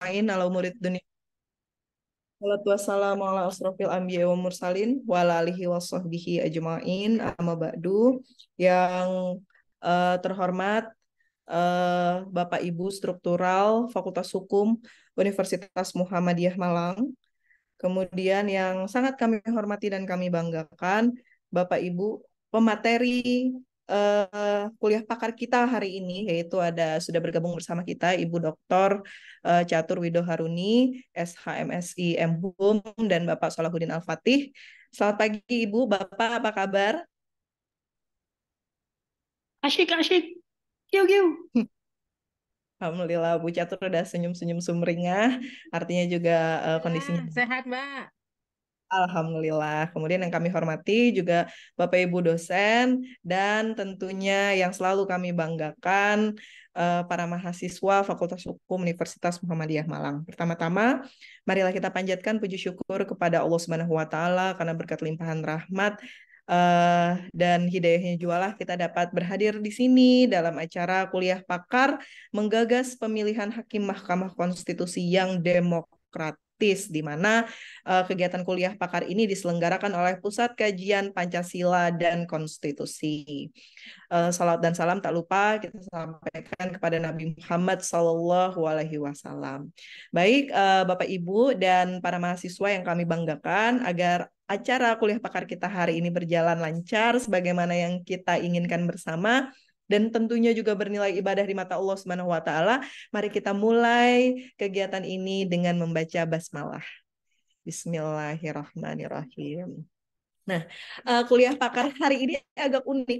lain ala murid dunia. Salatu wassalamu ala asrofil anbiya wa mursalin wa ala alihi wa sahbihi ajma'in amma ba'du yang uh, terhormat uh, Bapak Ibu struktural Fakultas Hukum Universitas Muhammadiyah Malang kemudian yang sangat kami hormati dan kami banggakan Bapak Ibu pemateri uh, kuliah pakar kita hari ini yaitu ada sudah bergabung bersama kita Ibu Dr. Uh, eh, Catur Widoharuni Haruni, SHMSI MHUM dan Bapak Salahuddin Al Fatih. Selamat pagi Ibu, Bapak apa kabar? Asyik asyik. Kiu kiu. Alhamdulillah Bu Catur udah senyum-senyum sumringah, artinya juga uh, kondisinya sehat, Mbak. Alhamdulillah. Kemudian yang kami hormati juga Bapak Ibu dosen dan tentunya yang selalu kami banggakan eh, para mahasiswa Fakultas Hukum Universitas Muhammadiyah Malang. Pertama-tama, marilah kita panjatkan puji syukur kepada Allah Subhanahu wa taala karena berkat limpahan rahmat uh, dan hidayahnya jualah kita dapat berhadir di sini dalam acara kuliah pakar menggagas pemilihan hakim Mahkamah Konstitusi yang demokratis praktis di mana uh, kegiatan kuliah pakar ini diselenggarakan oleh Pusat Kajian Pancasila dan Konstitusi. Uh, dan salam tak lupa kita sampaikan kepada Nabi Muhammad Sallallahu Alaihi Wasallam. Baik, uh, Bapak Ibu dan para mahasiswa yang kami banggakan agar acara kuliah pakar kita hari ini berjalan lancar sebagaimana yang kita inginkan bersama dan tentunya juga bernilai ibadah di mata Allah Subhanahu wa taala. Mari kita mulai kegiatan ini dengan membaca basmalah. Bismillahirrahmanirrahim. Nah, uh, kuliah pakar hari ini agak unik.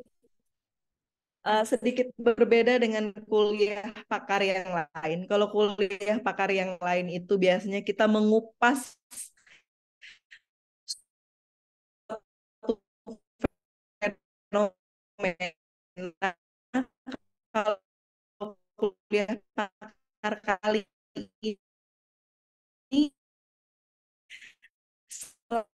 Uh, sedikit berbeda dengan kuliah pakar yang lain. Kalau kuliah pakar yang lain itu biasanya kita mengupas fenomena kuliah pakar kali ini sebuah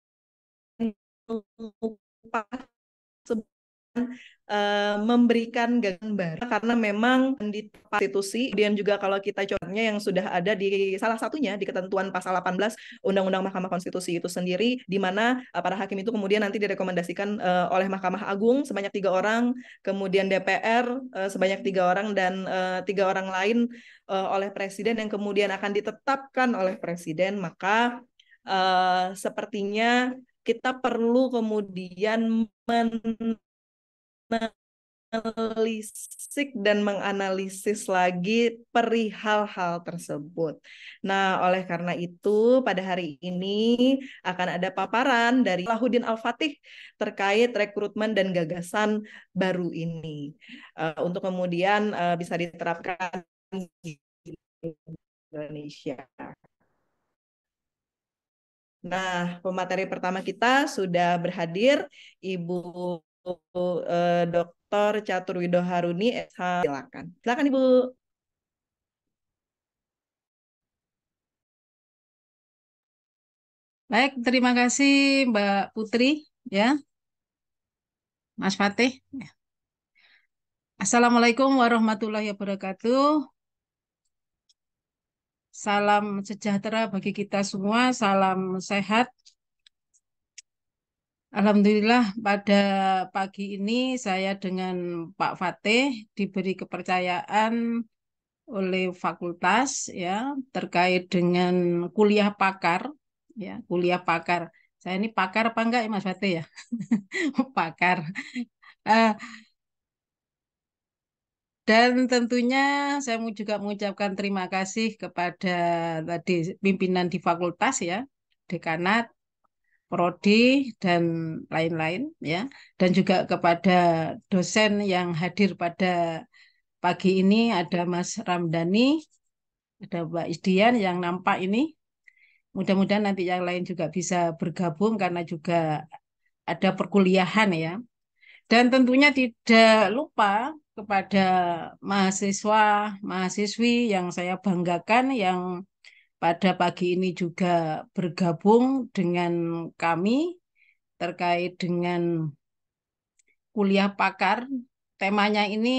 Eh, memberikan gambar karena memang di konstitusi kemudian juga kalau kita contohnya yang sudah ada di salah satunya di ketentuan pasal 18 Undang-Undang Mahkamah Konstitusi itu sendiri di mana uh, para hakim itu kemudian nanti direkomendasikan uh, oleh Mahkamah Agung sebanyak tiga orang kemudian DPR uh, sebanyak tiga orang dan uh, tiga orang lain uh, oleh presiden yang kemudian akan ditetapkan oleh presiden maka uh, sepertinya kita perlu kemudian men menelisik dan menganalisis lagi perihal hal tersebut. Nah, oleh karena itu pada hari ini akan ada paparan dari Lahudin Al-Fatih terkait rekrutmen dan gagasan baru ini uh, untuk kemudian uh, bisa diterapkan di Indonesia. Nah, pemateri pertama kita sudah berhadir Ibu uh, eh, Dr. Catur Widoharuni Haruni SH silakan. Silakan Ibu. Baik, terima kasih Mbak Putri ya. Mas Fatih. Ya. Assalamualaikum warahmatullahi wabarakatuh. Salam sejahtera bagi kita semua, salam sehat Alhamdulillah pada pagi ini saya dengan Pak Fatih diberi kepercayaan oleh fakultas ya terkait dengan kuliah pakar ya kuliah pakar. Saya ini pakar apa enggak ya Mas Fatih ya? pakar. Eh, dan tentunya saya juga mengucapkan terima kasih kepada tadi pimpinan di fakultas ya, dekanat prodi dan lain-lain ya dan juga kepada dosen yang hadir pada pagi ini ada Mas Ramdhani ada Mbak Isdian yang nampak ini mudah-mudahan nanti yang lain juga bisa bergabung karena juga ada perkuliahan ya dan tentunya tidak lupa kepada mahasiswa mahasiswi yang saya banggakan yang pada pagi ini juga bergabung dengan kami terkait dengan kuliah pakar. Temanya ini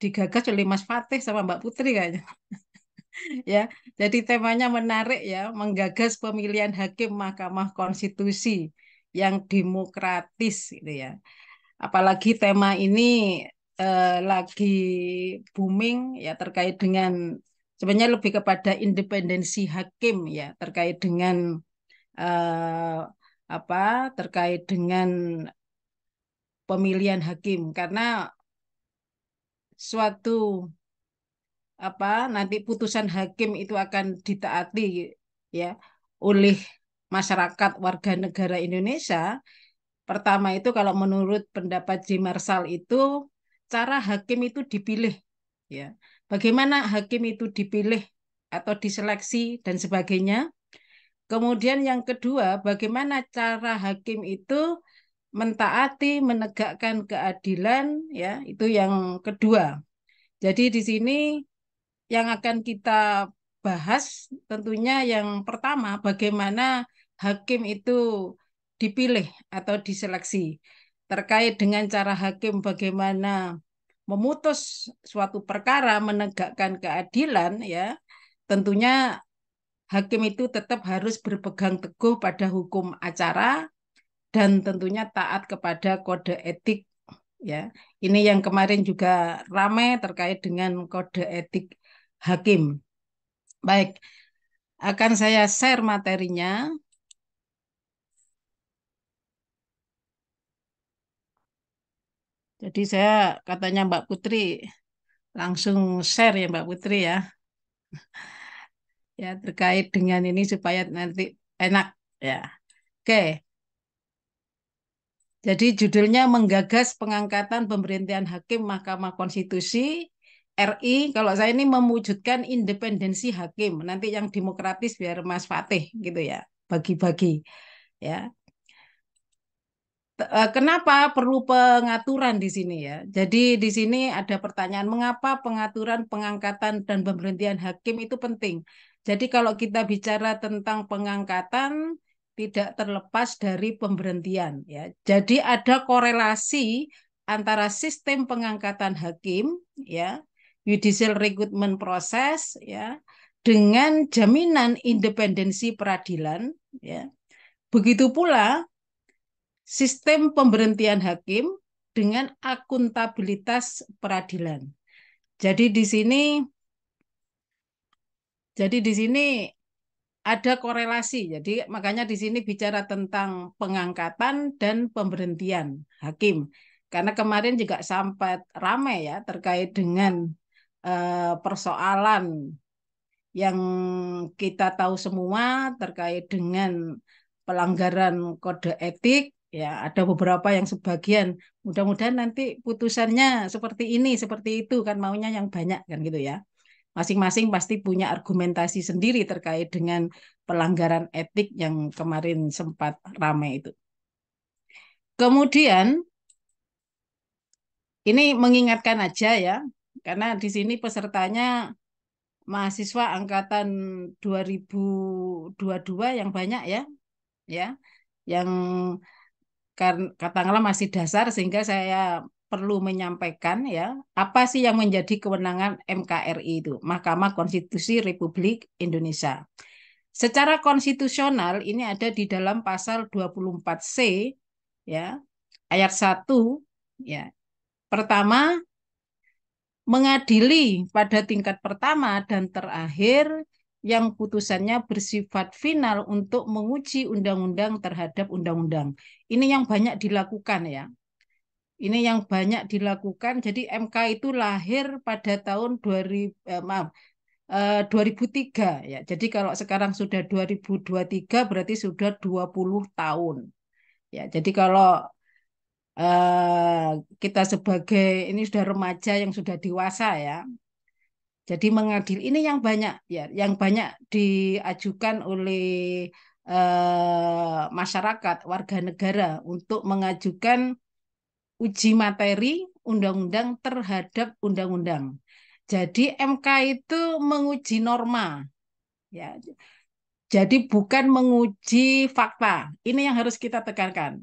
digagas oleh Mas Fatih sama Mbak Putri kayaknya. ya, jadi temanya menarik ya, menggagas pemilihan hakim Mahkamah Konstitusi yang demokratis gitu ya. Apalagi tema ini eh, lagi booming ya terkait dengan sebenarnya lebih kepada independensi hakim ya terkait dengan eh, apa terkait dengan pemilihan hakim karena suatu apa nanti putusan hakim itu akan ditaati ya oleh masyarakat warga negara Indonesia pertama itu kalau menurut pendapat J. itu cara hakim itu dipilih ya bagaimana hakim itu dipilih atau diseleksi dan sebagainya. Kemudian yang kedua, bagaimana cara hakim itu mentaati, menegakkan keadilan, ya itu yang kedua. Jadi di sini yang akan kita bahas tentunya yang pertama bagaimana hakim itu dipilih atau diseleksi terkait dengan cara hakim bagaimana memutus suatu perkara menegakkan keadilan ya tentunya hakim itu tetap harus berpegang teguh pada hukum acara dan tentunya taat kepada kode etik ya ini yang kemarin juga ramai terkait dengan kode etik hakim baik akan saya share materinya Jadi saya katanya Mbak Putri langsung share ya Mbak Putri ya. ya terkait dengan ini supaya nanti enak ya. Oke. Jadi judulnya menggagas pengangkatan pemberhentian hakim Mahkamah Konstitusi RI kalau saya ini mewujudkan independensi hakim nanti yang demokratis biar Mas Fatih gitu ya bagi-bagi ya Eh, kenapa perlu pengaturan di sini ya? Jadi di sini ada pertanyaan mengapa pengaturan pengangkatan dan pemberhentian hakim itu penting. Jadi kalau kita bicara tentang pengangkatan tidak terlepas dari pemberhentian ya. Jadi ada korelasi antara sistem pengangkatan hakim ya, judicial recruitment process, ya dengan jaminan independensi peradilan ya. Begitu pula sistem pemberhentian hakim dengan akuntabilitas peradilan. Jadi di sini jadi di sini ada korelasi. Jadi makanya di sini bicara tentang pengangkatan dan pemberhentian hakim. Karena kemarin juga sampai ramai ya terkait dengan eh, persoalan yang kita tahu semua terkait dengan pelanggaran kode etik ya ada beberapa yang sebagian mudah-mudahan nanti putusannya seperti ini seperti itu kan maunya yang banyak kan gitu ya masing-masing pasti punya argumentasi sendiri terkait dengan pelanggaran etik yang kemarin sempat ramai itu kemudian ini mengingatkan aja ya karena di sini pesertanya mahasiswa angkatan 2022 yang banyak ya ya yang karena katakanlah masih dasar sehingga saya perlu menyampaikan ya apa sih yang menjadi kewenangan MKRI itu Mahkamah Konstitusi Republik Indonesia. Secara konstitusional ini ada di dalam pasal 24C ya ayat 1 ya. Pertama mengadili pada tingkat pertama dan terakhir yang putusannya bersifat final untuk menguji undang-undang terhadap undang-undang. Ini yang banyak dilakukan ya. Ini yang banyak dilakukan. Jadi MK itu lahir pada tahun 2000 eh, maaf eh, 2003 ya. Jadi kalau sekarang sudah 2023 berarti sudah 20 tahun. Ya, jadi kalau eh, kita sebagai ini sudah remaja yang sudah dewasa ya. Jadi mengadil ini yang banyak ya, yang banyak diajukan oleh eh, masyarakat warga negara untuk mengajukan uji materi undang-undang terhadap undang-undang. Jadi MK itu menguji norma. Ya. Jadi bukan menguji fakta. Ini yang harus kita tekankan.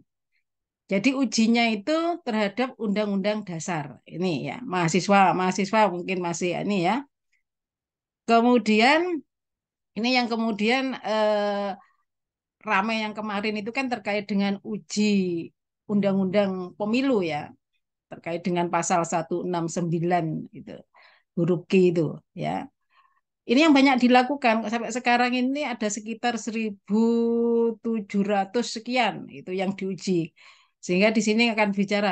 Jadi ujinya itu terhadap undang-undang dasar. Ini ya, mahasiswa, mahasiswa mungkin masih ini ya. Kemudian ini yang kemudian eh, ramai yang kemarin itu kan terkait dengan uji undang-undang pemilu ya terkait dengan pasal 169 itu huruf Q itu ya. Ini yang banyak dilakukan sampai sekarang ini ada sekitar 1700 sekian itu yang diuji. Sehingga di sini akan bicara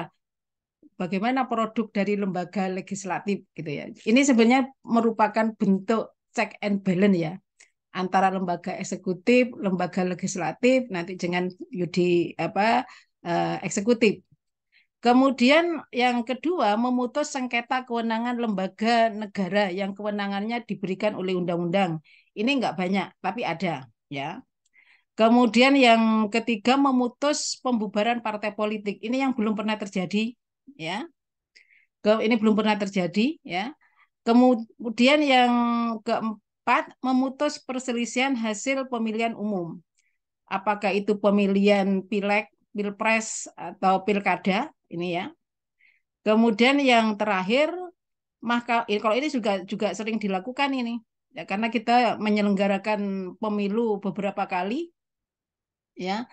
bagaimana produk dari lembaga legislatif gitu ya. Ini sebenarnya merupakan bentuk check and balance ya antara lembaga eksekutif, lembaga legislatif, nanti dengan yudi apa eh, eksekutif. Kemudian yang kedua memutus sengketa kewenangan lembaga negara yang kewenangannya diberikan oleh undang-undang. Ini enggak banyak tapi ada ya. Kemudian yang ketiga memutus pembubaran partai politik. Ini yang belum pernah terjadi ya ini belum pernah terjadi ya kemudian yang keempat memutus perselisihan hasil pemilihan umum apakah itu pemilihan pileg pilpres atau pilkada ini ya kemudian yang terakhir maka ya, kalau ini juga juga sering dilakukan ini ya karena kita menyelenggarakan pemilu beberapa kali ya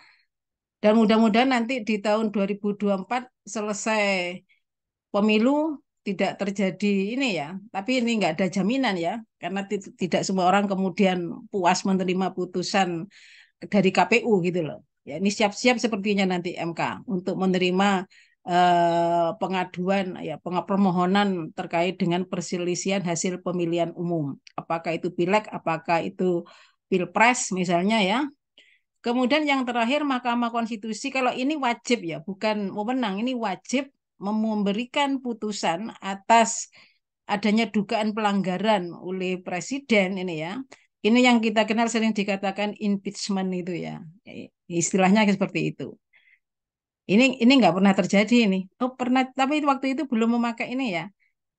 dan mudah-mudahan nanti di tahun 2024 selesai pemilu tidak terjadi ini ya. Tapi ini nggak ada jaminan ya, karena tidak semua orang kemudian puas menerima putusan dari KPU gitu loh. Ya, ini siap-siap sepertinya nanti MK untuk menerima eh, pengaduan ya permohonan terkait dengan perselisihan hasil pemilihan umum. Apakah itu pileg, apakah itu pilpres misalnya ya Kemudian yang terakhir Mahkamah Konstitusi kalau ini wajib ya, bukan wewenang, ini wajib memberikan putusan atas adanya dugaan pelanggaran oleh presiden ini ya. Ini yang kita kenal sering dikatakan impeachment itu ya. Istilahnya seperti itu. Ini ini nggak pernah terjadi ini. Oh, pernah tapi waktu itu belum memakai ini ya.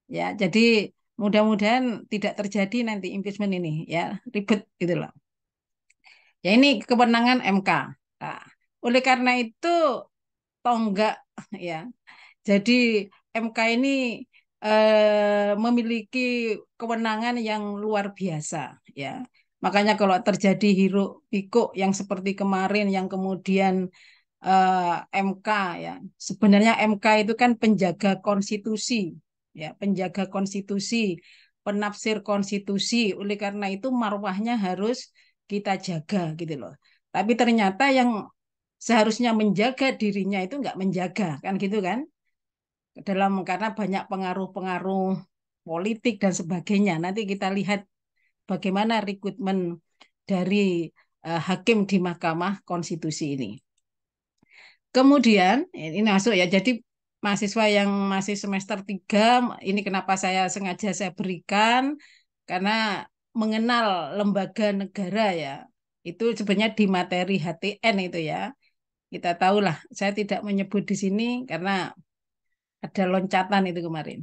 Ya, jadi mudah-mudahan tidak terjadi nanti impeachment ini ya. Ribet gitu loh. Ya ini kewenangan MK. Nah, oleh karena itu tonggak ya. Jadi MK ini eh, memiliki kewenangan yang luar biasa ya. Makanya kalau terjadi hiruk pikuk yang seperti kemarin yang kemudian eh, MK ya. Sebenarnya MK itu kan penjaga konstitusi ya, penjaga konstitusi, penafsir konstitusi. Oleh karena itu marwahnya harus kita jaga gitu loh. Tapi ternyata yang seharusnya menjaga dirinya itu nggak menjaga kan gitu kan dalam karena banyak pengaruh-pengaruh politik dan sebagainya nanti kita lihat bagaimana rekrutmen dari uh, hakim di Mahkamah Konstitusi ini kemudian ini masuk ya jadi mahasiswa yang masih semester 3 ini kenapa saya sengaja saya berikan karena mengenal lembaga negara ya itu sebenarnya di materi HTN itu ya kita tahulah saya tidak menyebut di sini karena ada loncatan itu kemarin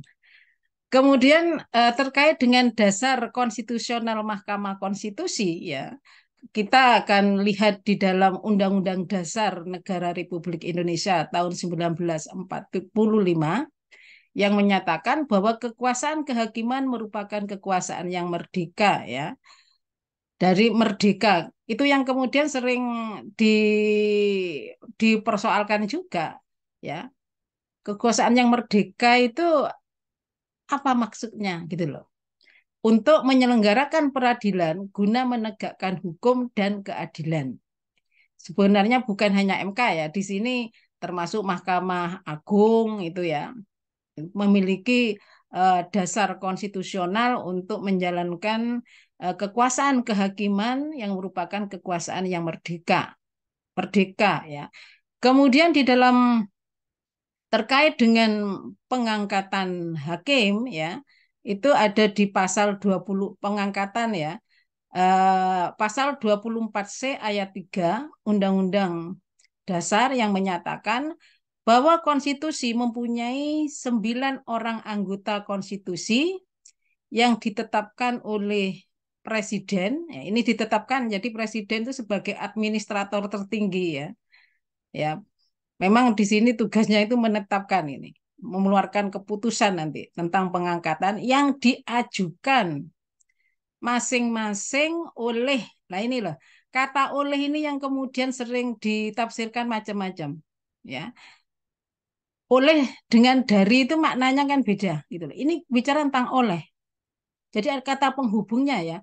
kemudian eh, terkait dengan dasar konstitusional Mahkamah Konstitusi ya kita akan lihat di dalam Undang-Undang Dasar Negara Republik Indonesia tahun 1945 yang menyatakan bahwa kekuasaan kehakiman merupakan kekuasaan yang merdeka ya dari merdeka itu yang kemudian sering di dipersoalkan juga ya kekuasaan yang merdeka itu apa maksudnya gitu loh untuk menyelenggarakan peradilan guna menegakkan hukum dan keadilan sebenarnya bukan hanya MK ya di sini termasuk Mahkamah Agung itu ya memiliki uh, dasar konstitusional untuk menjalankan uh, kekuasaan kehakiman yang merupakan kekuasaan yang merdeka. Merdeka ya. Kemudian di dalam terkait dengan pengangkatan hakim ya, itu ada di pasal 20 pengangkatan ya. Uh, pasal 24C ayat 3 Undang-Undang Dasar yang menyatakan bahwa konstitusi mempunyai sembilan orang anggota konstitusi yang ditetapkan oleh presiden. Ya, ini ditetapkan jadi presiden itu sebagai administrator tertinggi ya. Ya, memang di sini tugasnya itu menetapkan ini, mengeluarkan keputusan nanti tentang pengangkatan yang diajukan masing-masing oleh. Nah ini loh, kata oleh ini yang kemudian sering ditafsirkan macam-macam. Ya, oleh dengan dari itu maknanya kan beda gitu loh. Ini bicara tentang oleh. Jadi kata penghubungnya ya,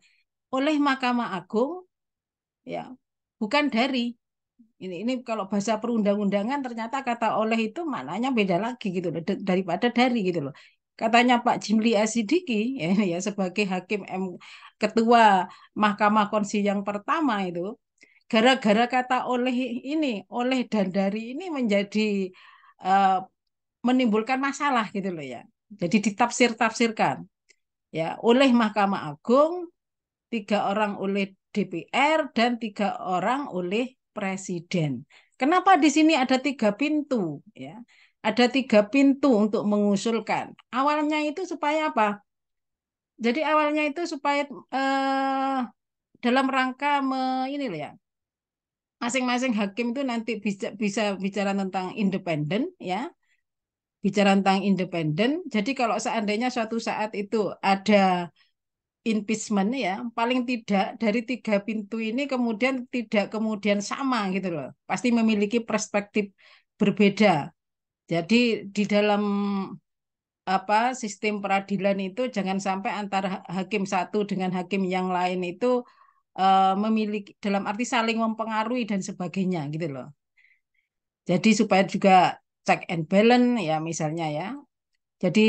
oleh Mahkamah Agung ya, bukan dari. Ini ini kalau bahasa perundang-undangan ternyata kata oleh itu maknanya beda lagi gitu loh daripada dari gitu loh. Katanya Pak Jimli Asidiki ya, ya sebagai hakim M ketua Mahkamah Konstitusi yang pertama itu gara-gara kata oleh ini oleh dan dari ini menjadi uh, menimbulkan masalah gitu loh ya. Jadi ditafsir-tafsirkan ya oleh Mahkamah Agung, tiga orang oleh DPR dan tiga orang oleh presiden. Kenapa di sini ada tiga pintu ya? Ada tiga pintu untuk mengusulkan. Awalnya itu supaya apa? Jadi awalnya itu supaya eh, dalam rangka me, ini loh ya, masing-masing hakim itu nanti bisa bisa bicara tentang independen ya bicara tentang independen. Jadi kalau seandainya suatu saat itu ada impeachment ya, paling tidak dari tiga pintu ini kemudian tidak kemudian sama gitu loh. Pasti memiliki perspektif berbeda. Jadi di dalam apa sistem peradilan itu jangan sampai antara hakim satu dengan hakim yang lain itu uh, memiliki dalam arti saling mempengaruhi dan sebagainya gitu loh. Jadi supaya juga check and balance ya misalnya ya. Jadi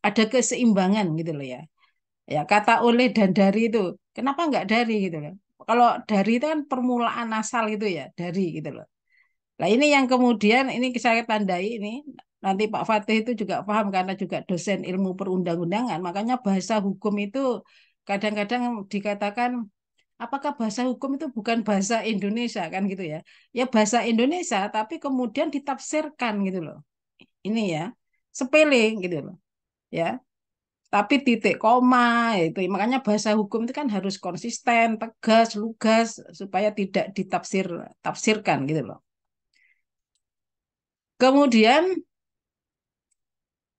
ada keseimbangan gitu loh ya. Ya kata oleh dan dari itu, kenapa nggak dari gitu loh. Kalau dari itu kan permulaan asal gitu ya, dari gitu loh. Nah ini yang kemudian ini saya tandai ini nanti Pak Fatih itu juga paham karena juga dosen ilmu perundang-undangan, makanya bahasa hukum itu kadang-kadang dikatakan apakah bahasa hukum itu bukan bahasa Indonesia kan gitu ya. Ya bahasa Indonesia tapi kemudian ditafsirkan gitu loh. Ini ya sepele gitu loh. Ya. Tapi titik koma ya itu makanya bahasa hukum itu kan harus konsisten, tegas, lugas supaya tidak ditafsir tafsirkan gitu loh. Kemudian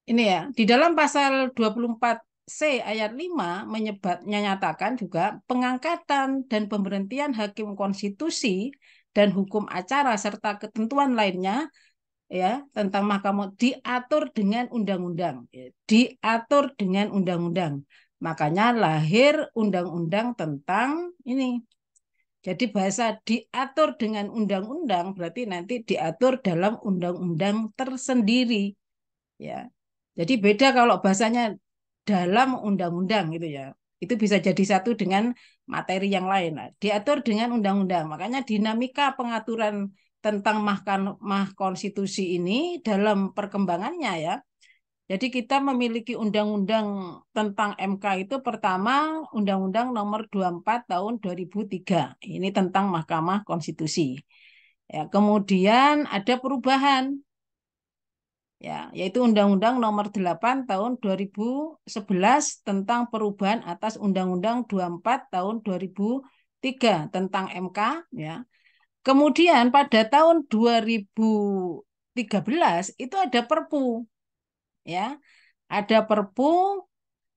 ini ya, di dalam pasal 24 C ayat 5 menyebat, menyatakan juga pengangkatan dan pemberhentian hakim konstitusi dan hukum acara serta ketentuan lainnya ya tentang mahkamah diatur dengan undang-undang ya, diatur dengan undang-undang makanya lahir undang-undang tentang ini jadi bahasa diatur dengan undang-undang berarti nanti diatur dalam undang-undang tersendiri ya jadi beda kalau bahasanya dalam undang-undang gitu ya. Itu bisa jadi satu dengan materi yang lain. Nah, diatur dengan undang-undang. Makanya dinamika pengaturan tentang Mahkamah Konstitusi ini dalam perkembangannya ya. Jadi kita memiliki undang-undang tentang MK itu pertama Undang-Undang Nomor 24 Tahun 2003. Ini tentang Mahkamah Konstitusi. Ya, kemudian ada perubahan ya yaitu Undang-Undang Nomor 8 Tahun 2011 tentang perubahan atas Undang-Undang 24 Tahun 2003 tentang MK ya. Kemudian pada tahun 2013 itu ada Perpu. Ya. Ada Perpu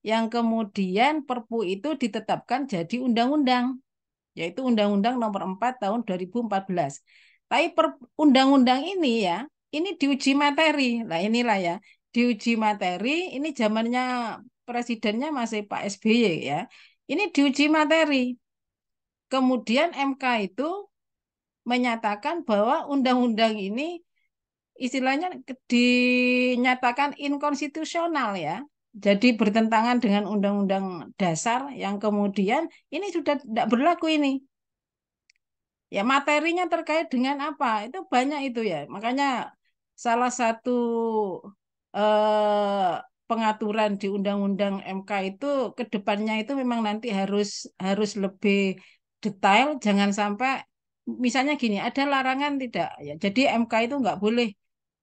yang kemudian Perpu itu ditetapkan jadi undang-undang yaitu Undang-Undang Nomor 4 Tahun 2014. Tapi undang-undang ini ya ini diuji materi. lah inilah ya. Diuji materi, ini zamannya presidennya masih Pak SBY ya. Ini diuji materi. Kemudian MK itu menyatakan bahwa undang-undang ini istilahnya dinyatakan inkonstitusional ya. Jadi bertentangan dengan undang-undang dasar yang kemudian ini sudah tidak berlaku ini. Ya materinya terkait dengan apa? Itu banyak itu ya. Makanya salah satu eh, pengaturan di undang-undang MK itu kedepannya itu memang nanti harus harus lebih detail jangan sampai misalnya gini ada larangan tidak ya jadi MK itu nggak boleh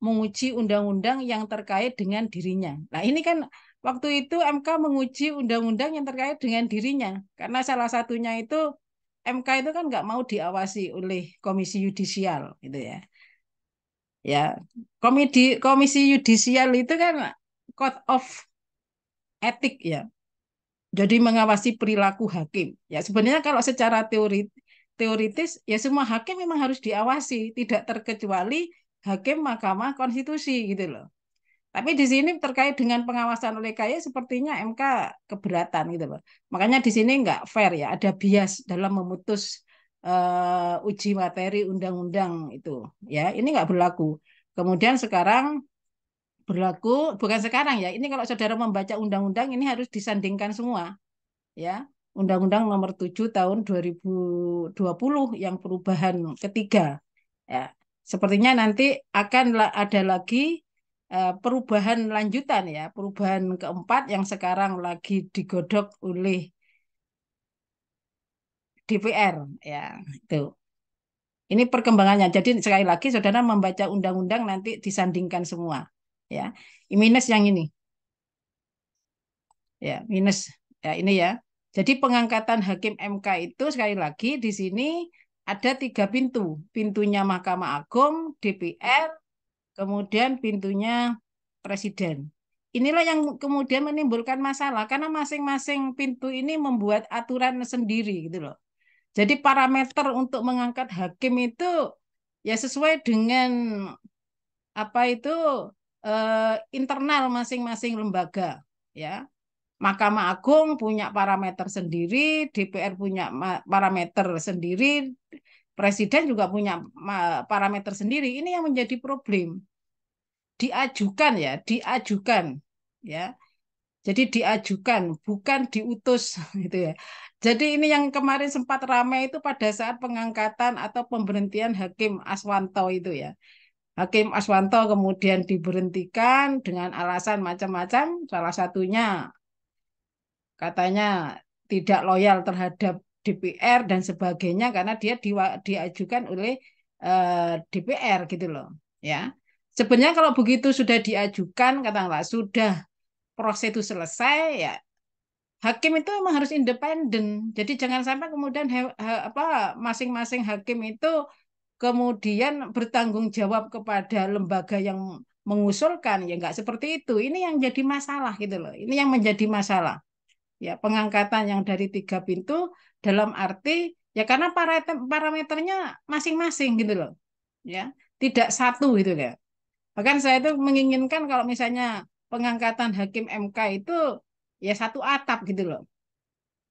menguji undang-undang yang terkait dengan dirinya nah ini kan waktu itu MK menguji undang-undang yang terkait dengan dirinya karena salah satunya itu MK itu kan nggak mau diawasi oleh Komisi Yudisial gitu ya ya komedi komisi yudisial itu kan code of etik ya jadi mengawasi perilaku hakim ya sebenarnya kalau secara teori teoritis ya semua hakim memang harus diawasi tidak terkecuali hakim Mahkamah Konstitusi gitu loh tapi di sini terkait dengan pengawasan oleh KY sepertinya MK keberatan gitu loh makanya di sini nggak fair ya ada bias dalam memutus uh, uji materi undang-undang itu ya ini nggak berlaku kemudian sekarang berlaku bukan sekarang ya ini kalau saudara membaca undang-undang ini harus disandingkan semua ya Undang-Undang Nomor 7 Tahun 2020 yang perubahan ketiga ya sepertinya nanti akan ada lagi eh, perubahan lanjutan ya perubahan keempat yang sekarang lagi digodok oleh DPR ya itu ini perkembangannya jadi sekali lagi saudara membaca undang-undang nanti disandingkan semua ya minus yang ini ya minus ya ini ya jadi pengangkatan hakim MK itu sekali lagi di sini ada tiga pintu pintunya Mahkamah Agung DPR kemudian pintunya presiden inilah yang kemudian menimbulkan masalah karena masing-masing pintu ini membuat aturan sendiri gitu loh. Jadi parameter untuk mengangkat hakim itu ya sesuai dengan apa itu eh, internal masing-masing lembaga ya. Mahkamah Agung punya parameter sendiri, DPR punya parameter sendiri, presiden juga punya parameter sendiri. Ini yang menjadi problem. Diajukan ya, diajukan ya jadi diajukan, bukan diutus gitu ya. Jadi ini yang kemarin sempat ramai itu pada saat pengangkatan atau pemberhentian Hakim Aswanto itu ya. Hakim Aswanto kemudian diberhentikan dengan alasan macam-macam, salah satunya katanya tidak loyal terhadap DPR dan sebagainya karena dia diajukan oleh eh, DPR gitu loh, ya. Sebenarnya kalau begitu sudah diajukan katakanlah sudah proses itu selesai ya hakim itu memang harus independen. Jadi jangan sampai kemudian he, he, apa masing-masing hakim itu kemudian bertanggung jawab kepada lembaga yang mengusulkan ya nggak seperti itu. Ini yang jadi masalah gitu loh. Ini yang menjadi masalah. Ya, pengangkatan yang dari tiga pintu dalam arti ya karena parameternya masing-masing gitu loh. Ya, tidak satu gitu ya. Bahkan saya itu menginginkan kalau misalnya pengangkatan hakim MK itu ya satu atap gitu loh.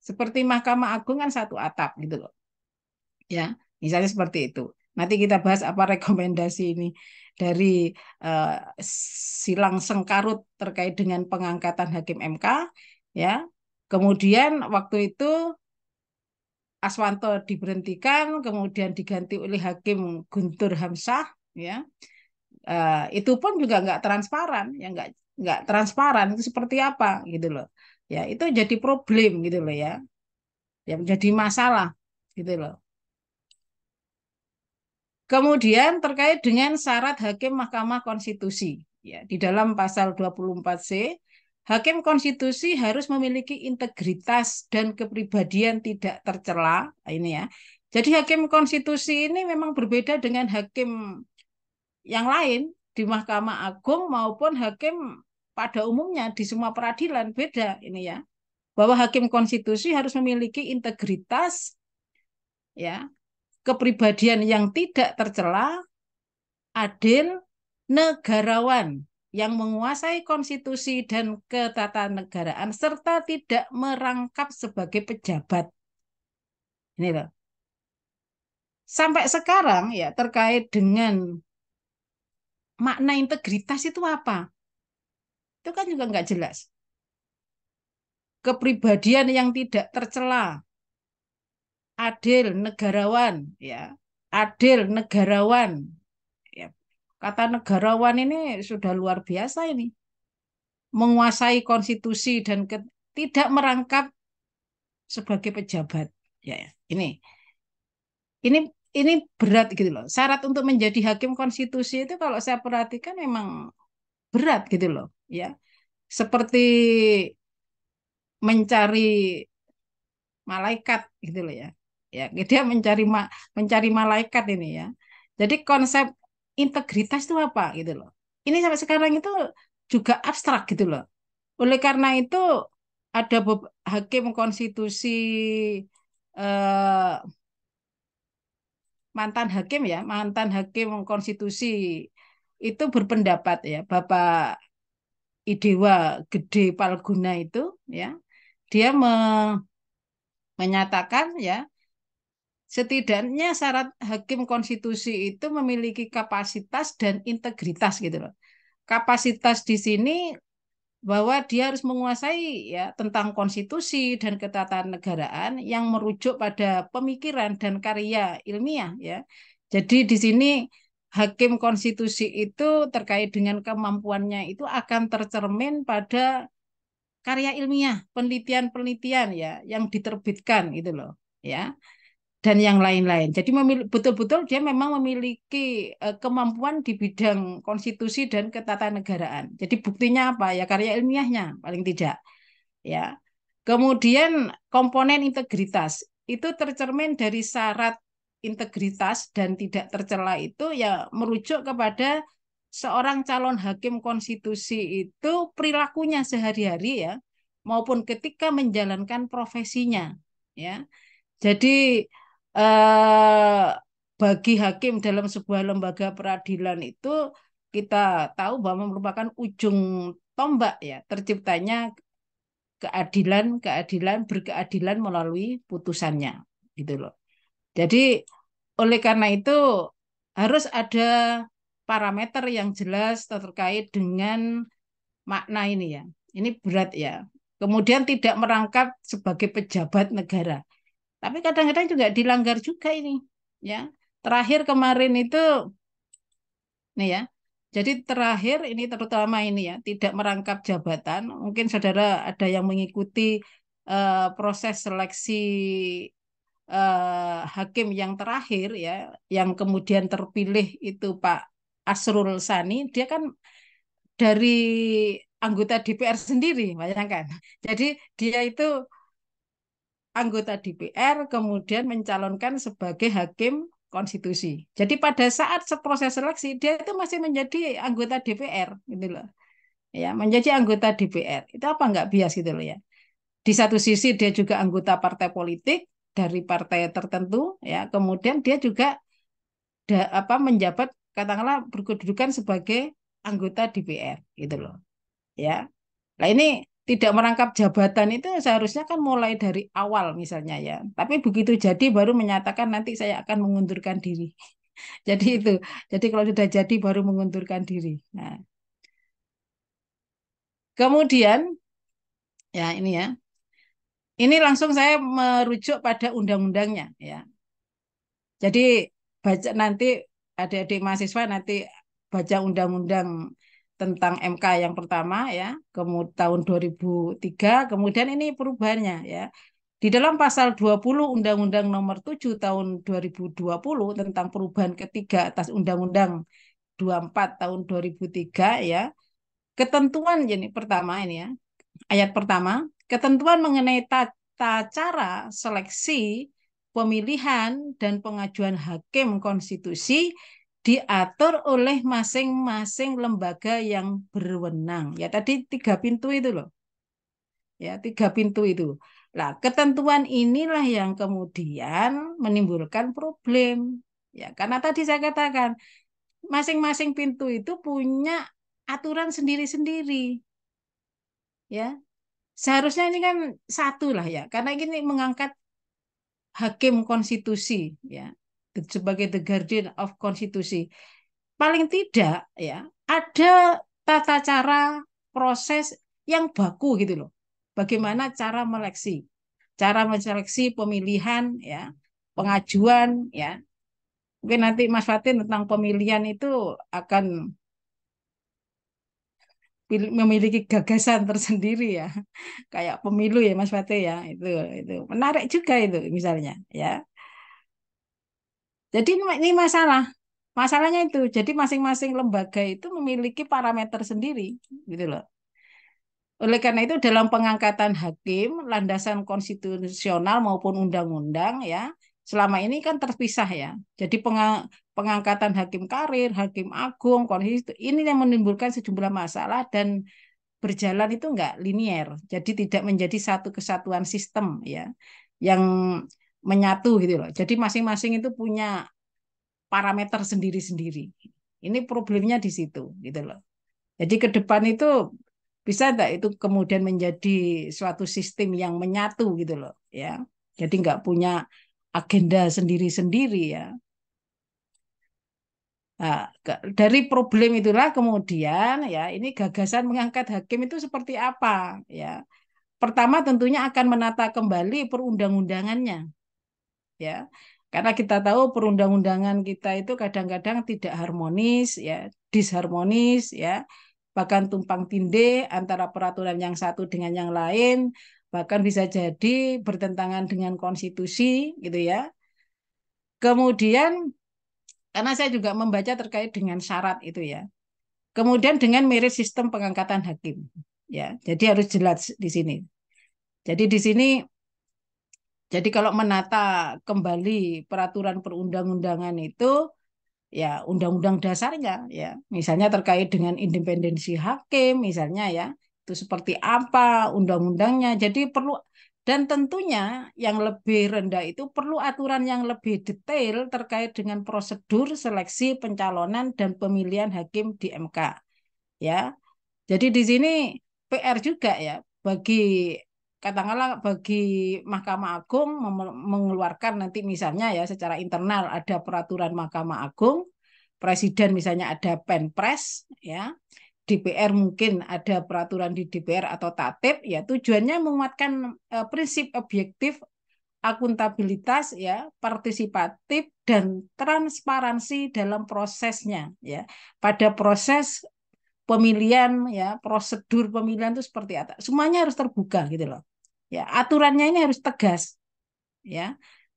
Seperti Mahkamah Agung kan satu atap gitu loh. Ya, misalnya seperti itu. Nanti kita bahas apa rekomendasi ini dari uh, silang sengkarut terkait dengan pengangkatan hakim MK ya. Kemudian waktu itu Aswanto diberhentikan, kemudian diganti oleh Hakim Guntur Hamsah, ya uh, itu pun juga nggak transparan, ya nggak nggak transparan itu seperti apa gitu loh ya itu jadi problem gitu loh ya yang menjadi masalah gitu loh kemudian terkait dengan syarat hakim Mahkamah Konstitusi ya di dalam pasal 24C Hakim konstitusi harus memiliki integritas dan kepribadian tidak tercela nah, ini ya. Jadi hakim konstitusi ini memang berbeda dengan hakim yang lain di Mahkamah Agung maupun hakim pada umumnya di semua peradilan beda ini ya. Bahwa hakim konstitusi harus memiliki integritas ya, kepribadian yang tidak tercela, adil, negarawan yang menguasai konstitusi dan ketatanegaraan serta tidak merangkap sebagai pejabat. Ini loh. Sampai sekarang ya terkait dengan makna integritas itu apa? Itu kan juga nggak jelas. Kepribadian yang tidak tercela, adil, negarawan, ya, adil, negarawan. Ya. Kata negarawan ini sudah luar biasa ini, menguasai konstitusi dan tidak merangkap sebagai pejabat. Ya, ya, ini, ini ini berat gitu loh. Syarat untuk menjadi hakim konstitusi itu kalau saya perhatikan memang berat gitu loh ya seperti mencari malaikat gitu loh ya ya dia mencari ma mencari malaikat ini ya jadi konsep integritas itu apa gitu loh ini sampai sekarang itu juga abstrak gitu loh oleh karena itu ada hakim konstitusi eh, mantan hakim ya mantan hakim konstitusi itu berpendapat ya Bapak Idewa Gede Palguna itu ya dia me, menyatakan ya setidaknya syarat hakim konstitusi itu memiliki kapasitas dan integritas gitu loh. Kapasitas di sini bahwa dia harus menguasai ya tentang konstitusi dan ketatanegaraan yang merujuk pada pemikiran dan karya ilmiah ya. Jadi di sini hakim konstitusi itu terkait dengan kemampuannya itu akan tercermin pada karya ilmiah, penelitian-penelitian ya yang diterbitkan gitu loh, ya. Dan yang lain-lain. Jadi betul-betul dia memang memiliki uh, kemampuan di bidang konstitusi dan ketatanegaraan. Jadi buktinya apa? Ya karya ilmiahnya paling tidak. Ya. Kemudian komponen integritas itu tercermin dari syarat integritas dan tidak tercela itu ya merujuk kepada seorang calon hakim konstitusi itu perilakunya sehari-hari ya maupun ketika menjalankan profesinya ya. Jadi eh, bagi hakim dalam sebuah lembaga peradilan itu kita tahu bahwa merupakan ujung tombak ya terciptanya keadilan keadilan berkeadilan melalui putusannya gitu loh jadi oleh karena itu harus ada parameter yang jelas terkait dengan makna ini ya. Ini berat ya. Kemudian tidak merangkap sebagai pejabat negara. Tapi kadang-kadang juga dilanggar juga ini, ya. Terakhir kemarin itu nih ya. Jadi terakhir ini terutama ini ya, tidak merangkap jabatan. Mungkin saudara ada yang mengikuti uh, proses seleksi eh, hakim yang terakhir ya, yang kemudian terpilih itu Pak Asrul Sani, dia kan dari anggota DPR sendiri, bayangkan. Jadi dia itu anggota DPR kemudian mencalonkan sebagai hakim konstitusi. Jadi pada saat seproses seleksi dia itu masih menjadi anggota DPR gitu loh. Ya, menjadi anggota DPR. Itu apa enggak bias gitu loh ya. Di satu sisi dia juga anggota partai politik, dari partai tertentu ya kemudian dia juga da, apa menjabat katakanlah berkedudukan sebagai anggota DPR gitu loh ya nah ini tidak merangkap jabatan itu seharusnya kan mulai dari awal misalnya ya tapi begitu jadi baru menyatakan nanti saya akan mengundurkan diri jadi itu jadi kalau sudah jadi baru mengundurkan diri nah kemudian ya ini ya ini langsung saya merujuk pada undang-undangnya ya. Jadi baca nanti ada adik mahasiswa nanti baca undang-undang tentang MK yang pertama ya, kemudian tahun 2003, kemudian ini perubahannya ya. Di dalam pasal 20 Undang-Undang Nomor 7 tahun 2020 tentang perubahan ketiga atas Undang-Undang 24 tahun 2003 ya. Ketentuan ini pertama ini ya. Ayat pertama Ketentuan mengenai tata cara seleksi, pemilihan, dan pengajuan hakim konstitusi diatur oleh masing-masing lembaga yang berwenang. Ya tadi tiga pintu itu loh. Ya tiga pintu itu. Nah, ketentuan inilah yang kemudian menimbulkan problem. Ya, karena tadi saya katakan masing-masing pintu itu punya aturan sendiri-sendiri. Ya, seharusnya ini kan satu lah ya karena ini mengangkat hakim konstitusi ya sebagai the guardian of konstitusi paling tidak ya ada tata cara proses yang baku gitu loh bagaimana cara meleksi cara menseleksi pemilihan ya pengajuan ya mungkin nanti Mas Fatin tentang pemilihan itu akan memiliki gagasan tersendiri ya kayak pemilu ya Mas Fatih ya itu itu menarik juga itu misalnya ya jadi ini masalah masalahnya itu jadi masing-masing lembaga itu memiliki parameter sendiri gitu loh oleh karena itu dalam pengangkatan hakim landasan konstitusional maupun undang-undang ya selama ini kan terpisah ya jadi pengangkatan hakim karir, hakim agung, konstitusi ini yang menimbulkan sejumlah masalah dan berjalan itu enggak linier. Jadi tidak menjadi satu kesatuan sistem ya yang menyatu gitu loh. Jadi masing-masing itu punya parameter sendiri-sendiri. Ini problemnya di situ gitu loh. Jadi ke depan itu bisa enggak itu kemudian menjadi suatu sistem yang menyatu gitu loh ya. Jadi enggak punya agenda sendiri-sendiri ya Nah, dari problem itulah kemudian ya ini gagasan mengangkat hakim itu seperti apa ya. Pertama tentunya akan menata kembali perundang-undangannya. Ya. Karena kita tahu perundang-undangan kita itu kadang-kadang tidak harmonis ya, disharmonis ya, bahkan tumpang tindih antara peraturan yang satu dengan yang lain, bahkan bisa jadi bertentangan dengan konstitusi gitu ya. Kemudian karena saya juga membaca terkait dengan syarat itu ya. Kemudian dengan merit sistem pengangkatan hakim. Ya, jadi harus jelas di sini. Jadi di sini jadi kalau menata kembali peraturan perundang-undangan itu ya undang-undang dasarnya ya. Misalnya terkait dengan independensi hakim misalnya ya. Itu seperti apa undang-undangnya. Jadi perlu dan tentunya yang lebih rendah itu perlu aturan yang lebih detail terkait dengan prosedur seleksi pencalonan dan pemilihan hakim di MK. Ya. Jadi di sini PR juga ya bagi katakanlah bagi Mahkamah Agung mengeluarkan nanti misalnya ya secara internal ada peraturan Mahkamah Agung, presiden misalnya ada Penpres ya DPR mungkin ada peraturan di DPR atau tatip ya tujuannya menguatkan uh, prinsip objektif akuntabilitas ya partisipatif dan transparansi dalam prosesnya ya pada proses pemilihan ya prosedur pemilihan itu seperti apa semuanya harus terbuka gitu loh ya aturannya ini harus tegas ya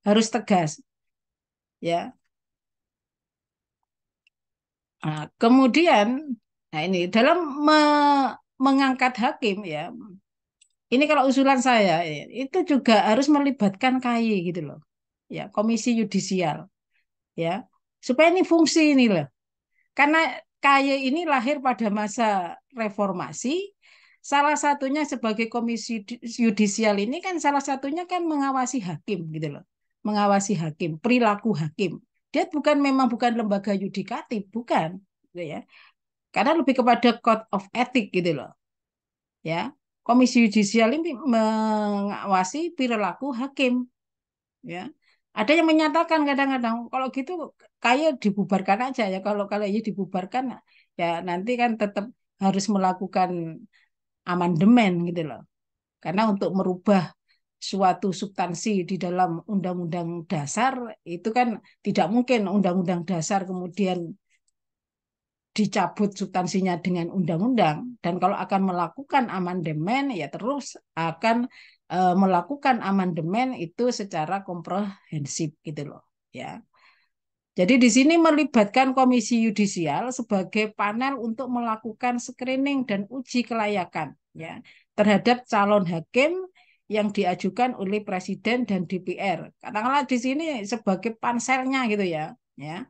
harus tegas ya nah, kemudian Nah ini dalam me mengangkat hakim ya, ini kalau usulan saya ya, itu juga harus melibatkan KAI gitu loh, ya Komisi Yudisial, ya supaya ini fungsi ini loh, karena KAI ini lahir pada masa reformasi, salah satunya sebagai komisi yudisial ini kan salah satunya kan mengawasi hakim gitu loh mengawasi hakim perilaku hakim dia bukan memang bukan lembaga yudikatif bukan gitu ya karena lebih kepada code of ethic gitu loh. Ya, Komisi Yudisial ini mengawasi perilaku hakim. Ya. Ada yang menyatakan kadang-kadang kalau gitu kayak dibubarkan aja ya kalau kalau ini dibubarkan ya nanti kan tetap harus melakukan amandemen gitu loh. Karena untuk merubah suatu substansi di dalam undang-undang dasar itu kan tidak mungkin undang-undang dasar kemudian dicabut substansinya dengan undang-undang dan kalau akan melakukan amandemen ya terus akan e, melakukan amandemen itu secara komprehensif gitu loh ya. Jadi di sini melibatkan Komisi Yudisial sebagai panel untuk melakukan screening dan uji kelayakan ya terhadap calon hakim yang diajukan oleh presiden dan DPR. Katakanlah di sini sebagai panselnya gitu ya, ya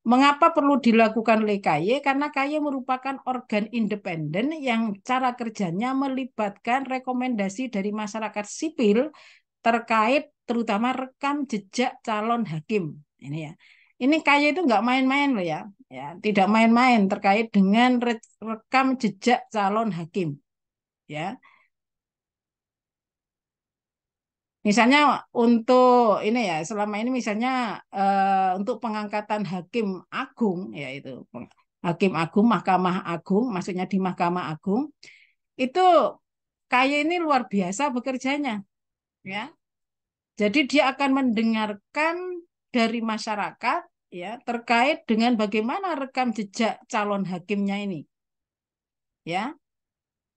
Mengapa perlu dilakukan oleh KY? Karena KY merupakan organ independen yang cara kerjanya melibatkan rekomendasi dari masyarakat sipil terkait terutama rekam jejak calon hakim. Ini ya. Ini KY itu nggak main-main loh ya. ya tidak main-main terkait dengan rekam jejak calon hakim. Ya. Misalnya untuk ini ya selama ini misalnya uh, untuk pengangkatan hakim agung yaitu hakim agung Mahkamah Agung maksudnya di Mahkamah Agung itu kaya ini luar biasa bekerjanya ya. Jadi dia akan mendengarkan dari masyarakat ya terkait dengan bagaimana rekam jejak calon hakimnya ini. Ya.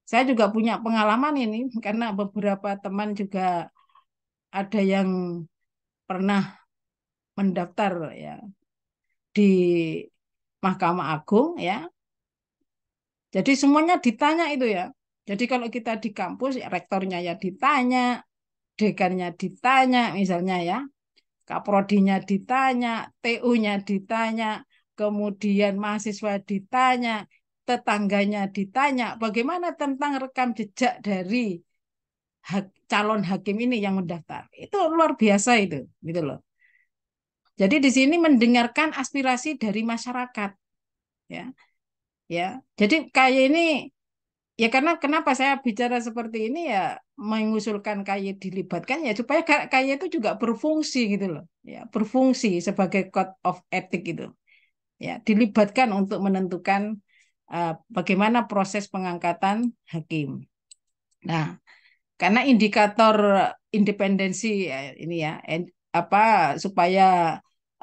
Saya juga punya pengalaman ini karena beberapa teman juga ada yang pernah mendaftar ya di Mahkamah Agung ya. Jadi semuanya ditanya itu ya. Jadi kalau kita di kampus ya, rektornya ya ditanya, dekannya ditanya misalnya ya. Kaprodinya ditanya, TU-nya ditanya, kemudian mahasiswa ditanya, tetangganya ditanya bagaimana tentang rekam jejak dari hak, calon hakim ini yang mendaftar. Itu luar biasa itu, gitu loh. Jadi di sini mendengarkan aspirasi dari masyarakat. Ya. Ya. Jadi kayak ini ya karena kenapa saya bicara seperti ini ya mengusulkan kayak dilibatkan ya supaya kayak itu juga berfungsi gitu loh ya berfungsi sebagai code of ethic gitu ya dilibatkan untuk menentukan uh, bagaimana proses pengangkatan hakim nah karena indikator independensi ya, ini ya apa supaya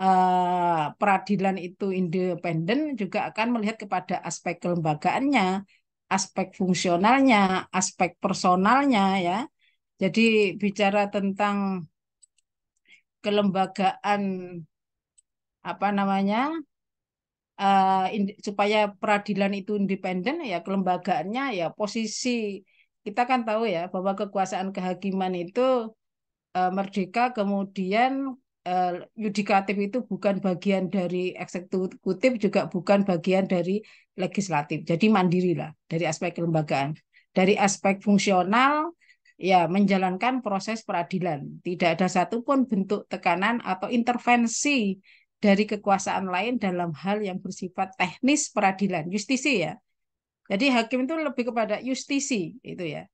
uh, peradilan itu independen juga akan melihat kepada aspek kelembagaannya, aspek fungsionalnya, aspek personalnya ya. Jadi bicara tentang kelembagaan apa namanya uh, eh, in, supaya peradilan itu independen ya kelembagaannya ya posisi kita kan tahu ya bahwa kekuasaan kehakiman itu uh, merdeka kemudian uh, yudikatif itu bukan bagian dari eksekutif juga bukan bagian dari legislatif. Jadi mandirilah dari aspek kelembagaan. Dari aspek fungsional ya menjalankan proses peradilan. Tidak ada satupun bentuk tekanan atau intervensi dari kekuasaan lain dalam hal yang bersifat teknis peradilan, justisi ya. Jadi hakim itu lebih kepada justisi itu ya.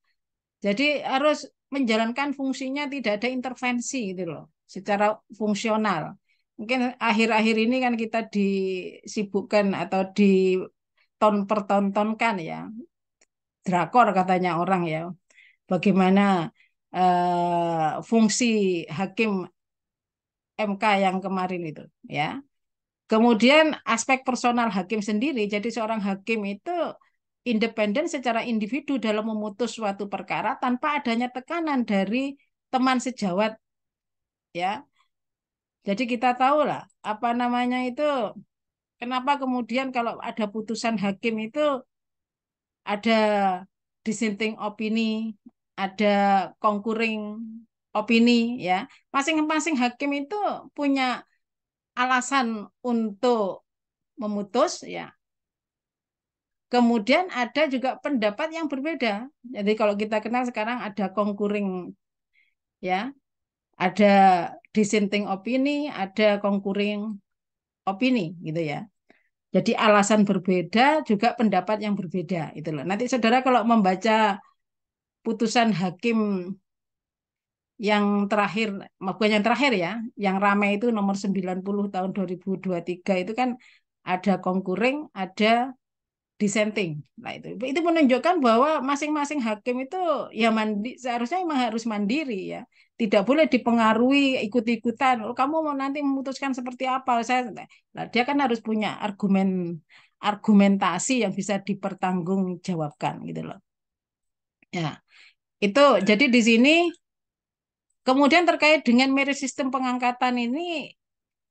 Jadi harus menjalankan fungsinya tidak ada intervensi gitu loh secara fungsional. Mungkin akhir-akhir ini kan kita disibukkan atau ditonton-tontonkan ya. Drakor katanya orang ya. Bagaimana eh, fungsi hakim MK yang kemarin itu ya. Kemudian aspek personal hakim sendiri, jadi seorang hakim itu independen secara individu dalam memutus suatu perkara tanpa adanya tekanan dari teman sejawat ya jadi kita tahu lah apa namanya itu kenapa kemudian kalau ada putusan hakim itu ada dissenting opini ada concurring opini ya masing-masing hakim itu punya alasan untuk memutus ya Kemudian ada juga pendapat yang berbeda. Jadi kalau kita kenal sekarang ada concurring ya. Ada dissenting opini, ada concurring opini gitu ya. Jadi alasan berbeda juga pendapat yang berbeda itu loh. Nanti Saudara kalau membaca putusan hakim yang terakhir, bukan yang terakhir ya, yang ramai itu nomor 90 tahun 2023 itu kan ada concurring, ada dissenting. Nah, itu itu menunjukkan bahwa masing-masing hakim itu ya mandi, seharusnya memang harus mandiri ya. Tidak boleh dipengaruhi ikut-ikutan. Oh, kamu mau nanti memutuskan seperti apa? Saya nah, dia kan harus punya argumen argumentasi yang bisa dipertanggungjawabkan gitu loh. Ya. Itu jadi di sini Kemudian terkait dengan merit sistem pengangkatan ini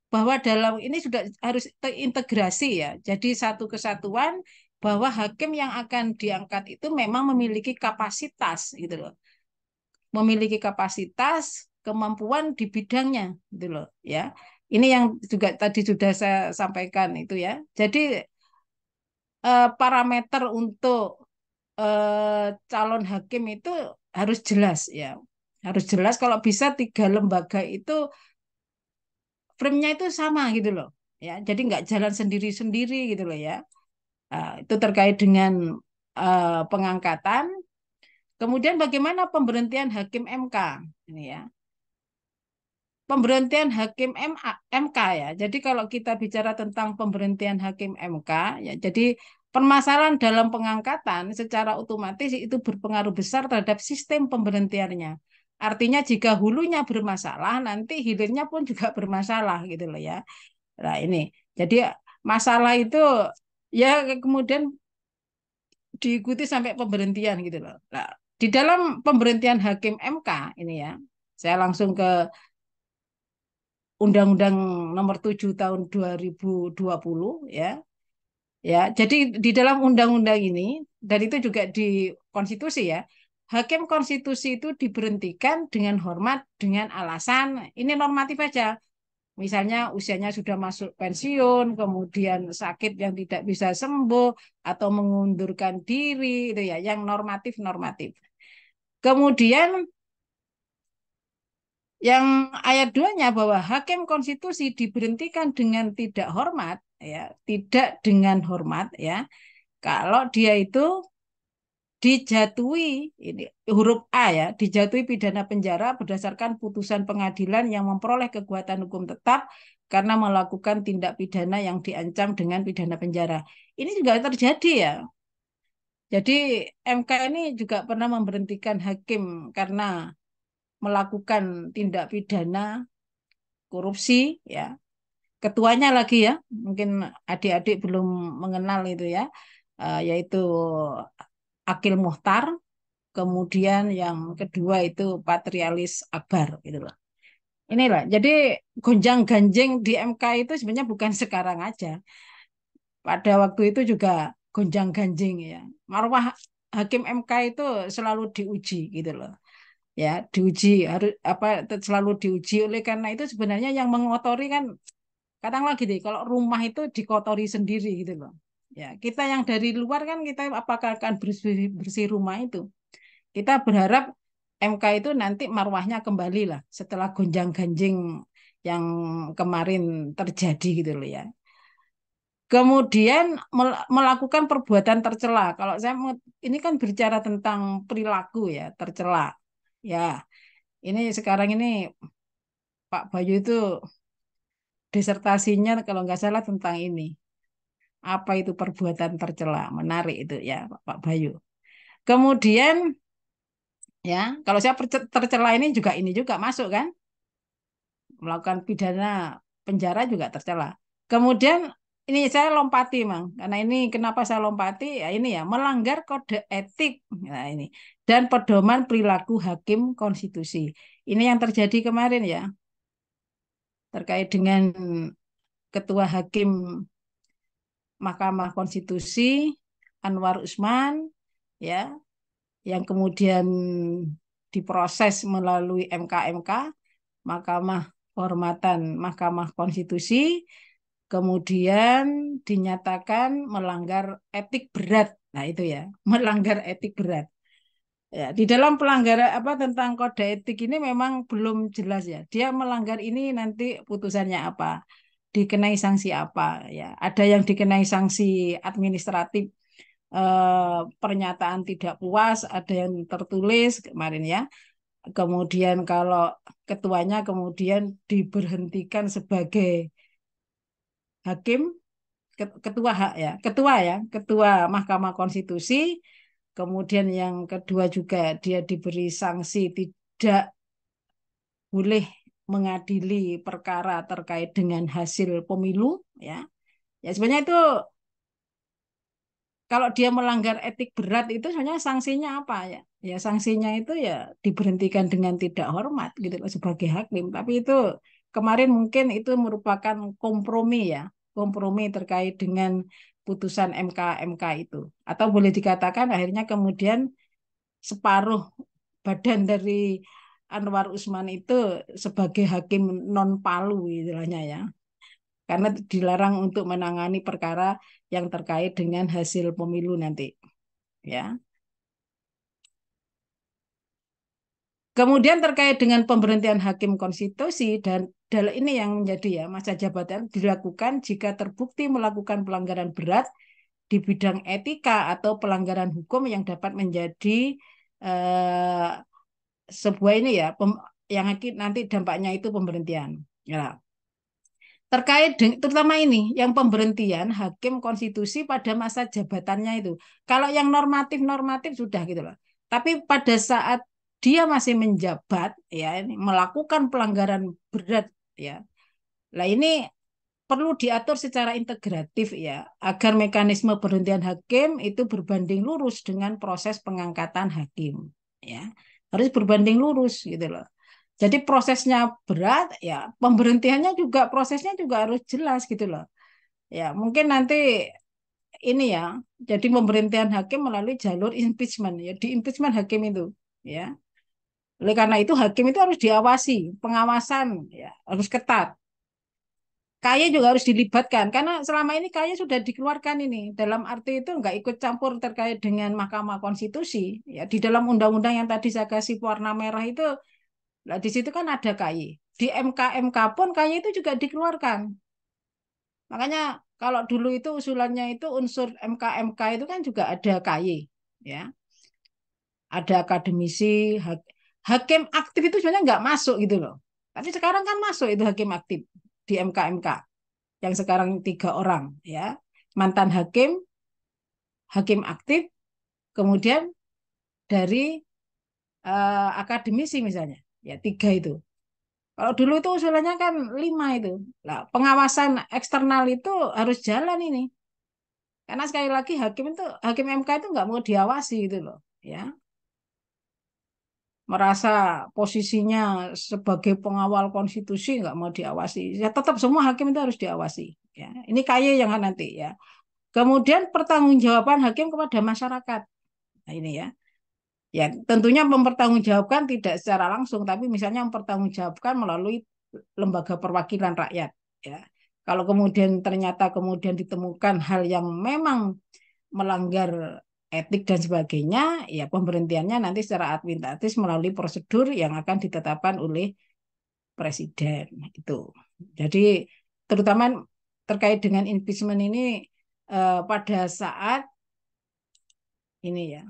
bahwa dalam ini sudah harus terintegrasi ya. Jadi satu kesatuan bahwa hakim yang akan diangkat itu memang memiliki kapasitas gitu loh. Memiliki kapasitas, kemampuan di bidangnya gitu loh, ya. Ini yang juga tadi sudah saya sampaikan itu ya. Jadi eh, parameter untuk eh, calon hakim itu harus jelas ya. Harus jelas kalau bisa tiga lembaga itu frame-nya itu sama gitu loh ya jadi nggak jalan sendiri-sendiri gitu loh ya Eh, itu terkait dengan uh, pengangkatan. Kemudian bagaimana pemberhentian hakim MK ini ya. Pemberhentian hakim MA, MK ya. Jadi kalau kita bicara tentang pemberhentian hakim MK ya jadi permasalahan dalam pengangkatan secara otomatis itu berpengaruh besar terhadap sistem pemberhentiannya. Artinya jika hulunya bermasalah, nanti hilirnya pun juga bermasalah gitu loh ya. Nah ini, jadi masalah itu ya kemudian diikuti sampai pemberhentian gitu loh. Nah, di dalam pemberhentian hakim MK ini ya, saya langsung ke Undang-Undang Nomor 7 tahun 2020 ya. Ya, jadi di dalam undang-undang ini dan itu juga di konstitusi ya. Hakim konstitusi itu diberhentikan dengan hormat dengan alasan ini normatif aja misalnya usianya sudah masuk pensiun, kemudian sakit yang tidak bisa sembuh atau mengundurkan diri itu ya yang normatif normatif. Kemudian yang ayat 2-nya bahwa hakim konstitusi diberhentikan dengan tidak hormat ya, tidak dengan hormat ya. Kalau dia itu dijatuhi ini huruf A ya, dijatuhi pidana penjara berdasarkan putusan pengadilan yang memperoleh kekuatan hukum tetap karena melakukan tindak pidana yang diancam dengan pidana penjara. Ini juga terjadi ya. Jadi MK ini juga pernah memberhentikan hakim karena melakukan tindak pidana korupsi ya. Ketuanya lagi ya, mungkin adik-adik belum mengenal itu ya, eh, yaitu Akil Muhtar, kemudian yang kedua itu Patrialis Akbar gitu loh. Inilah, jadi gonjang-ganjing di MK itu sebenarnya bukan sekarang aja. Pada waktu itu juga gonjang-ganjing ya. Marwah hakim MK itu selalu diuji gitu loh. Ya, diuji harus apa selalu diuji oleh karena itu sebenarnya yang mengotori kan katakanlah gitu, kalau rumah itu dikotori sendiri gitu loh Ya, kita yang dari luar kan kita apakah akan bersih bersih rumah itu? Kita berharap MK itu nanti marwahnya kembali lah setelah gonjang-ganjing yang kemarin terjadi gitu loh ya. Kemudian melakukan perbuatan tercela. Kalau saya mau, ini kan berbicara tentang perilaku ya, tercela. Ya. Ini sekarang ini Pak Bayu itu disertasinya kalau nggak salah tentang ini apa itu perbuatan tercela. Menarik itu ya Pak Bayu. Kemudian ya, kalau saya tercela ini juga ini juga masuk kan? Melakukan pidana penjara juga tercela. Kemudian ini saya lompati, Mang. Karena ini kenapa saya lompati? Ya ini ya, melanggar kode etik. Nah, ini. Dan pedoman perilaku hakim konstitusi. Ini yang terjadi kemarin ya. Terkait dengan ketua hakim Mahkamah Konstitusi Anwar Usman ya yang kemudian diproses melalui MKMK Mahkamah Kehormatan Mahkamah Konstitusi kemudian dinyatakan melanggar etik berat. Nah, itu ya, melanggar etik berat. Ya, di dalam pelanggaran apa tentang kode etik ini memang belum jelas ya. Dia melanggar ini nanti putusannya apa dikenai sanksi apa ya ada yang dikenai sanksi administratif eh, pernyataan tidak puas ada yang tertulis kemarin ya kemudian kalau ketuanya kemudian diberhentikan sebagai hakim ketua hak ya ketua ya ketua Mahkamah Konstitusi kemudian yang kedua juga dia diberi sanksi tidak boleh mengadili perkara terkait dengan hasil pemilu ya ya sebenarnya itu kalau dia melanggar etik berat itu sebenarnya sanksinya apa ya ya sanksinya itu ya diberhentikan dengan tidak hormat gitu loh sebagai hakim tapi itu kemarin mungkin itu merupakan kompromi ya kompromi terkait dengan putusan MK MK itu atau boleh dikatakan akhirnya kemudian separuh badan dari Anwar Usman itu sebagai hakim non palu istilahnya ya. Karena dilarang untuk menangani perkara yang terkait dengan hasil pemilu nanti. Ya. Kemudian terkait dengan pemberhentian hakim konstitusi dan dalam ini yang menjadi ya masa jabatan dilakukan jika terbukti melakukan pelanggaran berat di bidang etika atau pelanggaran hukum yang dapat menjadi eh, sebuah ini ya pem, yang nanti dampaknya itu pemberhentian. Ya. Terkait dengan, terutama ini yang pemberhentian hakim konstitusi pada masa jabatannya itu. Kalau yang normatif-normatif sudah gitu loh. Tapi pada saat dia masih menjabat ya ini melakukan pelanggaran berat ya. Lah ini perlu diatur secara integratif ya agar mekanisme perhentian hakim itu berbanding lurus dengan proses pengangkatan hakim ya harus berbanding lurus gitu loh. Jadi prosesnya berat ya pemberhentiannya juga prosesnya juga harus jelas gitu loh. Ya mungkin nanti ini ya jadi pemberhentian hakim melalui jalur impeachment ya di impeachment hakim itu ya. Oleh karena itu hakim itu harus diawasi, pengawasan ya harus ketat Kaya juga harus dilibatkan karena selama ini Kaya sudah dikeluarkan ini dalam arti itu nggak ikut campur terkait dengan Mahkamah Konstitusi ya di dalam undang-undang yang tadi saya kasih warna merah itu lah di situ kan ada kaya di MK-MK pun kaya itu juga dikeluarkan makanya kalau dulu itu usulannya itu unsur MK-MK itu kan juga ada kaya ya ada akademisi hak, hakim aktif itu sebenarnya nggak masuk gitu loh tapi sekarang kan masuk itu hakim aktif di MKMK mk yang sekarang tiga orang ya mantan hakim hakim aktif kemudian dari uh, akademisi misalnya ya tiga itu kalau dulu itu usulannya kan lima itu lah pengawasan eksternal itu harus jalan ini karena sekali lagi hakim itu hakim MK itu nggak mau diawasi itu loh ya merasa posisinya sebagai pengawal konstitusi nggak mau diawasi. Ya tetap semua hakim itu harus diawasi. Ya, ini kaya yang nanti ya. Kemudian pertanggungjawaban hakim kepada masyarakat. Nah, ini ya. Ya, tentunya mempertanggungjawabkan tidak secara langsung tapi misalnya mempertanggungjawabkan melalui lembaga perwakilan rakyat, ya. Kalau kemudian ternyata kemudian ditemukan hal yang memang melanggar etik dan sebagainya, ya pemberhentiannya nanti secara administratif melalui prosedur yang akan ditetapkan oleh presiden itu. Jadi terutama terkait dengan impeachment ini eh, pada saat ini ya,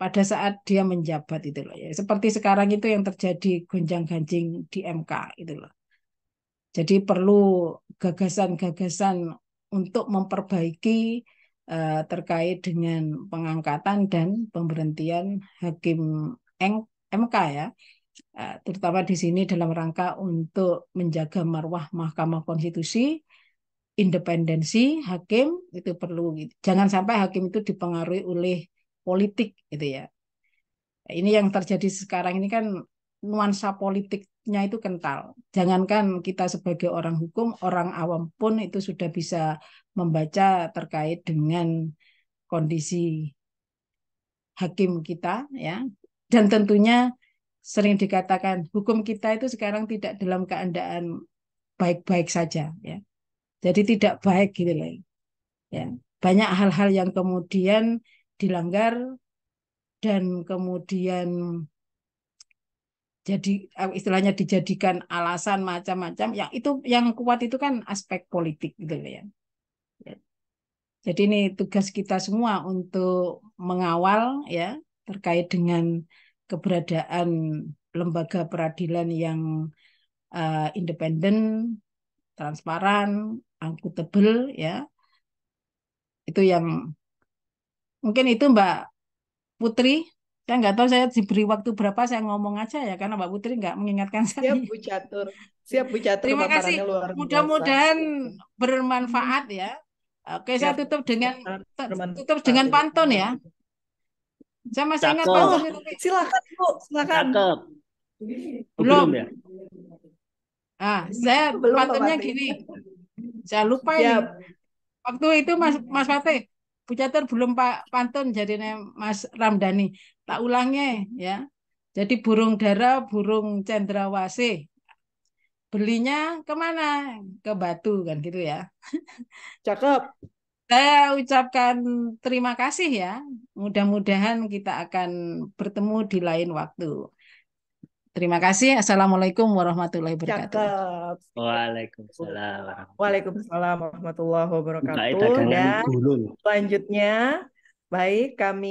pada saat dia menjabat itu loh ya. Seperti sekarang itu yang terjadi gonjang-ganjing di MK itu loh. Jadi perlu gagasan-gagasan untuk memperbaiki Eh, terkait dengan pengangkatan dan pemberhentian hakim MK ya eh, terutama di sini dalam rangka untuk menjaga marwah Mahkamah Konstitusi, independensi hakim itu perlu. Gitu. Jangan sampai hakim itu dipengaruhi oleh politik gitu ya. Ini yang terjadi sekarang ini kan nuansa politiknya itu kental. Jangankan kita sebagai orang hukum, orang awam pun itu sudah bisa membaca terkait dengan kondisi hakim kita ya. Dan tentunya sering dikatakan hukum kita itu sekarang tidak dalam keadaan baik-baik saja ya. Jadi tidak baik gitu loh. Ya, banyak hal-hal yang kemudian dilanggar dan kemudian jadi eh, istilahnya dijadikan alasan macam-macam yang itu yang kuat itu kan aspek politik gitu ya. ya. Jadi ini tugas kita semua untuk mengawal ya terkait dengan keberadaan lembaga peradilan yang uh, independen, transparan, akuntabel ya. Itu yang mungkin itu Mbak Putri saya nggak tahu saya diberi waktu berapa saya ngomong aja ya karena Mbak Putri nggak mengingatkan saya. Siap Bu Catur. Siap Bu Catur. Terima kasih. Mudah-mudahan bermanfaat ya. Oke, saya tutup dengan tutup dengan pantun ya. Saya masih ingat pantun Silakan Bu, silakan. Cakep. Belum. Belum ya? Ah, saya Belum, pantunnya gini. Saya lupa ya. Waktu itu Mas Mas Fatih, Bu Catur belum Pak Pantun jadi Mas Ramdhani tak ulangnya ya. Jadi burung dara, burung cendrawasih. Belinya kemana? Ke Batu kan gitu ya. Cakep. Saya ucapkan terima kasih ya. Mudah-mudahan kita akan bertemu di lain waktu. Terima kasih. Assalamualaikum warahmatullahi wabarakatuh. Cakep. Waalaikumsalam. Waalaikumsalam warahmatullahi wabarakatuh. Dan selanjutnya Baik, kami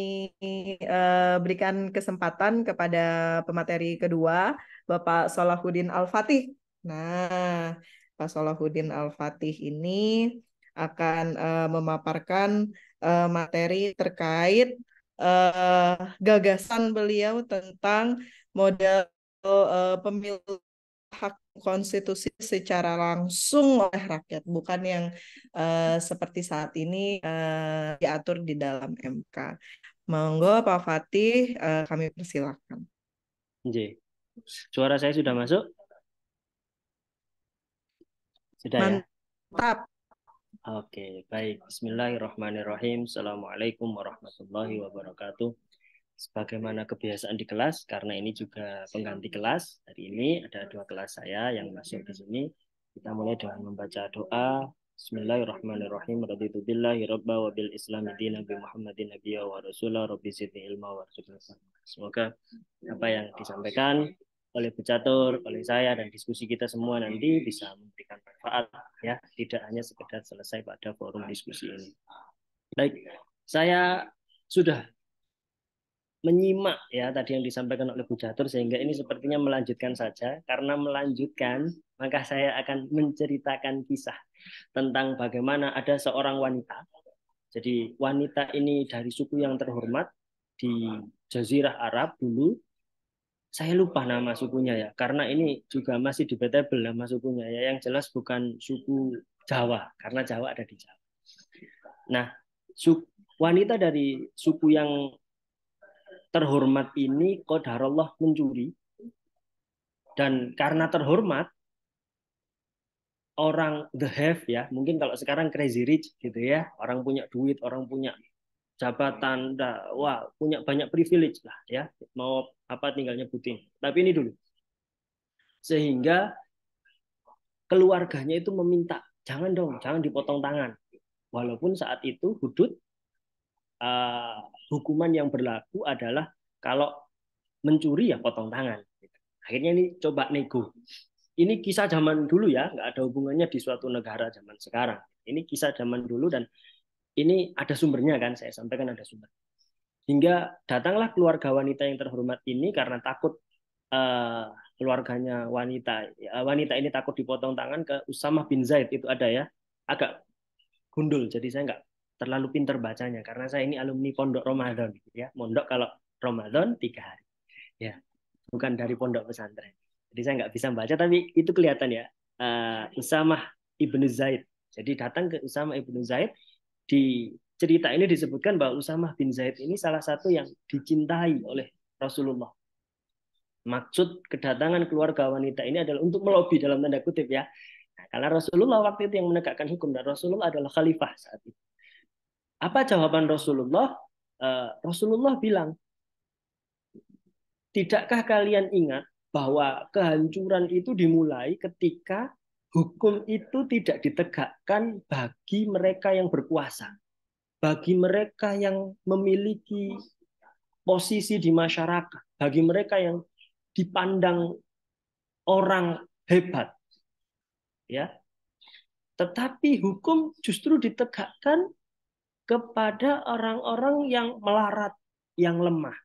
uh, berikan kesempatan kepada pemateri kedua, Bapak Solahuddin Al-Fatih. Nah, Pak Solahuddin Al-Fatih ini akan uh, memaparkan uh, materi terkait uh, gagasan beliau tentang model uh, pemilu hak konstitusi secara langsung oleh rakyat, bukan yang uh, seperti saat ini uh, diatur di dalam MK. Monggo Pak Fatih, uh, kami persilakan. J. Suara saya sudah masuk? Sudah ya? Mantap. ya? Oke, okay, baik. Bismillahirrahmanirrahim. Assalamualaikum warahmatullahi wabarakatuh sebagaimana kebiasaan di kelas karena ini juga pengganti kelas hari ini ada dua kelas saya yang masuk di sini kita mulai dengan membaca doa Bismillahirrahmanirrahim raditu billahi rabba wa bil islam bi muhammadin nabiyya wa rasulah robbi zidni ilma wa semoga apa yang disampaikan oleh pecatur, oleh saya dan diskusi kita semua nanti bisa memberikan manfaat ya, tidak hanya sekedar selesai pada forum diskusi ini. Baik, saya sudah menyimak ya tadi yang disampaikan oleh Bu Catur sehingga ini sepertinya melanjutkan saja karena melanjutkan maka saya akan menceritakan kisah tentang bagaimana ada seorang wanita jadi wanita ini dari suku yang terhormat di Jazirah Arab dulu saya lupa nama sukunya ya karena ini juga masih debatable nama sukunya ya yang jelas bukan suku Jawa karena Jawa ada di Jawa nah suku wanita dari suku yang terhormat ini Allah mencuri dan karena terhormat orang the have ya mungkin kalau sekarang crazy rich gitu ya orang punya duit orang punya jabatan wah punya banyak privilege lah ya mau apa tinggalnya puting tapi ini dulu sehingga keluarganya itu meminta jangan dong jangan dipotong tangan walaupun saat itu hudud Eh, hukuman yang berlaku adalah kalau mencuri ya potong tangan. Akhirnya ini coba nego. Ini kisah zaman dulu ya, nggak ada hubungannya di suatu negara zaman sekarang. Ini kisah zaman dulu dan ini ada sumbernya kan, saya sampaikan ada sumber. Hingga datanglah keluarga wanita yang terhormat ini karena takut uh, keluarganya wanita eh, wanita ini takut dipotong tangan ke Usama bin Zaid itu ada ya, agak gundul jadi saya nggak terlalu pinter bacanya karena saya ini alumni pondok Ramadan gitu ya mondok kalau Ramadan tiga hari ya bukan dari pondok pesantren jadi saya nggak bisa baca tapi itu kelihatan ya uh, eh, Usamah ibnu Zaid jadi datang ke Usamah ibnu Zaid di cerita ini disebutkan bahwa Usamah bin Zaid ini salah satu yang dicintai oleh Rasulullah maksud kedatangan keluarga wanita ini adalah untuk melobi dalam tanda kutip ya nah, karena Rasulullah waktu itu yang menegakkan hukum dan Rasulullah adalah khalifah saat itu. Apa jawaban Rasulullah? Eh, Rasulullah bilang, "Tidakkah kalian ingat bahwa kehancuran itu dimulai ketika hukum itu tidak ditegakkan bagi mereka yang berkuasa, bagi mereka yang memiliki posisi di masyarakat, bagi mereka yang dipandang orang hebat." Ya. Tetapi hukum justru ditegakkan kepada orang-orang yang melarat, yang lemah.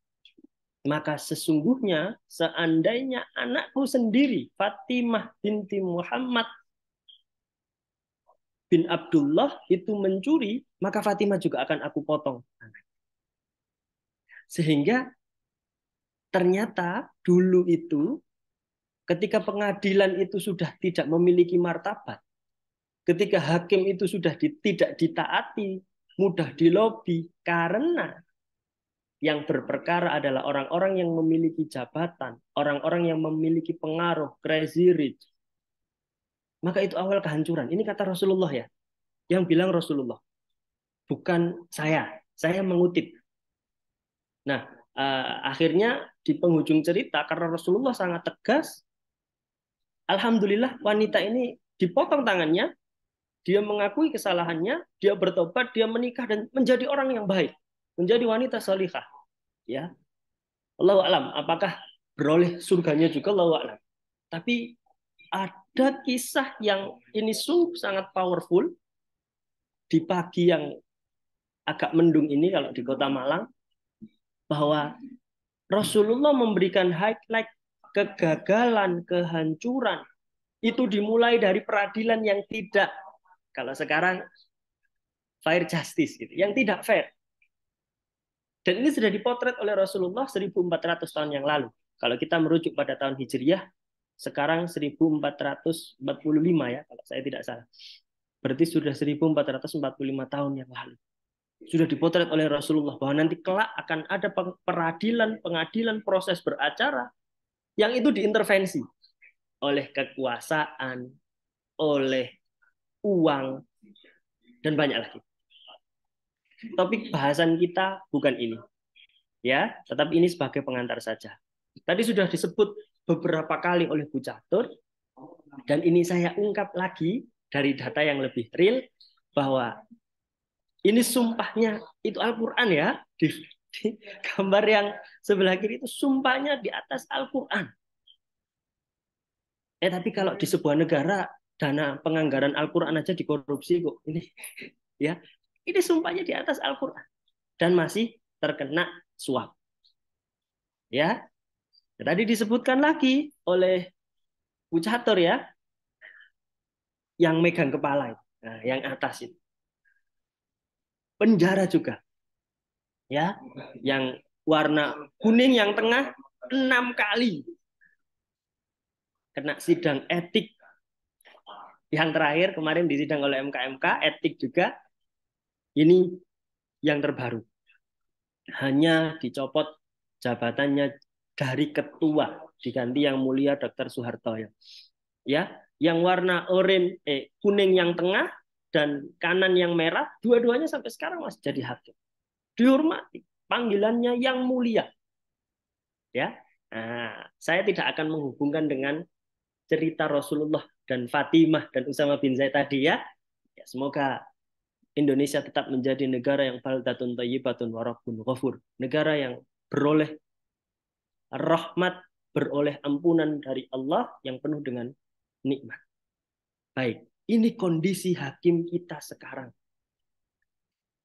Maka sesungguhnya seandainya anakku sendiri, Fatimah binti Muhammad bin Abdullah itu mencuri, maka Fatimah juga akan aku potong. Sehingga ternyata dulu itu ketika pengadilan itu sudah tidak memiliki martabat, ketika hakim itu sudah tidak ditaati, mudah dilobi karena yang berperkara adalah orang-orang yang memiliki jabatan, orang-orang yang memiliki pengaruh, crazy rich. Maka itu awal kehancuran. Ini kata Rasulullah ya. Yang bilang Rasulullah. Bukan saya. Saya mengutip. Nah, eh, akhirnya di penghujung cerita, karena Rasulullah sangat tegas, Alhamdulillah wanita ini dipotong tangannya, dia mengakui kesalahannya, dia bertobat, dia menikah dan menjadi orang yang baik, menjadi wanita salihah. Ya. allahu alam, apakah beroleh surganya juga allahu alam. Tapi ada kisah yang ini sungguh sangat powerful di pagi yang agak mendung ini kalau di kota Malang bahwa Rasulullah memberikan highlight kegagalan, kehancuran itu dimulai dari peradilan yang tidak kalau sekarang fair justice gitu, yang tidak fair. Dan ini sudah dipotret oleh Rasulullah 1400 tahun yang lalu. Kalau kita merujuk pada tahun Hijriah, sekarang 1445 ya, kalau saya tidak salah. Berarti sudah 1445 tahun yang lalu. Sudah dipotret oleh Rasulullah bahwa nanti kelak akan ada peradilan, pengadilan, proses beracara yang itu diintervensi oleh kekuasaan, oleh uang, dan banyak lagi. Topik bahasan kita bukan ini. Ya, tetapi ini sebagai pengantar saja. Tadi sudah disebut beberapa kali oleh Bu Catur dan ini saya ungkap lagi dari data yang lebih real bahwa ini sumpahnya itu Al-Qur'an ya di, di gambar yang sebelah kiri itu sumpahnya di atas Al-Qur'an. Eh tapi kalau di sebuah negara dana penganggaran Al-Quran aja dikorupsi kok ini ya ini sumpahnya di atas Al-Quran dan masih terkena suap ya tadi disebutkan lagi oleh Bu ya yang megang kepala itu nah, yang atas itu penjara juga ya yang warna kuning yang tengah enam kali kena sidang etik yang terakhir kemarin disidang oleh MKMK etik juga ini yang terbaru hanya dicopot jabatannya dari ketua diganti yang mulia Dr. Soeharto ya. ya yang warna oranye eh, kuning yang tengah dan kanan yang merah dua-duanya sampai sekarang masih jadi hakim dihormati panggilannya yang mulia ya nah, saya tidak akan menghubungkan dengan cerita Rasulullah dan Fatimah dan Usama bin Zaid tadi ya. ya semoga Indonesia tetap menjadi negara yang baldatun thayyibatun warabun ghafur. Negara yang beroleh rahmat, beroleh ampunan dari Allah yang penuh dengan nikmat. Baik, ini kondisi hakim kita sekarang.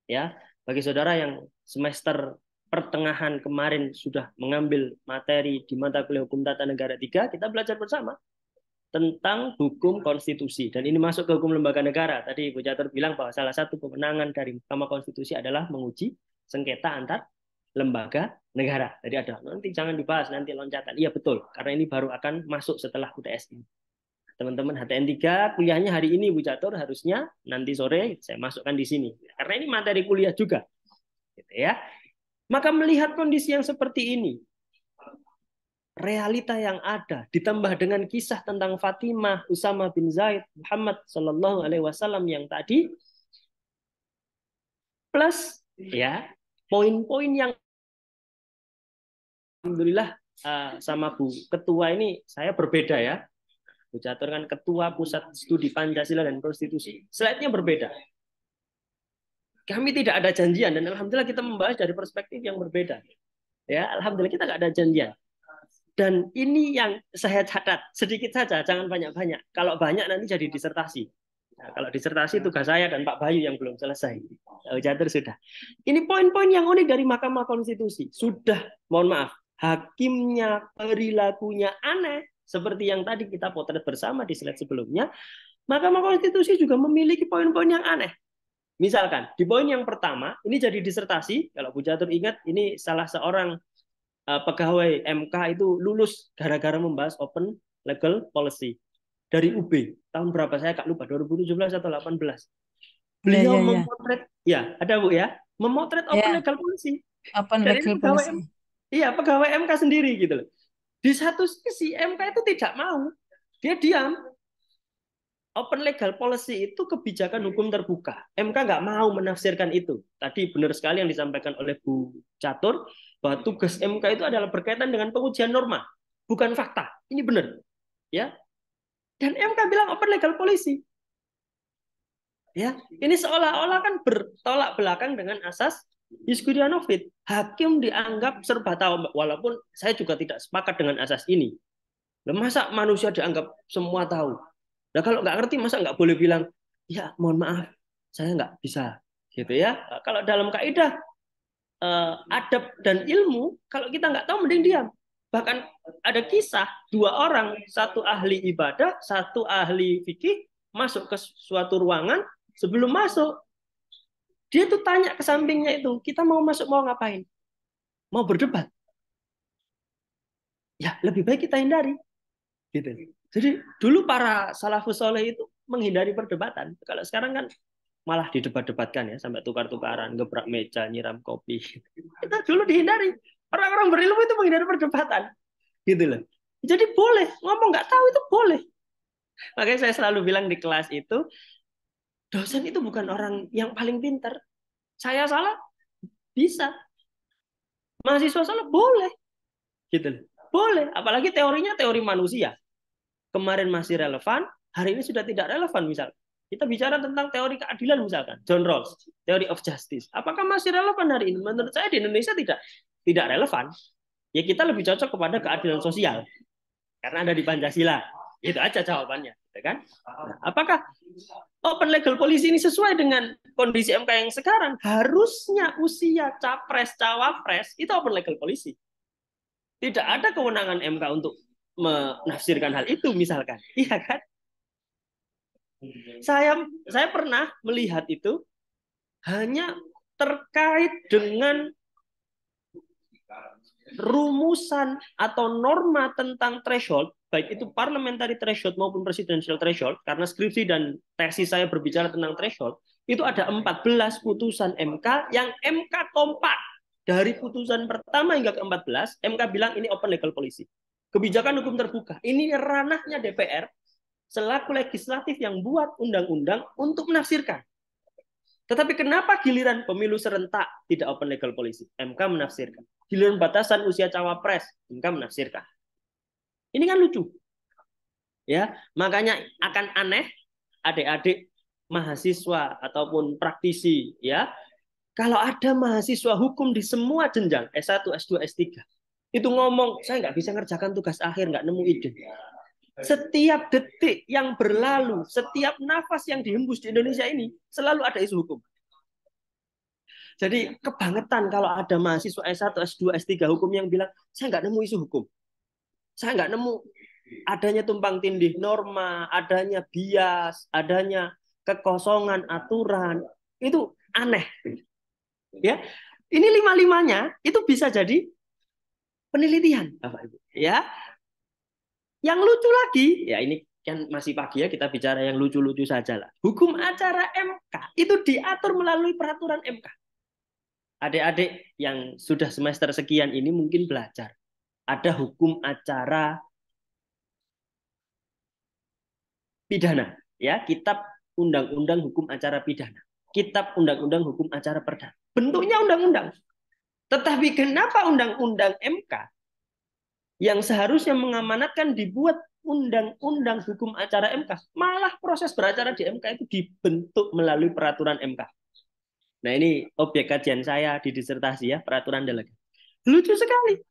Ya, bagi saudara yang semester pertengahan kemarin sudah mengambil materi di mata kuliah hukum tata negara 3, kita belajar bersama tentang hukum konstitusi dan ini masuk ke hukum lembaga negara. Tadi Bu Catur bilang bahwa salah satu kemenangan dari Mahkamah Konstitusi adalah menguji sengketa antar lembaga negara. Jadi ada nanti jangan dibahas nanti loncatan. Iya betul karena ini baru akan masuk setelah UTS ini. Teman-teman HTN 3 kuliahnya hari ini Bu Catur harusnya nanti sore saya masukkan di sini karena ini materi kuliah juga. Gitu ya. Maka melihat kondisi yang seperti ini, realita yang ada ditambah dengan kisah tentang Fatimah, Usama bin Zaid, Muhammad Shallallahu Alaihi Wasallam yang tadi plus ya poin-poin yang alhamdulillah eh, sama Bu Ketua ini saya berbeda ya. Bu kan Ketua Pusat Studi Pancasila dan Konstitusi. Slide-nya berbeda. Kami tidak ada janjian dan alhamdulillah kita membahas dari perspektif yang berbeda. Ya, alhamdulillah kita nggak ada janjian. Dan ini yang saya catat sedikit saja, jangan banyak-banyak. Kalau banyak nanti jadi disertasi. Nah, kalau disertasi hmm. tugas saya dan Pak Bayu yang belum selesai. jatuh sudah. Ini poin-poin yang unik dari Mahkamah Konstitusi. Sudah, mohon maaf, hakimnya perilakunya aneh seperti yang tadi kita potret bersama di slide sebelumnya. Mahkamah Konstitusi juga memiliki poin-poin yang aneh. Misalkan di poin yang pertama, ini jadi disertasi. Kalau Bu Jatur ingat, ini salah seorang uh, pegawai MK itu lulus gara-gara membahas open legal policy dari hmm. UB tahun berapa saya kak lupa 2017 atau 18 iya, beliau ya, ya, memotret ya. ada bu ya memotret open ya. legal policy open dari legal pegawai policy iya pegawai MK sendiri gitu loh di satu sisi MK itu tidak mau dia diam open legal policy itu kebijakan hukum terbuka. MK nggak mau menafsirkan itu. Tadi benar sekali yang disampaikan oleh Bu Catur, bahwa tugas MK itu adalah berkaitan dengan pengujian norma, bukan fakta. Ini benar. Ya. Dan MK bilang open legal policy. Ya, ini seolah-olah kan bertolak belakang dengan asas Iskudianovit. Hakim dianggap serba tahu walaupun saya juga tidak sepakat dengan asas ini. masa manusia dianggap semua tahu? Nah, kalau nggak ngerti masa nggak boleh bilang, "Ya, mohon maaf, saya nggak bisa." Gitu ya. kalau dalam kaidah uh, adab dan ilmu, kalau kita nggak tahu mending diam. Bahkan ada kisah dua orang, satu ahli ibadah, satu ahli fikih masuk ke suatu ruangan. Sebelum masuk, dia tuh tanya ke sampingnya itu, kita mau masuk mau ngapain? Mau berdebat? Ya lebih baik kita hindari. Gitu. Jadi dulu para salafus soleh itu menghindari perdebatan. Kalau sekarang kan malah didebat-debatkan ya sampai tukar-tukaran gebrak meja nyiram kopi Kita dulu dihindari orang-orang berilmu itu menghindari perdebatan gitu loh jadi boleh ngomong nggak tahu itu boleh makanya saya selalu bilang di kelas itu dosen itu bukan orang yang paling pinter saya salah bisa mahasiswa salah boleh gitu loh boleh apalagi teorinya teori manusia kemarin masih relevan hari ini sudah tidak relevan misalnya kita bicara tentang teori keadilan misalkan, John Rawls, teori of justice. Apakah masih relevan hari ini? Menurut saya di Indonesia tidak tidak relevan. Ya kita lebih cocok kepada keadilan sosial. Karena ada di Pancasila. Itu aja jawabannya, ya kan? Nah, apakah open legal policy ini sesuai dengan kondisi MK yang sekarang? Harusnya usia capres cawapres itu open legal policy. Tidak ada kewenangan MK untuk menafsirkan hal itu misalkan. Iya kan? Saya saya pernah melihat itu hanya terkait dengan rumusan atau norma tentang threshold, baik itu parliamentary threshold maupun presidential threshold, karena skripsi dan tesis saya berbicara tentang threshold, itu ada 14 putusan MK yang MK kompak. Dari putusan pertama hingga ke-14, MK bilang ini open legal policy. Kebijakan hukum terbuka. Ini ranahnya DPR, selaku legislatif yang buat undang-undang untuk menafsirkan. Tetapi kenapa giliran pemilu serentak tidak open legal policy? MK menafsirkan. Giliran batasan usia cawapres, MK menafsirkan. Ini kan lucu. Ya, makanya akan aneh adik-adik mahasiswa ataupun praktisi ya. Kalau ada mahasiswa hukum di semua jenjang S1, S2, S3, itu ngomong saya nggak bisa ngerjakan tugas akhir, nggak nemu ide setiap detik yang berlalu, setiap nafas yang dihembus di Indonesia ini selalu ada isu hukum. Jadi kebangetan kalau ada mahasiswa S1, S2, S3 hukum yang bilang, saya nggak nemu isu hukum. Saya nggak nemu adanya tumpang tindih norma, adanya bias, adanya kekosongan aturan. Itu aneh. Ya, ini lima-limanya itu bisa jadi penelitian, Bapak Ibu. Ya, yang lucu lagi, ya ini kan masih pagi ya kita bicara yang lucu-lucu saja lah. Hukum acara MK itu diatur melalui peraturan MK. Adik-adik yang sudah semester sekian ini mungkin belajar ada hukum acara pidana ya kitab undang-undang hukum acara pidana kitab undang-undang hukum acara perdata bentuknya undang-undang tetapi kenapa undang-undang MK yang seharusnya mengamanatkan dibuat undang-undang hukum acara MK, malah proses beracara di MK itu dibentuk melalui peraturan MK. Nah ini objek kajian saya di disertasi ya, peraturan delegasi. Lucu sekali.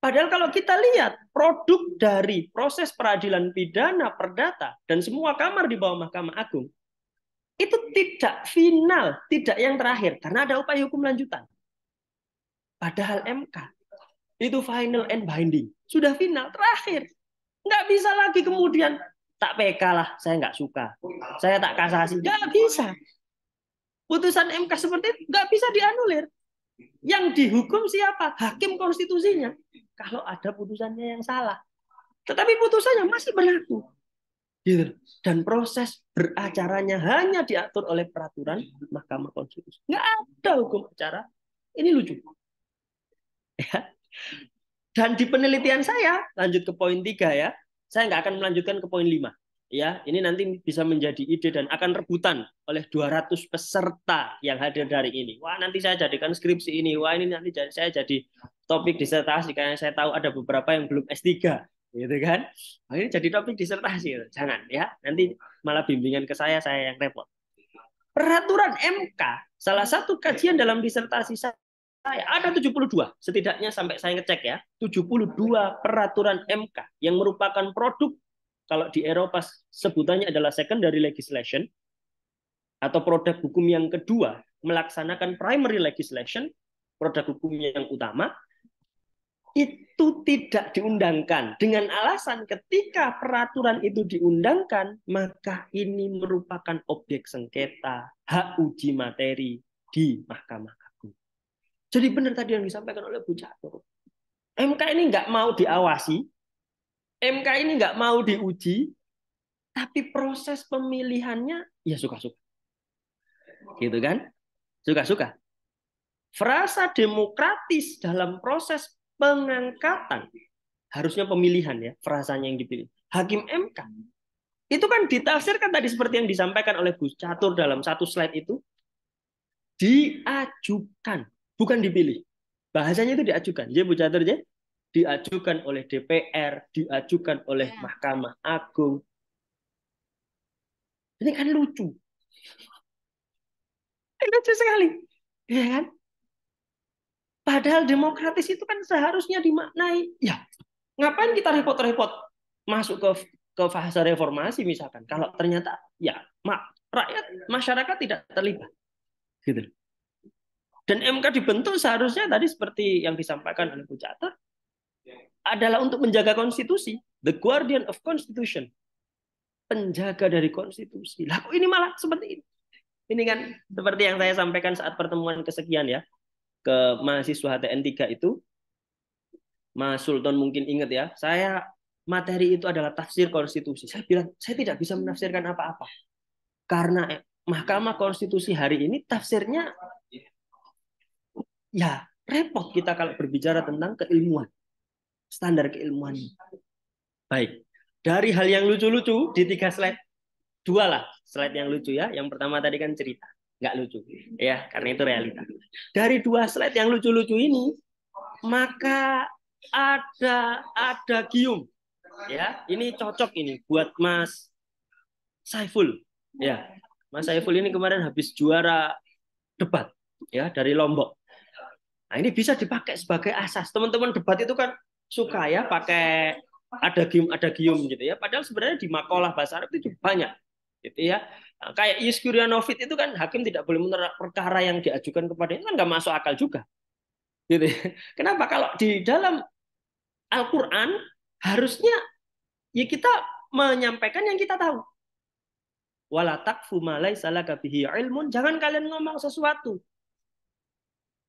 Padahal kalau kita lihat produk dari proses peradilan pidana, perdata, dan semua kamar di bawah Mahkamah Agung, itu tidak final, tidak yang terakhir, karena ada upaya hukum lanjutan. Padahal MK itu final and binding. Sudah final, terakhir. Nggak bisa lagi kemudian tak PK lah, saya nggak suka. Saya tak kasasi. Nggak bisa. Putusan MK seperti itu nggak bisa dianulir. Yang dihukum siapa? Hakim konstitusinya. Kalau ada putusannya yang salah. Tetapi putusannya masih berlaku. Gitu. Dan proses beracaranya hanya diatur oleh peraturan Mahkamah Konstitusi. Nggak ada hukum acara. Ini lucu. Ya. Dan di penelitian saya, lanjut ke poin tiga ya, saya nggak akan melanjutkan ke poin lima Ya, ini nanti bisa menjadi ide dan akan rebutan oleh 200 peserta yang hadir dari ini. Wah, nanti saya jadikan skripsi ini. Wah, ini nanti saya jadi topik disertasi karena saya tahu ada beberapa yang belum S3 gitu kan ini jadi topik disertasi jangan ya nanti malah bimbingan ke saya saya yang repot peraturan MK salah satu kajian dalam disertasi saya saya ada 72 setidaknya sampai saya ngecek ya 72 peraturan MK yang merupakan produk kalau di Eropa sebutannya adalah secondary legislation atau produk hukum yang kedua melaksanakan primary legislation produk hukum yang utama itu tidak diundangkan dengan alasan ketika peraturan itu diundangkan maka ini merupakan objek sengketa hak uji materi di Mahkamah jadi benar tadi yang disampaikan oleh Bu Catur. MK ini nggak mau diawasi, MK ini nggak mau diuji, tapi proses pemilihannya ya suka-suka. Gitu kan? Suka-suka. Frasa demokratis dalam proses pengangkatan harusnya pemilihan ya, frasanya yang dipilih. Hakim MK itu kan ditafsirkan tadi seperti yang disampaikan oleh Gus Catur dalam satu slide itu diajukan bukan dipilih. Bahasanya itu diajukan. Jadi Bu Catur, ya? Diajukan oleh DPR, diajukan oleh ya. Mahkamah Agung. Ini kan lucu. Ini lucu sekali. Ya kan? Padahal demokratis itu kan seharusnya dimaknai. Ya, ngapain kita repot-repot masuk ke ke fase reformasi misalkan kalau ternyata ya mak, rakyat masyarakat tidak terlibat gitu dan MK dibentuk seharusnya tadi seperti yang disampaikan oleh Bu Jata, adalah untuk menjaga konstitusi. The guardian of constitution. Penjaga dari konstitusi. Lah kok ini malah seperti ini? Ini kan seperti yang saya sampaikan saat pertemuan kesekian ya. Ke mahasiswa HTN 3 itu. Mas Sultan mungkin ingat ya. Saya materi itu adalah tafsir konstitusi. Saya bilang, saya tidak bisa menafsirkan apa-apa. Karena Mahkamah Konstitusi hari ini tafsirnya ya repot kita kalau berbicara tentang keilmuan. Standar keilmuan. Baik. Dari hal yang lucu-lucu di tiga slide. Dua lah slide yang lucu ya. Yang pertama tadi kan cerita. Nggak lucu. Ya, karena itu realita. Dari dua slide yang lucu-lucu ini, maka ada ada gium. Ya, ini cocok ini buat Mas Saiful. Ya, Mas Saiful ini kemarin habis juara debat ya dari Lombok. Nah, ini bisa dipakai sebagai asas. Teman-teman debat itu kan suka ya pakai ada gium ada gium gitu ya. Padahal sebenarnya di makalah bahasa Arab itu banyak gitu ya. Nah, kayak ius novit itu kan hakim tidak boleh menerap perkara yang diajukan kepada itu kan nggak masuk akal juga. Gitu. Ya. Kenapa kalau di dalam Al-Qur'an harusnya ya kita menyampaikan yang kita tahu. Wala takfu ma ilmun. Jangan kalian ngomong sesuatu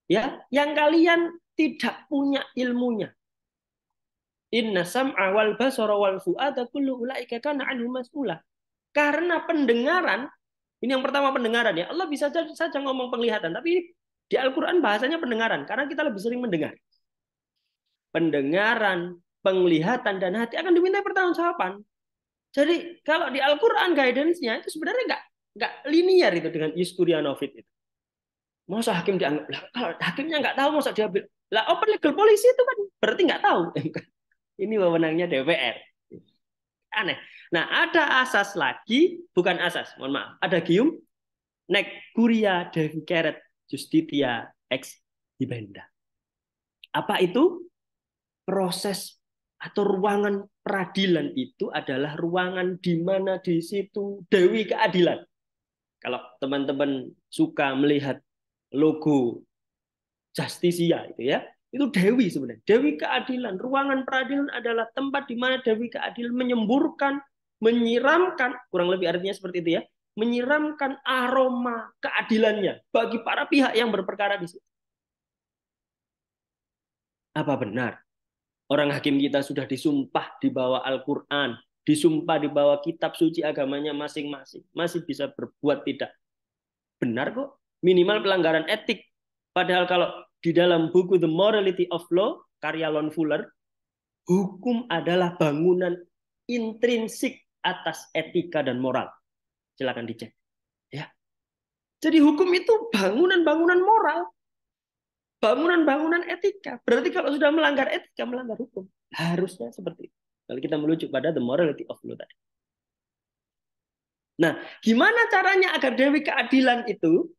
ya yang kalian tidak punya ilmunya inna sam'a wal basara wal fu'ada kullu ulaika kana anhu karena pendengaran ini yang pertama pendengaran ya Allah bisa saja ngomong penglihatan tapi di Al-Qur'an bahasanya pendengaran karena kita lebih sering mendengar pendengaran penglihatan dan hati akan diminta pertanggungjawaban jadi kalau di Al-Qur'an guidance-nya itu sebenarnya nggak nggak linear itu dengan Yuskurianovit itu Masa hakim dianggap, lah, kalau hakimnya nggak tahu masa diambil. Lah open oh, legal policy itu kan berarti nggak tahu. Ini wewenangnya DPR. Aneh. Nah ada asas lagi, bukan asas, mohon maaf. Ada gium, nek curia keret justitia ex dibenda Apa itu? Proses atau ruangan peradilan itu adalah ruangan di mana di situ Dewi Keadilan. Kalau teman-teman suka melihat logo Justisia itu ya. Itu dewi sebenarnya. Dewi keadilan. Ruangan peradilan adalah tempat di mana dewi keadilan menyemburkan, menyiramkan, kurang lebih artinya seperti itu ya, menyiramkan aroma keadilannya bagi para pihak yang berperkara di sini. Apa benar orang hakim kita sudah disumpah di bawah Al-Qur'an, disumpah di bawah kitab suci agamanya masing-masing, masih bisa berbuat tidak benar kok? minimal pelanggaran etik. Padahal kalau di dalam buku The Morality of Law karya Lon Fuller, hukum adalah bangunan intrinsik atas etika dan moral. Silakan dicek. Ya. Jadi hukum itu bangunan-bangunan moral, bangunan-bangunan etika. Berarti kalau sudah melanggar etika, melanggar hukum. Harusnya seperti itu. Kalau kita melucuk pada the morality of law tadi. Nah, gimana caranya agar Dewi Keadilan itu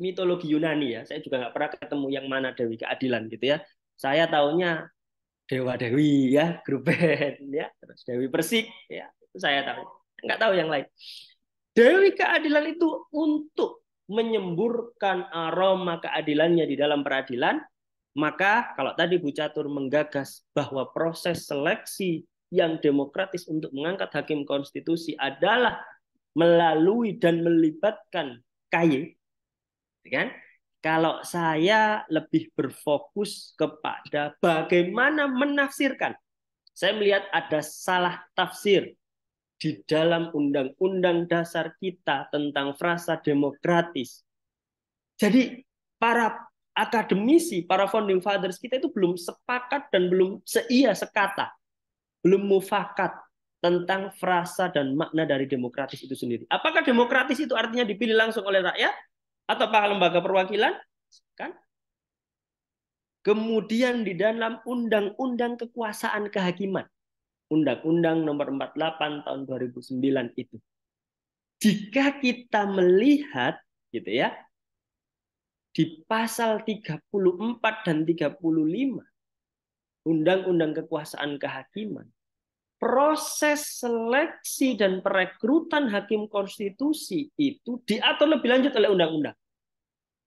mitologi Yunani ya. Saya juga nggak pernah ketemu yang mana Dewi Keadilan gitu ya. Saya taunya Dewa Dewi ya, grup band ya, terus Dewi Persik ya, itu saya tahu. Nggak tahu yang lain. Dewi Keadilan itu untuk menyemburkan aroma keadilannya di dalam peradilan, maka kalau tadi Bu Catur menggagas bahwa proses seleksi yang demokratis untuk mengangkat hakim konstitusi adalah melalui dan melibatkan KY Iya kan? Kalau saya lebih berfokus kepada bagaimana menafsirkan. Saya melihat ada salah tafsir di dalam undang-undang dasar kita tentang frasa demokratis. Jadi para akademisi, para founding fathers kita itu belum sepakat dan belum seia sekata, belum mufakat tentang frasa dan makna dari demokratis itu sendiri. Apakah demokratis itu artinya dipilih langsung oleh rakyat? atau para lembaga perwakilan kan kemudian di dalam undang-undang kekuasaan kehakiman undang-undang nomor 48 tahun 2009 itu jika kita melihat gitu ya di pasal 34 dan 35 undang-undang kekuasaan kehakiman proses seleksi dan perekrutan hakim konstitusi itu diatur lebih lanjut oleh undang-undang.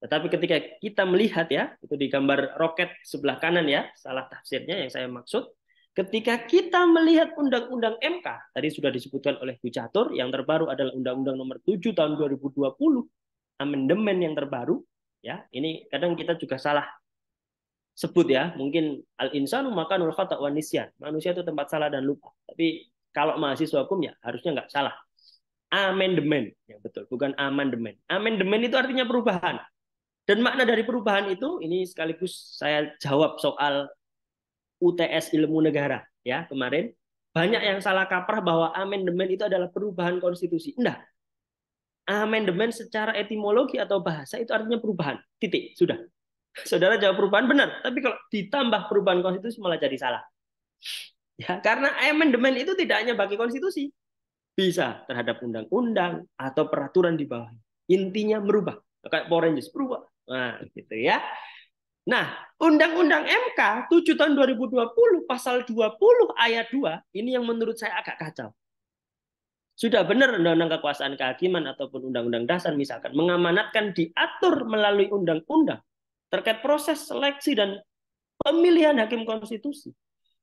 Tetapi ketika kita melihat ya, itu di gambar roket sebelah kanan ya, salah tafsirnya yang saya maksud. Ketika kita melihat Undang-Undang MK, tadi sudah disebutkan oleh Bu Catur, yang terbaru adalah Undang-Undang nomor 7 tahun 2020, amandemen yang terbaru, ya ini kadang kita juga salah sebut ya, mungkin al-insanu makanul khata wa nisyan. Manusia itu tempat salah dan lupa. Tapi kalau mahasiswa hukum ya harusnya nggak salah. Amandemen, yang betul, bukan amandemen. Amandemen itu artinya perubahan dan makna dari perubahan itu ini sekaligus saya jawab soal UTS Ilmu Negara ya kemarin banyak yang salah kaprah bahwa amandemen itu adalah perubahan konstitusi. Enggak. Amandemen secara etimologi atau bahasa itu artinya perubahan. Titik, sudah. Saudara jawab perubahan benar, tapi kalau ditambah perubahan konstitusi malah jadi salah. Ya, karena amandemen itu tidak hanya bagi konstitusi. Bisa terhadap undang-undang atau peraturan di bawah. Intinya merubah. Kayak Power Rangers berubah. Nah, gitu ya. Nah, Undang-Undang MK 7 tahun 2020 pasal 20 ayat 2 ini yang menurut saya agak kacau. Sudah benar Undang-Undang Kekuasaan Kehakiman ataupun Undang-Undang Dasar misalkan mengamanatkan diatur melalui undang-undang terkait proses seleksi dan pemilihan hakim konstitusi.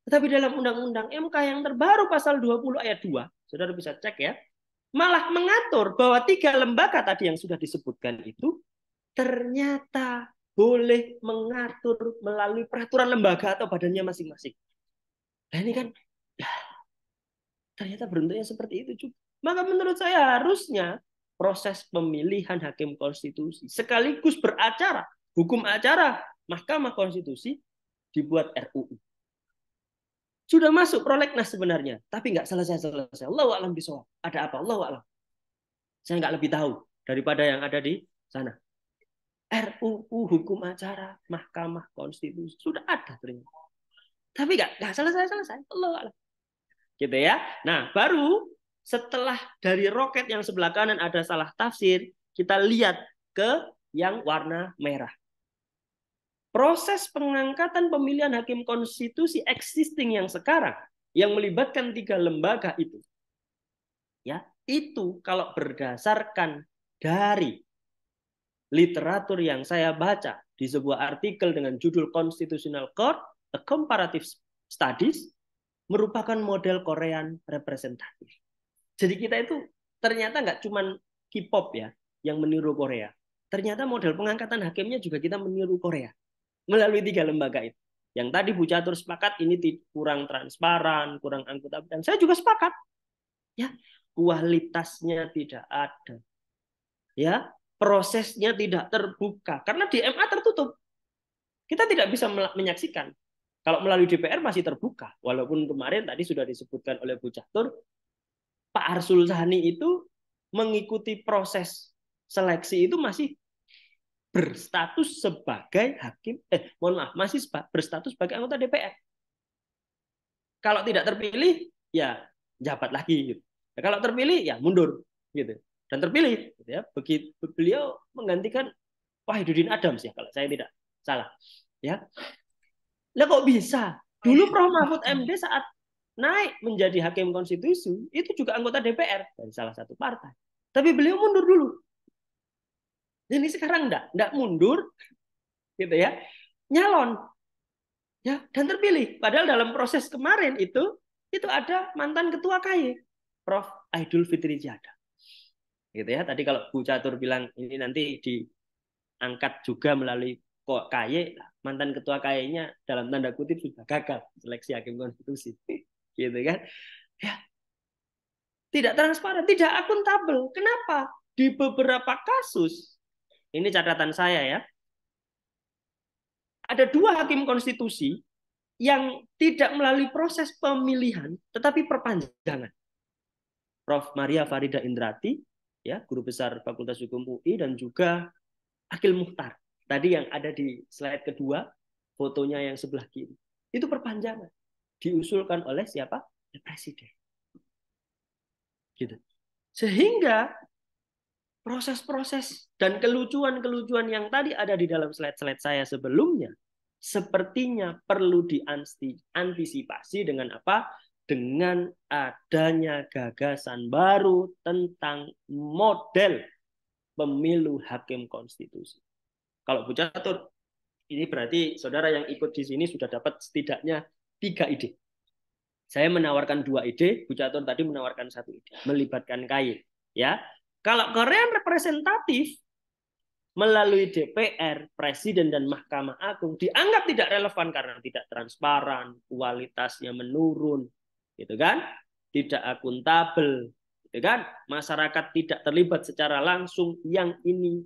Tetapi dalam Undang-Undang MK yang terbaru pasal 20 ayat 2, Saudara bisa cek ya, malah mengatur bahwa tiga lembaga tadi yang sudah disebutkan itu ternyata boleh mengatur melalui peraturan lembaga atau badannya masing-masing. Nah ini kan ya, ternyata beruntungnya seperti itu juga. Maka menurut saya harusnya proses pemilihan hakim konstitusi sekaligus beracara, hukum acara Mahkamah Konstitusi dibuat RUU. Sudah masuk prolegnas sebenarnya, tapi nggak selesai-selesai. Allah alam soal Ada apa? Allah alam. Saya nggak lebih tahu daripada yang ada di sana. RUU hukum acara Mahkamah Konstitusi sudah ada ternyata. Tapi nggak nggak selesai selesai. Allah Allah. Gitu ya. Nah baru setelah dari roket yang sebelah kanan ada salah tafsir, kita lihat ke yang warna merah. Proses pengangkatan pemilihan hakim konstitusi existing yang sekarang yang melibatkan tiga lembaga itu, ya itu kalau berdasarkan dari literatur yang saya baca di sebuah artikel dengan judul Constitutional Court, A Comparative Studies, merupakan model Korean representatif. Jadi kita itu ternyata nggak cuma K-pop ya yang meniru Korea. Ternyata model pengangkatan hakimnya juga kita meniru Korea melalui tiga lembaga itu. Yang tadi Bu Catur sepakat ini kurang transparan, kurang dan Saya juga sepakat. Ya, kualitasnya tidak ada. Ya, prosesnya tidak terbuka karena di MA tertutup. Kita tidak bisa menyaksikan. Kalau melalui DPR masih terbuka, walaupun kemarin tadi sudah disebutkan oleh Bu Catur, Pak Arsul Sani itu mengikuti proses seleksi itu masih berstatus sebagai hakim eh mohon maaf masih berstatus sebagai anggota DPR. Kalau tidak terpilih ya jabat lagi gitu. Nah, kalau terpilih ya mundur gitu dan terpilih gitu ya begitu beliau menggantikan Wahiduddin Adams ya kalau saya tidak salah ya lah kok bisa dulu Prof Mahfud MD saat naik menjadi hakim konstitusi itu juga anggota DPR dari salah satu partai tapi beliau mundur dulu ini sekarang enggak enggak mundur gitu ya nyalon ya dan terpilih padahal dalam proses kemarin itu itu ada mantan ketua kai, Prof Aidul Fitri Jada gitu ya tadi kalau Bu Catur bilang ini nanti diangkat juga melalui kok KY mantan ketua KY-nya dalam tanda kutip sudah gagal seleksi hakim konstitusi gitu kan ya tidak transparan tidak akuntabel kenapa di beberapa kasus ini catatan saya ya ada dua hakim konstitusi yang tidak melalui proses pemilihan tetapi perpanjangan Prof Maria Farida Indrati ya guru besar Fakultas Hukum UI dan juga Akil Muhtar tadi yang ada di slide kedua fotonya yang sebelah kiri itu perpanjangan diusulkan oleh siapa ya, presiden gitu sehingga proses-proses dan kelucuan-kelucuan yang tadi ada di dalam slide-slide saya sebelumnya sepertinya perlu diantisipasi dengan apa dengan adanya gagasan baru tentang model pemilu hakim konstitusi. Kalau Bu Catur, ini berarti saudara yang ikut di sini sudah dapat setidaknya tiga ide. Saya menawarkan dua ide, Bu Catur tadi menawarkan satu ide, melibatkan kain. Ya, kalau korean representatif melalui DPR, Presiden dan Mahkamah Agung dianggap tidak relevan karena tidak transparan, kualitasnya menurun, gitu kan? Tidak akuntabel, gitu kan? Masyarakat tidak terlibat secara langsung yang ini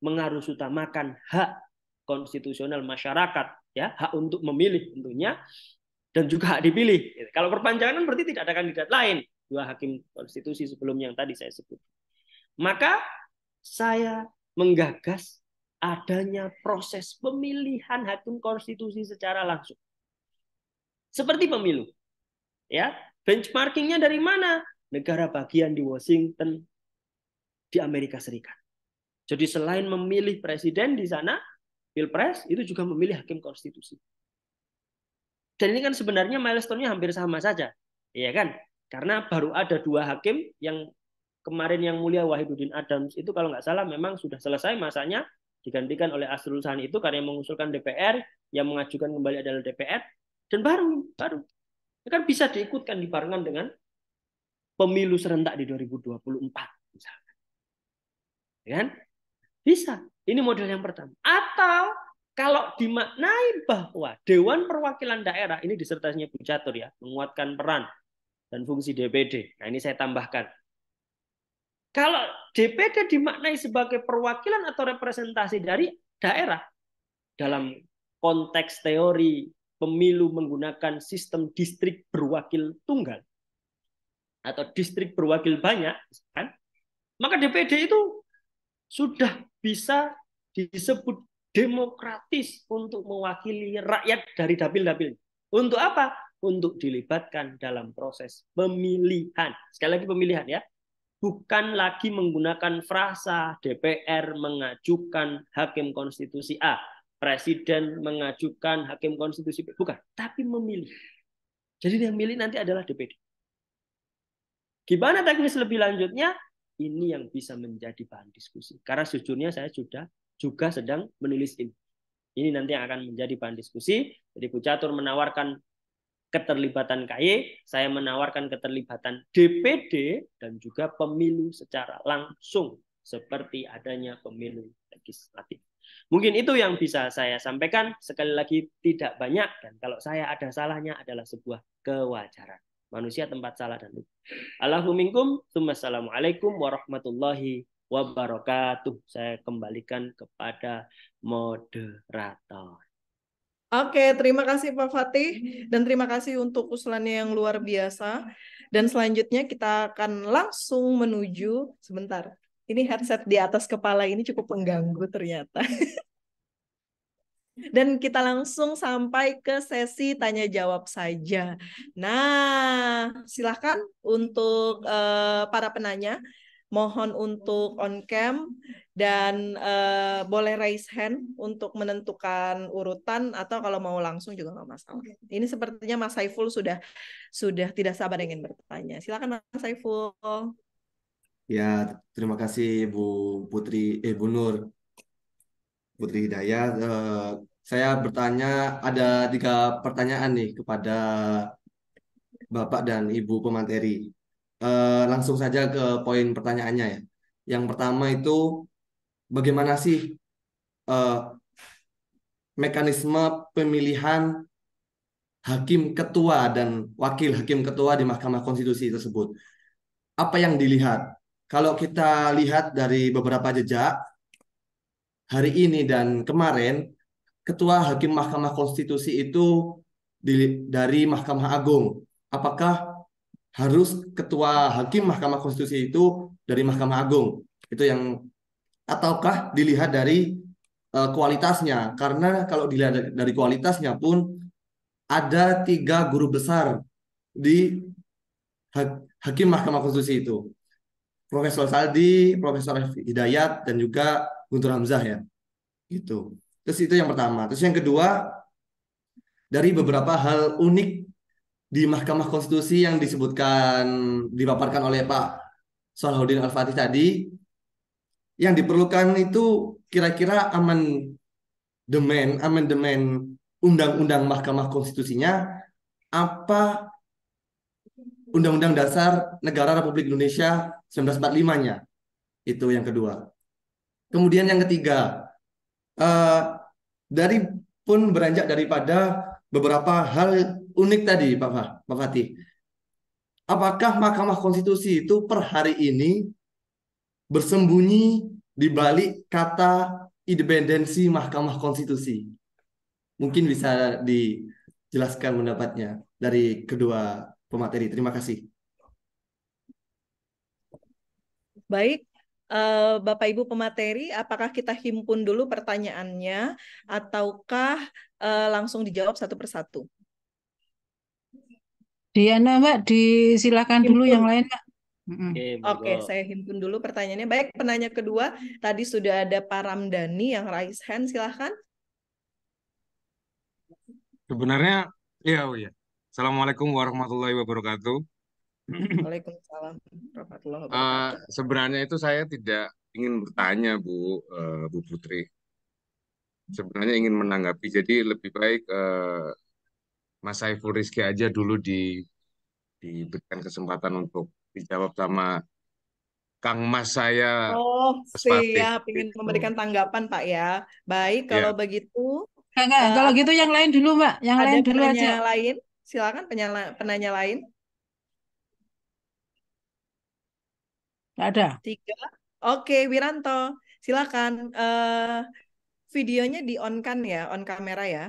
mengharus utamakan hak konstitusional masyarakat ya hak untuk memilih tentunya dan juga hak dipilih gitu. kalau perpanjangan kan berarti tidak ada kandidat lain dua hakim konstitusi sebelum yang tadi saya sebut maka saya menggagas adanya proses pemilihan hakim konstitusi secara langsung seperti pemilu Ya, benchmarkingnya dari mana? Negara bagian di Washington di Amerika Serikat. Jadi selain memilih presiden di sana, pilpres itu juga memilih hakim konstitusi. Dan ini kan sebenarnya milestone-nya hampir sama saja, ya kan? Karena baru ada dua hakim yang kemarin yang mulia Wahiduddin Adams itu kalau nggak salah memang sudah selesai masanya digantikan oleh Asrul Sani itu karena yang mengusulkan DPR, yang mengajukan kembali adalah DPR dan baru baru Ya kan bisa diikutkan dibarengan dengan pemilu serentak di 2024 misalnya. Ya kan? Bisa. Ini model yang pertama. Atau kalau dimaknai bahwa Dewan Perwakilan Daerah, ini disertasinya Bu Catur ya, menguatkan peran dan fungsi DPD. Nah ini saya tambahkan. Kalau DPD dimaknai sebagai perwakilan atau representasi dari daerah dalam konteks teori pemilu menggunakan sistem distrik berwakil tunggal atau distrik berwakil banyak, kan? maka DPD itu sudah bisa disebut demokratis untuk mewakili rakyat dari dapil-dapil. Untuk apa? Untuk dilibatkan dalam proses pemilihan. Sekali lagi pemilihan ya. Bukan lagi menggunakan frasa DPR mengajukan hakim konstitusi A presiden mengajukan hakim konstitusi bukan, tapi memilih. Jadi yang milih nanti adalah DPD. Gimana teknis lebih lanjutnya? Ini yang bisa menjadi bahan diskusi. Karena sejujurnya saya sudah juga sedang menulis ini. Ini nanti yang akan menjadi bahan diskusi. Jadi Bu Catur menawarkan keterlibatan KY, saya menawarkan keterlibatan DPD dan juga pemilu secara langsung seperti adanya pemilu legislatif. Mungkin itu yang bisa saya sampaikan. Sekali lagi tidak banyak dan kalau saya ada salahnya adalah sebuah kewajaran. Manusia tempat salah dan lupa. Alhamdulillah. assalamualaikum warahmatullahi wabarakatuh. Saya kembalikan kepada moderator. Oke, terima kasih Pak Fatih dan terima kasih untuk usulannya yang luar biasa. Dan selanjutnya kita akan langsung menuju sebentar ini headset di atas kepala ini cukup mengganggu ternyata. Dan kita langsung sampai ke sesi tanya jawab saja. Nah, silakan untuk uh, para penanya, mohon untuk on cam dan uh, boleh raise hand untuk menentukan urutan atau kalau mau langsung juga nggak masalah. Ini sepertinya Mas Saiful sudah sudah tidak sabar ingin bertanya. Silakan Mas Saiful. Ya, terima kasih Bu Putri, eh Bu Nur, Putri Hidayat. Eh, saya bertanya, ada tiga pertanyaan nih kepada Bapak dan Ibu pemateri. Eh, langsung saja ke poin pertanyaannya ya. Yang pertama itu, bagaimana sih eh, mekanisme pemilihan hakim ketua dan wakil hakim ketua di Mahkamah Konstitusi tersebut? Apa yang dilihat kalau kita lihat dari beberapa jejak hari ini dan kemarin ketua hakim Mahkamah Konstitusi itu dari Mahkamah Agung. Apakah harus ketua hakim Mahkamah Konstitusi itu dari Mahkamah Agung? Itu yang ataukah dilihat dari uh, kualitasnya? Karena kalau dilihat dari kualitasnya pun ada tiga guru besar di hakim Mahkamah Konstitusi itu. Profesor Saldi, Profesor Hidayat, dan juga Guntur Hamzah ya. Gitu. Terus itu yang pertama. Terus yang kedua, dari beberapa hal unik di Mahkamah Konstitusi yang disebutkan, dipaparkan oleh Pak Salahuddin Al-Fatih tadi, yang diperlukan itu kira-kira aman aman amandemen undang-undang Mahkamah Konstitusinya apa Undang-Undang Dasar Negara Republik Indonesia 1945-nya. Itu yang kedua. Kemudian yang ketiga, uh, dari pun beranjak daripada beberapa hal unik tadi, Pak, Fah, Pak Fatih. Apakah Mahkamah Konstitusi itu per hari ini bersembunyi di balik kata independensi Mahkamah Konstitusi? Mungkin bisa dijelaskan pendapatnya dari kedua pemateri. Terima kasih. Baik, eh, Bapak Ibu pemateri, apakah kita himpun dulu pertanyaannya ataukah eh, langsung dijawab satu persatu? Diana, Mbak, disilakan dulu yang lain, Mbak. Oke, okay, saya himpun dulu pertanyaannya. Baik, penanya kedua tadi sudah ada Pak Ramdhani yang raise hand, silahkan. Sebenarnya, iya, oh iya. Assalamualaikum warahmatullahi wabarakatuh. Waalaikumsalam warahmatullahi eh, wabarakatuh. Uh, sebenarnya itu saya tidak ingin bertanya Bu uh, Bu Putri. Sebenarnya ingin menanggapi. Jadi lebih baik uh, Mas Saiful Rizky aja dulu di diberikan kesempatan untuk dijawab sama Kang Mas saya. Oh, saya siap ingin gitu. memberikan tanggapan Pak ya. Baik, ya. kalau ya. begitu kalau gitu yang lain dulu, Mbak. Yang lain dulu aja. Yang lain? Silakan penyala, penanya lain. ada. Tiga. Oke, Wiranto. Silakan. Uh, videonya di on kan ya, on kamera ya.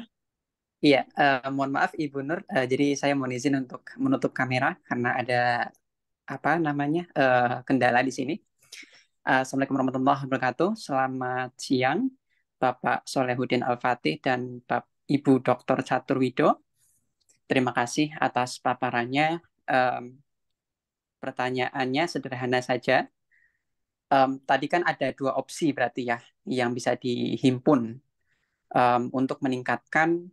Iya, uh, mohon maaf Ibu Nur. Uh, jadi saya mohon izin untuk menutup kamera karena ada apa namanya uh, kendala di sini. Uh, Assalamualaikum warahmatullahi wabarakatuh. Selamat siang, Bapak Solehudin Al Fatih dan Bapak Ibu Dr. Catur Wido. Terima kasih atas paparannya. Um, pertanyaannya sederhana saja. Um, tadi kan ada dua opsi berarti ya yang bisa dihimpun um, untuk meningkatkan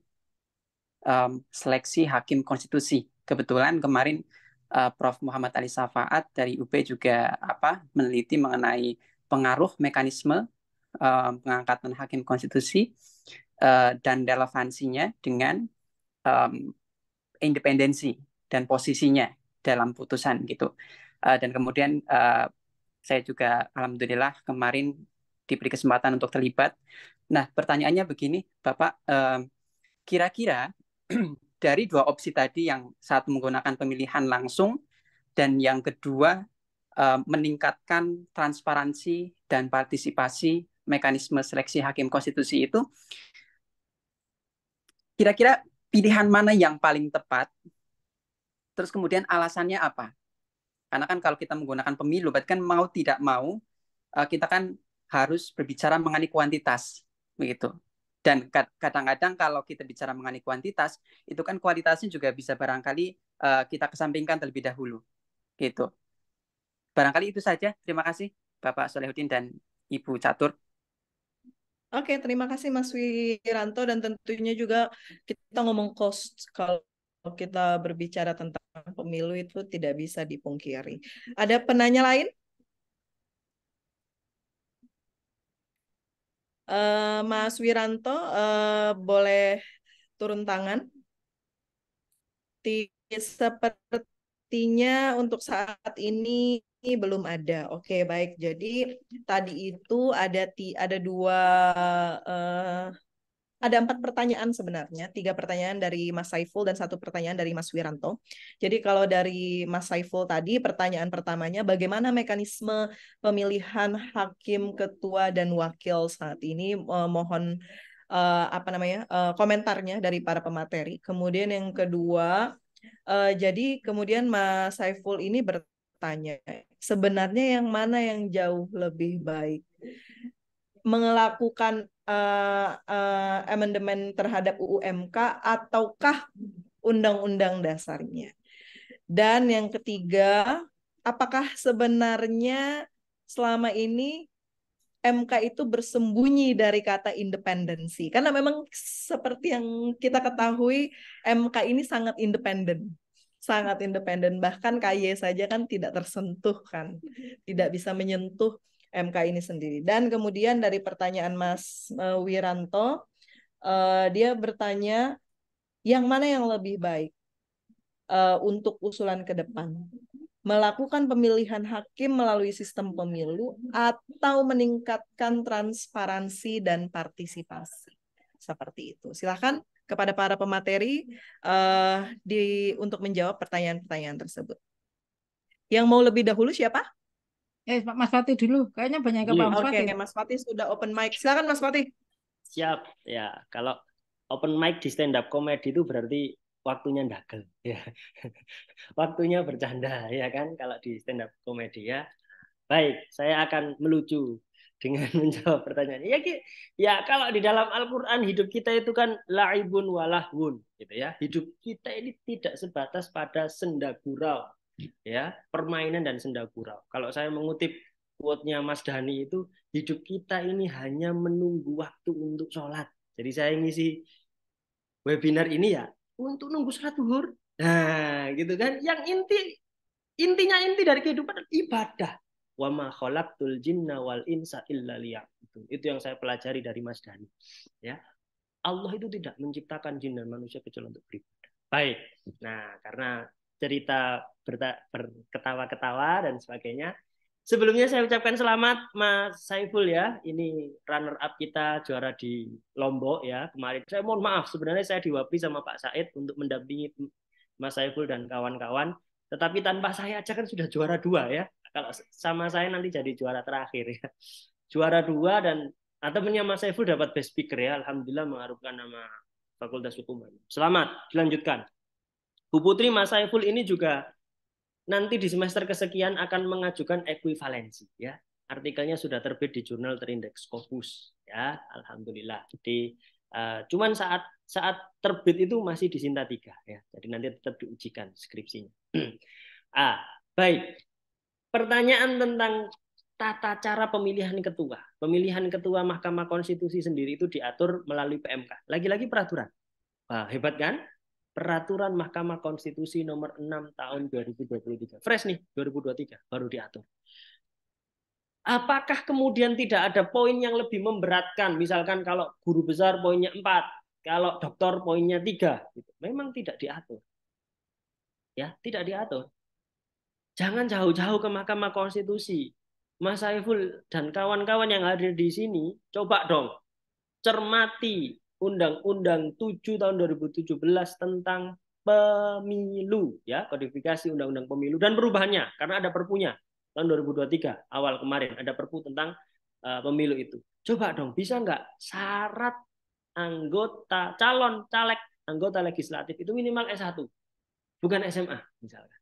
um, seleksi hakim konstitusi. Kebetulan kemarin uh, Prof. Muhammad Ali Safaat dari UB juga apa meneliti mengenai pengaruh mekanisme um, pengangkatan hakim konstitusi uh, dan relevansinya dengan um, independensi dan posisinya dalam putusan gitu. Uh, dan kemudian uh, saya juga alhamdulillah kemarin diberi kesempatan untuk terlibat. Nah, pertanyaannya begini, Bapak, eh, kira-kira uh, dari dua opsi tadi yang saat menggunakan pemilihan langsung dan yang kedua uh, meningkatkan transparansi dan partisipasi mekanisme seleksi hakim konstitusi itu, kira-kira pilihan mana yang paling tepat, terus kemudian alasannya apa? Karena kan kalau kita menggunakan pemilu, berarti kan mau tidak mau eh, kita kan harus berbicara mengenai kuantitas, begitu. Dan kadang-kadang kalau kita bicara mengenai kuantitas, itu kan kualitasnya juga bisa barangkali eh, kita kesampingkan terlebih dahulu, gitu. Barangkali itu saja. Terima kasih Bapak Solehudin dan Ibu Catur. Oke, terima kasih Mas Wiranto dan tentunya juga kita ngomong cost kalau kita berbicara tentang pemilu itu tidak bisa dipungkiri. Ada penanya lain? Uh, Mas Wiranto, uh, boleh turun tangan? Di, seperti artinya untuk saat ini belum ada. Oke, baik. Jadi tadi itu ada ada dua uh, ada empat pertanyaan sebenarnya, tiga pertanyaan dari Mas Saiful dan satu pertanyaan dari Mas Wiranto. Jadi kalau dari Mas Saiful tadi, pertanyaan pertamanya, bagaimana mekanisme pemilihan hakim, ketua dan wakil saat ini? uh, mohon uh, apa namanya Uh, komentarnya dari para pemateri. Kemudian yang kedua uh, jadi kemudian Mas Saiful ini bertanya, sebenarnya yang mana yang jauh lebih baik? Melakukan uh, eh, uh, eh, amandemen terhadap UUMK ataukah undang-undang dasarnya? Dan yang ketiga, apakah sebenarnya selama ini MK itu bersembunyi dari kata independensi karena memang seperti yang kita ketahui MK ini sangat independen sangat independen bahkan KY saja kan tidak tersentuh kan tidak bisa menyentuh MK ini sendiri dan kemudian dari pertanyaan Mas eh, Wiranto eh, dia bertanya yang mana yang lebih baik eh, untuk usulan ke depan melakukan pemilihan hakim melalui sistem pemilu atau meningkatkan transparansi dan partisipasi. Seperti itu. Silakan kepada para pemateri uh, di untuk menjawab pertanyaan-pertanyaan tersebut. Yang mau lebih dahulu siapa? Eh, Mas Fati dulu. Kayaknya banyak ke Mas Oke, Mas Fati sudah open mic. Silakan Mas Fati. Siap. Ya, kalau open mic di stand up comedy itu berarti waktunya dagel ya waktunya bercanda ya kan kalau di stand up komedi ya baik saya akan melucu dengan menjawab pertanyaan ya ya kalau di dalam Al-Qur'an hidup kita itu kan laibun walahun gitu ya hidup kita ini tidak sebatas pada senda gurau ya permainan dan senda gurau kalau saya mengutip quote-nya Mas Dhani itu hidup kita ini hanya menunggu waktu untuk sholat jadi saya ngisi webinar ini ya untuk nunggu sholat duhur. Nah, gitu kan. Yang inti intinya inti dari kehidupan ibadah. Wa ma khalaqtul jinna wal insa illa liya'budun. Itu yang saya pelajari dari Mas Dani. Ya. Allah itu tidak menciptakan jin dan manusia kecuali untuk beribadah. Baik. Nah, karena cerita berketawa-ketawa dan sebagainya, Sebelumnya saya ucapkan selamat Mas Saiful ya. Ini runner up kita juara di Lombok ya kemarin. Saya mohon maaf sebenarnya saya diwapi sama Pak Said untuk mendampingi Mas Saiful dan kawan-kawan. Tetapi tanpa saya aja kan sudah juara dua ya. Kalau sama saya nanti jadi juara terakhir ya. Juara dua dan atau nah, temennya Mas Saiful dapat best speaker ya. Alhamdulillah mengharumkan nama Fakultas Hukum. Selamat, dilanjutkan. Bu Putri Mas Saiful ini juga nanti di semester kesekian akan mengajukan ekuivalensi ya. Artikelnya sudah terbit di jurnal terindeks Scopus ya, alhamdulillah. Jadi uh, cuman saat saat terbit itu masih di Sinta 3 ya. Jadi nanti tetap diujikan skripsinya. ah, baik. Pertanyaan tentang tata cara pemilihan ketua. Pemilihan ketua Mahkamah Konstitusi sendiri itu diatur melalui PMK. Lagi-lagi peraturan. Wah, hebat kan? Peraturan Mahkamah Konstitusi nomor 6 tahun 2023. Fresh nih, 2023 baru diatur. Apakah kemudian tidak ada poin yang lebih memberatkan? Misalkan kalau guru besar poinnya 4, kalau dokter poinnya 3. Gitu. Memang tidak diatur. Ya, tidak diatur. Jangan jauh-jauh ke Mahkamah Konstitusi. Mas Saiful dan kawan-kawan yang hadir di sini, coba dong cermati Undang-Undang 7 tahun 2017 tentang pemilu ya kodifikasi undang-undang pemilu dan perubahannya karena ada perpunya tahun 2023 awal kemarin ada perpu tentang uh, pemilu itu coba dong bisa nggak syarat anggota calon caleg anggota legislatif itu minimal S1 bukan SMA misalkan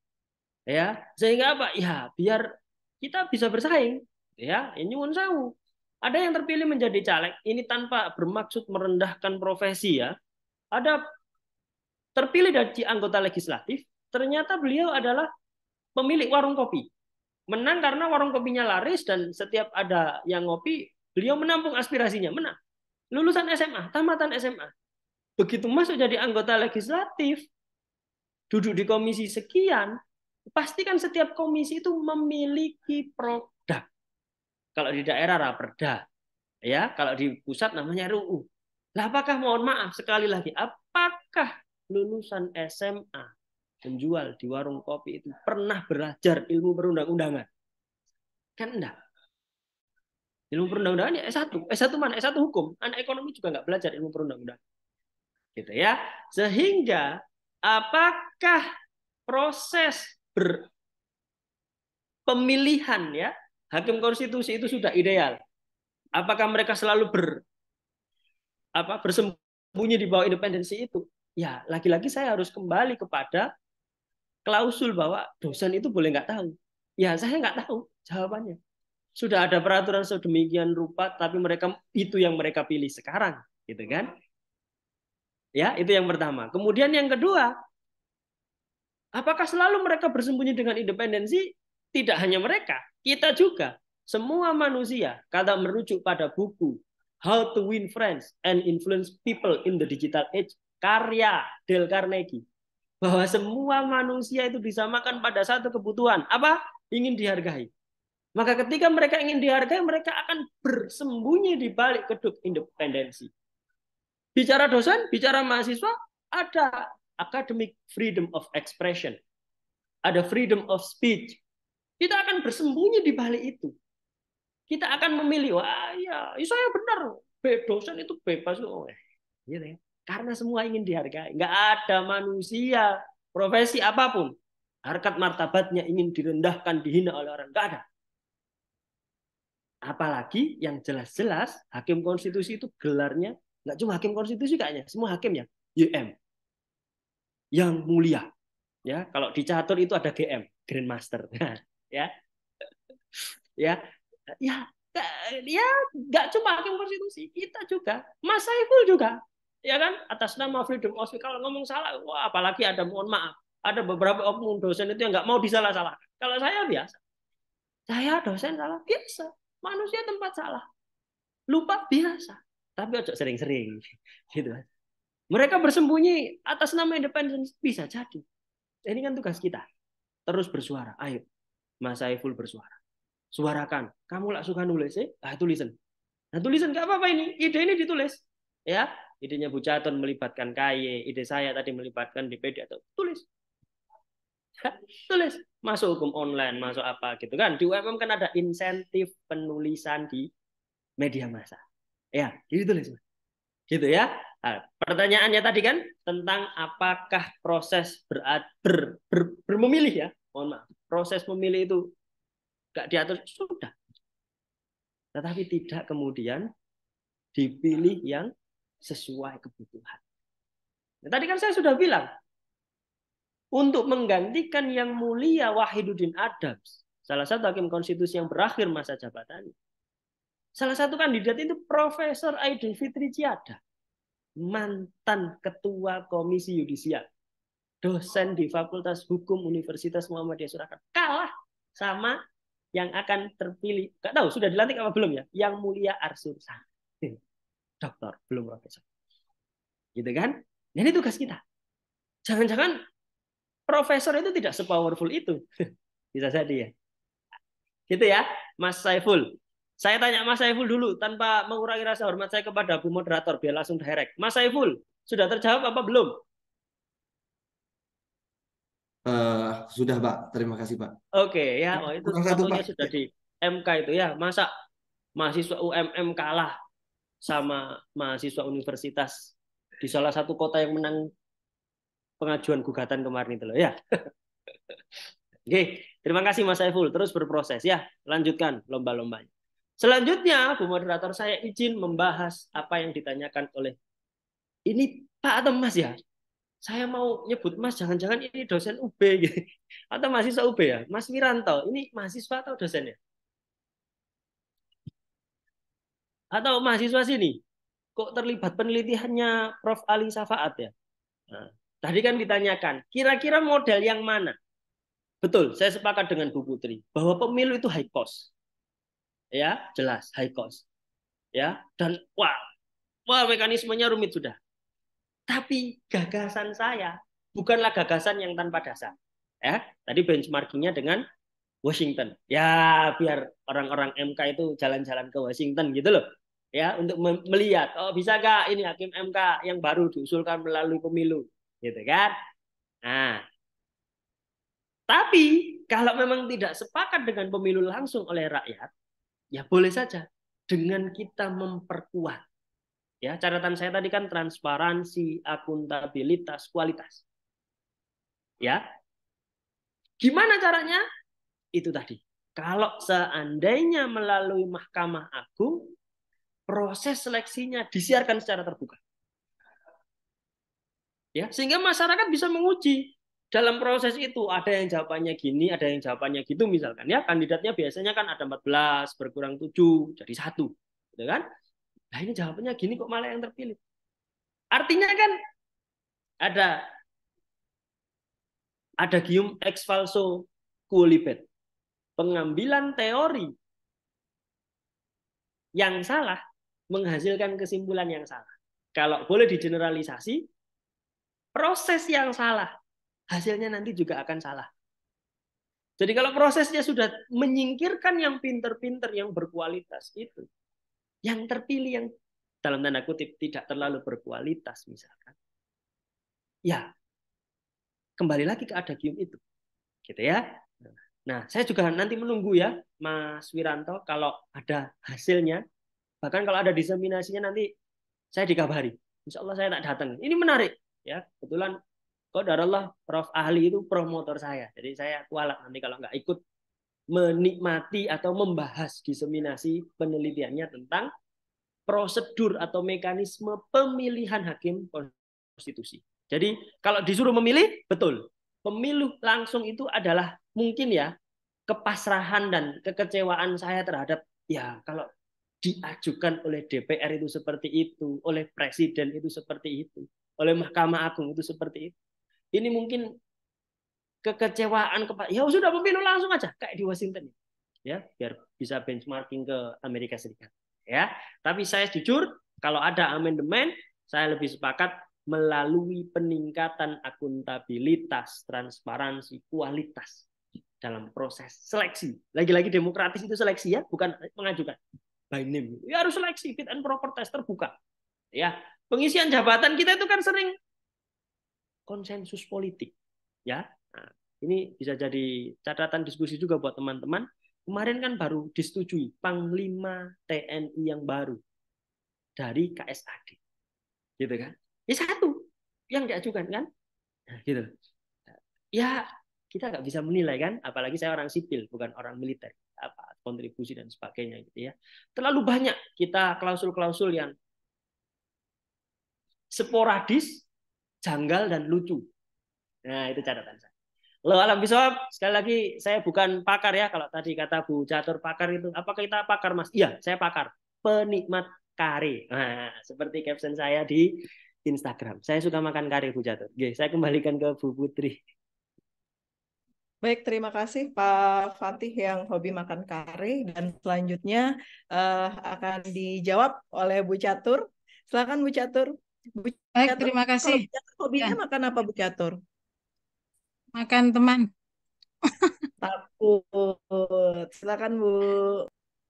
ya sehingga apa ya biar kita bisa bersaing ya ini ya, nyuwun sewu ada yang terpilih menjadi caleg, ini tanpa bermaksud merendahkan profesi ya. Ada terpilih dari anggota legislatif, ternyata beliau adalah pemilik warung kopi. Menang karena warung kopinya laris dan setiap ada yang ngopi, beliau menampung aspirasinya, menang. Lulusan SMA, tamatan SMA. Begitu masuk jadi anggota legislatif, duduk di komisi sekian, pastikan setiap komisi itu memiliki pro kalau di daerah Raperda, ya, kalau di pusat namanya RUU. Lah apakah mohon maaf sekali lagi, apakah lulusan SMA menjual di warung kopi itu pernah belajar ilmu perundang-undangan? Kan enggak. Ilmu perundang-undangan ya S1. S1 mana? S1 hukum. Anak ekonomi juga nggak belajar ilmu perundang-undangan. Gitu ya. Sehingga apakah proses ber pemilihan ya hakim konstitusi itu sudah ideal. Apakah mereka selalu ber apa bersembunyi di bawah independensi itu? Ya, lagi-lagi saya harus kembali kepada klausul bahwa dosen itu boleh nggak tahu. Ya, saya nggak tahu jawabannya. Sudah ada peraturan sedemikian rupa, tapi mereka itu yang mereka pilih sekarang, gitu kan? Ya, itu yang pertama. Kemudian yang kedua, apakah selalu mereka bersembunyi dengan independensi? Tidak hanya mereka, kita juga, semua manusia, kata merujuk pada buku How to Win Friends and Influence People in the Digital Age, karya Dale Carnegie, bahwa semua manusia itu disamakan pada satu kebutuhan. Apa? Ingin dihargai. Maka ketika mereka ingin dihargai, mereka akan bersembunyi di balik kedok independensi. Bicara dosen, bicara mahasiswa, ada academic freedom of expression. Ada freedom of speech. Kita akan bersembunyi di balik itu. Kita akan memilih, wah ya, saya benar, dosen itu bebas. Oh, ya. Karena semua ingin dihargai. Nggak ada manusia, profesi apapun. Harkat martabatnya ingin direndahkan, dihina oleh orang. Nggak ada. Apalagi yang jelas-jelas hakim konstitusi itu gelarnya nggak cuma hakim konstitusi kayaknya, semua hakim ya, UM. Yang mulia. Ya, kalau dicatur itu ada GM, Grandmaster. Master. ya ya ya ya nggak cuma hakim konstitusi kita juga Mas Saiful juga ya kan atas nama freedom of speech kalau ngomong salah wah apalagi ada mohon maaf ada beberapa oknum dosen itu yang nggak mau disalah salah kalau saya biasa saya dosen salah biasa manusia tempat salah lupa biasa tapi ojo sering-sering gitu mereka bersembunyi atas nama independensi bisa jadi ini kan tugas kita terus bersuara ayo Mas Saiful bersuara. Suarakan. Kamu lah suka nulis, eh? Ah, tulisan. Nah, tulisan nggak apa-apa ini. Ide ini ditulis. Ya, idenya Bu Caton melibatkan kaye. ide saya tadi melibatkan DPD atau tulis. tulis. Masuk hukum online, masuk apa gitu kan. Di UMM kan ada insentif penulisan di media massa. Ya, ditulis. Gitu ya. Nah, pertanyaannya tadi kan tentang apakah proses berat ber, ber, ber, ber memilih ya, mohon maaf proses memilih itu gak diatur sudah. Tetapi tidak kemudian dipilih yang sesuai kebutuhan. Nah, tadi kan saya sudah bilang untuk menggantikan yang mulia Wahiduddin Adams, salah satu hakim konstitusi yang berakhir masa jabatannya. Salah satu kandidat itu Profesor Aidil Fitri Ciada, mantan ketua Komisi Yudisial dosen di Fakultas Hukum Universitas Muhammadiyah Surakarta kalah sama yang akan terpilih. Gak tahu sudah dilantik apa belum ya? Yang Mulia Arsul Sang. Doktor, belum profesor. Gitu kan? ini tugas kita. Jangan-jangan profesor itu tidak sepowerful itu. Bisa jadi ya. Gitu ya, Mas Saiful. Saya tanya Mas Saiful dulu tanpa mengurangi rasa hormat saya kepada Bu moderator biar langsung direct. Mas Saiful, sudah terjawab apa belum? Uh, sudah Pak, terima kasih Pak. Oke okay, ya, oh, oh, itu Kurang satu, Pak. sudah di MK itu ya. Masa mahasiswa UMM kalah sama mahasiswa universitas di salah satu kota yang menang pengajuan gugatan kemarin itu loh ya. Oke, okay. terima kasih Mas Saiful. Terus berproses ya. Lanjutkan lomba-lombanya. Selanjutnya, Bu Moderator, saya izin membahas apa yang ditanyakan oleh ini Pak atau Mas ya? saya mau nyebut Mas, jangan-jangan ini dosen UB gitu. atau mahasiswa UB ya, Mas Wiranto, ini mahasiswa atau dosennya Atau mahasiswa sini, kok terlibat penelitiannya Prof. Ali Safaat ya? Nah, tadi kan ditanyakan, kira-kira model yang mana? Betul, saya sepakat dengan Bu Putri bahwa pemilu itu high cost. Ya, jelas high cost. Ya, dan wah, wah mekanismenya rumit sudah. Tapi gagasan saya bukanlah gagasan yang tanpa dasar. Ya, tadi benchmarkingnya dengan Washington. Ya, biar orang-orang MK itu jalan-jalan ke Washington gitu loh. Ya, untuk melihat oh bisa gak ini hakim MK yang baru diusulkan melalui pemilu, gitu kan? Nah, tapi kalau memang tidak sepakat dengan pemilu langsung oleh rakyat, ya boleh saja dengan kita memperkuat Ya, catatan saya tadi kan transparansi, akuntabilitas, kualitas. Ya. Gimana caranya? Itu tadi. Kalau seandainya melalui Mahkamah Agung, proses seleksinya disiarkan secara terbuka. Ya, sehingga masyarakat bisa menguji dalam proses itu ada yang jawabannya gini, ada yang jawabannya gitu misalkan ya. Kandidatnya biasanya kan ada 14 berkurang 7 jadi satu, gitu kan? Nah ini jawabannya gini kok malah yang terpilih. Artinya kan ada ada gium ex falso quolibet. Pengambilan teori yang salah menghasilkan kesimpulan yang salah. Kalau boleh digeneralisasi, proses yang salah hasilnya nanti juga akan salah. Jadi kalau prosesnya sudah menyingkirkan yang pinter-pinter, yang berkualitas itu, yang terpilih yang dalam tanda kutip tidak terlalu berkualitas misalkan, ya kembali lagi ke adagium itu, gitu ya. Nah, saya juga nanti menunggu ya, Mas Wiranto, kalau ada hasilnya, bahkan kalau ada diseminasinya nanti saya dikabari. Insya Allah saya tak datang. Ini menarik ya, kebetulan kok darallah Prof Ahli itu promotor saya, jadi saya kualat nanti kalau nggak ikut menikmati atau membahas diseminasi penelitiannya tentang prosedur atau mekanisme pemilihan hakim konstitusi. Jadi kalau disuruh memilih, betul. Pemilu langsung itu adalah mungkin ya kepasrahan dan kekecewaan saya terhadap ya kalau diajukan oleh DPR itu seperti itu, oleh presiden itu seperti itu, oleh Mahkamah Agung itu seperti itu. Ini mungkin kekecewaan kepada ya sudah pemilu langsung aja kayak di Washington ya biar bisa benchmarking ke Amerika Serikat ya tapi saya jujur kalau ada amandemen saya lebih sepakat melalui peningkatan akuntabilitas, transparansi, kualitas dalam proses seleksi. Lagi-lagi demokratis itu seleksi ya, bukan mengajukan by name. Ya harus seleksi fit and proper test terbuka. Ya, pengisian jabatan kita itu kan sering konsensus politik. Ya, ini bisa jadi catatan diskusi juga buat teman-teman. Kemarin kan baru disetujui Panglima TNI yang baru dari KSAD. Gitu kan? Ya satu yang diajukan kan? Nah, gitu. Ya kita nggak bisa menilai kan, apalagi saya orang sipil bukan orang militer apa kontribusi dan sebagainya gitu ya. Terlalu banyak kita klausul-klausul yang sporadis, janggal dan lucu. Nah, itu catatan saya. Lo alam bisawab, sekali lagi saya bukan pakar ya. Kalau tadi kata Bu Catur pakar itu, apa kita pakar mas? Iya, saya pakar. Penikmat kari. Nah, seperti caption saya di Instagram. Saya suka makan kari Bu Catur. Oke, saya kembalikan ke Bu Putri. Baik, terima kasih Pak Fatih yang hobi makan kari dan selanjutnya uh, akan dijawab oleh Bu Catur. Silakan Bu Catur. Bu Baik, terima kasih. Catur, hobinya ya. makan apa Bu Catur? makan teman. Takut. Silakan Bu.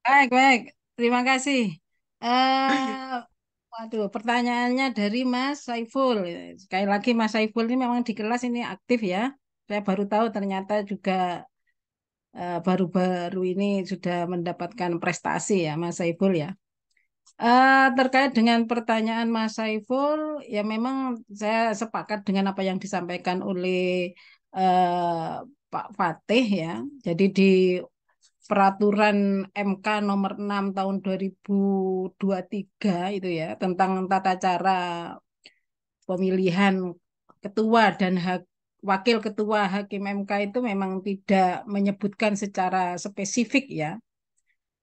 Baik, baik. Terima kasih. Uh, waduh, pertanyaannya dari Mas Saiful. Sekali lagi Mas Saiful ini memang di kelas ini aktif ya. Saya baru tahu ternyata juga eh, baru-baru uh, ini sudah mendapatkan prestasi ya Mas Saiful ya. Uh, terkait dengan pertanyaan Mas Saiful, ya memang saya sepakat dengan apa yang disampaikan oleh Eh, Pak Fatih ya. Jadi di peraturan MK nomor 6 tahun 2023 itu ya tentang tata cara pemilihan ketua dan hak, wakil ketua hakim MK itu memang tidak menyebutkan secara spesifik ya.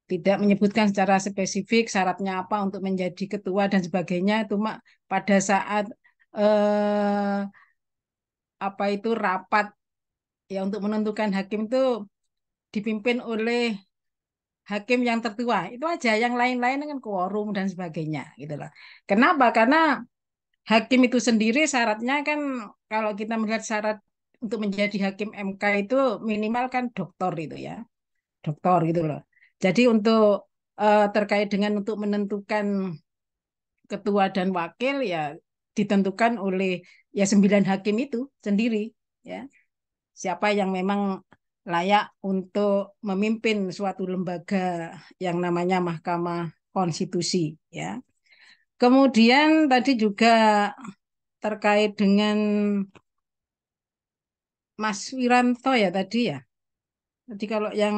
Tidak menyebutkan secara spesifik syaratnya apa untuk menjadi ketua dan sebagainya cuma pada saat eh apa itu rapat ya untuk menentukan hakim itu dipimpin oleh hakim yang tertua. Itu aja yang lain-lain dengan quorum dan sebagainya gitu loh. Kenapa? Karena hakim itu sendiri syaratnya kan kalau kita melihat syarat untuk menjadi hakim MK itu minimal kan doktor itu ya. Doktor gitu loh. Jadi untuk uh, terkait dengan untuk menentukan ketua dan wakil ya ditentukan oleh ya sembilan hakim itu sendiri ya siapa yang memang layak untuk memimpin suatu lembaga yang namanya Mahkamah Konstitusi ya kemudian tadi juga terkait dengan Mas Wiranto ya tadi ya jadi kalau yang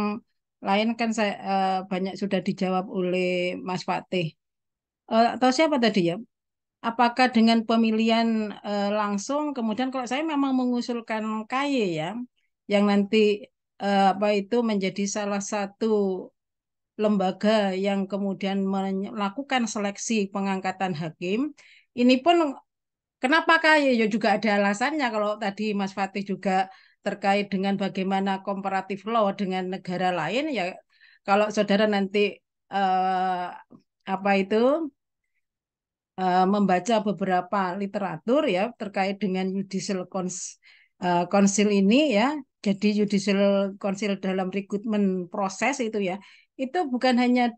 lain kan saya eh, banyak sudah dijawab oleh Mas Fatih eh, atau siapa tadi ya apakah dengan pemilihan uh, langsung kemudian kalau saya memang mengusulkan KY ya yang nanti uh, apa itu menjadi salah satu lembaga yang kemudian melakukan seleksi pengangkatan hakim ini pun kenapa KY ya juga ada alasannya kalau tadi Mas Fatih juga terkait dengan bagaimana komparatif law dengan negara lain ya kalau saudara nanti uh, apa itu Eh, membaca beberapa literatur ya terkait dengan judicial cons eh, council ini ya. Jadi judicial council dalam recruitment proses itu ya. Itu bukan hanya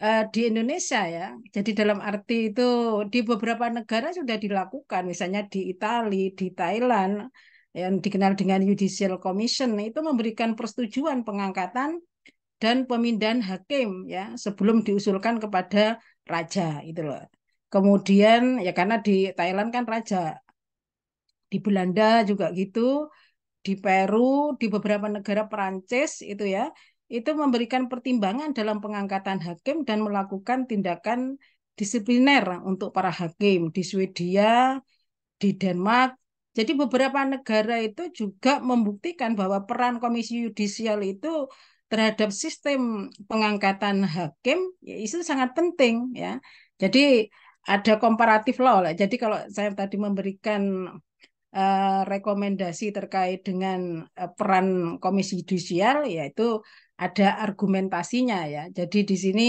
eh, di Indonesia ya. Jadi dalam arti itu di beberapa negara sudah dilakukan misalnya di Italia, di Thailand yang dikenal dengan Judicial Commission itu memberikan persetujuan pengangkatan dan pemindahan hakim ya sebelum diusulkan kepada raja itu loh. Kemudian ya karena di Thailand kan raja. Di Belanda juga gitu, di Peru, di beberapa negara Perancis itu ya, itu memberikan pertimbangan dalam pengangkatan hakim dan melakukan tindakan disipliner untuk para hakim di Swedia, di Denmark. Jadi beberapa negara itu juga membuktikan bahwa peran komisi yudisial itu terhadap sistem pengangkatan hakim ya itu sangat penting ya. Jadi ada komparatif law lah. Jadi kalau saya tadi memberikan uh, rekomendasi terkait dengan uh, peran Komisi judisial, yaitu ada argumentasinya ya. Jadi di sini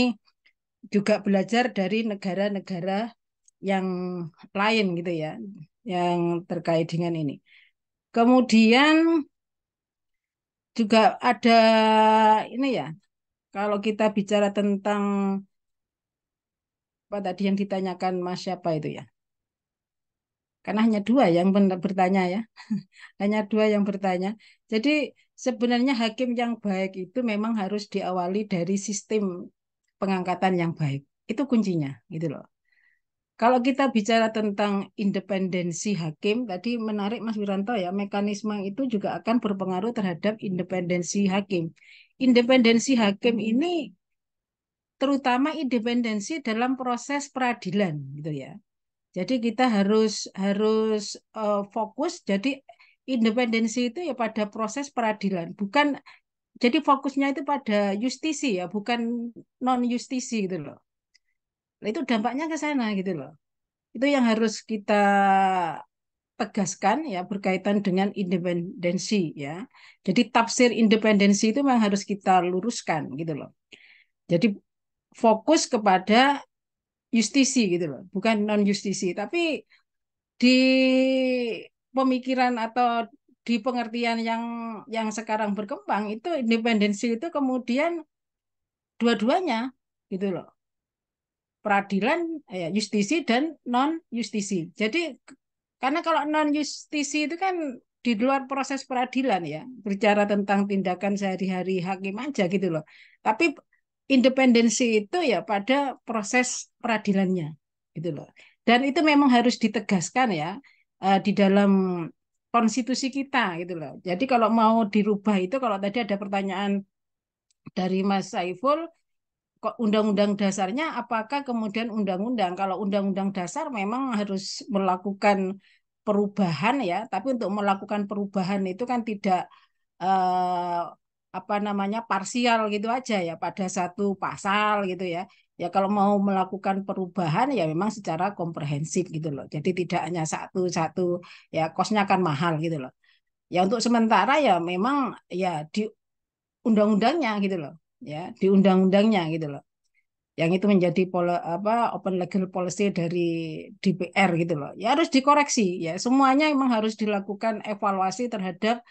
juga belajar dari negara-negara yang lain gitu ya, yang terkait dengan ini. Kemudian juga ada ini ya, kalau kita bicara tentang apa tadi yang ditanyakan Mas siapa itu ya? Karena hanya dua yang bertanya ya. hanya dua yang bertanya. Jadi sebenarnya hakim yang baik itu memang harus diawali dari sistem pengangkatan yang baik. Itu kuncinya, gitu loh. Kalau kita bicara tentang independensi hakim, tadi menarik Mas Wiranto ya, mekanisme itu juga akan berpengaruh terhadap independensi hakim. Independensi hakim hmm. ini terutama independensi dalam proses peradilan gitu ya. Jadi kita harus harus uh, fokus jadi independensi itu ya pada proses peradilan, bukan jadi fokusnya itu pada justisi ya, bukan non justisi gitu loh. Itu dampaknya ke sana gitu loh. Itu yang harus kita tegaskan ya berkaitan dengan independensi ya. Jadi tafsir independensi itu memang harus kita luruskan gitu loh. Jadi fokus kepada justisi gitu loh, bukan non justisi, tapi di pemikiran atau di pengertian yang yang sekarang berkembang itu independensi itu kemudian dua-duanya gitu loh. Peradilan ya justisi dan non justisi. Jadi karena kalau non justisi itu kan di luar proses peradilan ya, berbicara tentang tindakan sehari-hari hakim aja gitu loh. Tapi independensi itu ya pada proses peradilannya gitu loh. Dan itu memang harus ditegaskan ya eh, di dalam konstitusi kita gitu loh. Jadi kalau mau dirubah itu kalau tadi ada pertanyaan dari Mas Saiful kok undang-undang dasarnya apakah kemudian undang-undang kalau undang-undang dasar memang harus melakukan perubahan ya, tapi untuk melakukan perubahan itu kan tidak eh, apa namanya parsial gitu aja ya pada satu pasal gitu ya. Ya kalau mau melakukan perubahan ya memang secara komprehensif gitu loh. Jadi tidak hanya satu-satu ya kosnya akan mahal gitu loh. Ya untuk sementara ya memang ya di undang-undangnya gitu loh. Ya, di undang-undangnya gitu loh yang itu menjadi pola apa open legal policy dari DPR gitu loh. Ya harus dikoreksi ya. Semuanya memang harus dilakukan evaluasi terhadap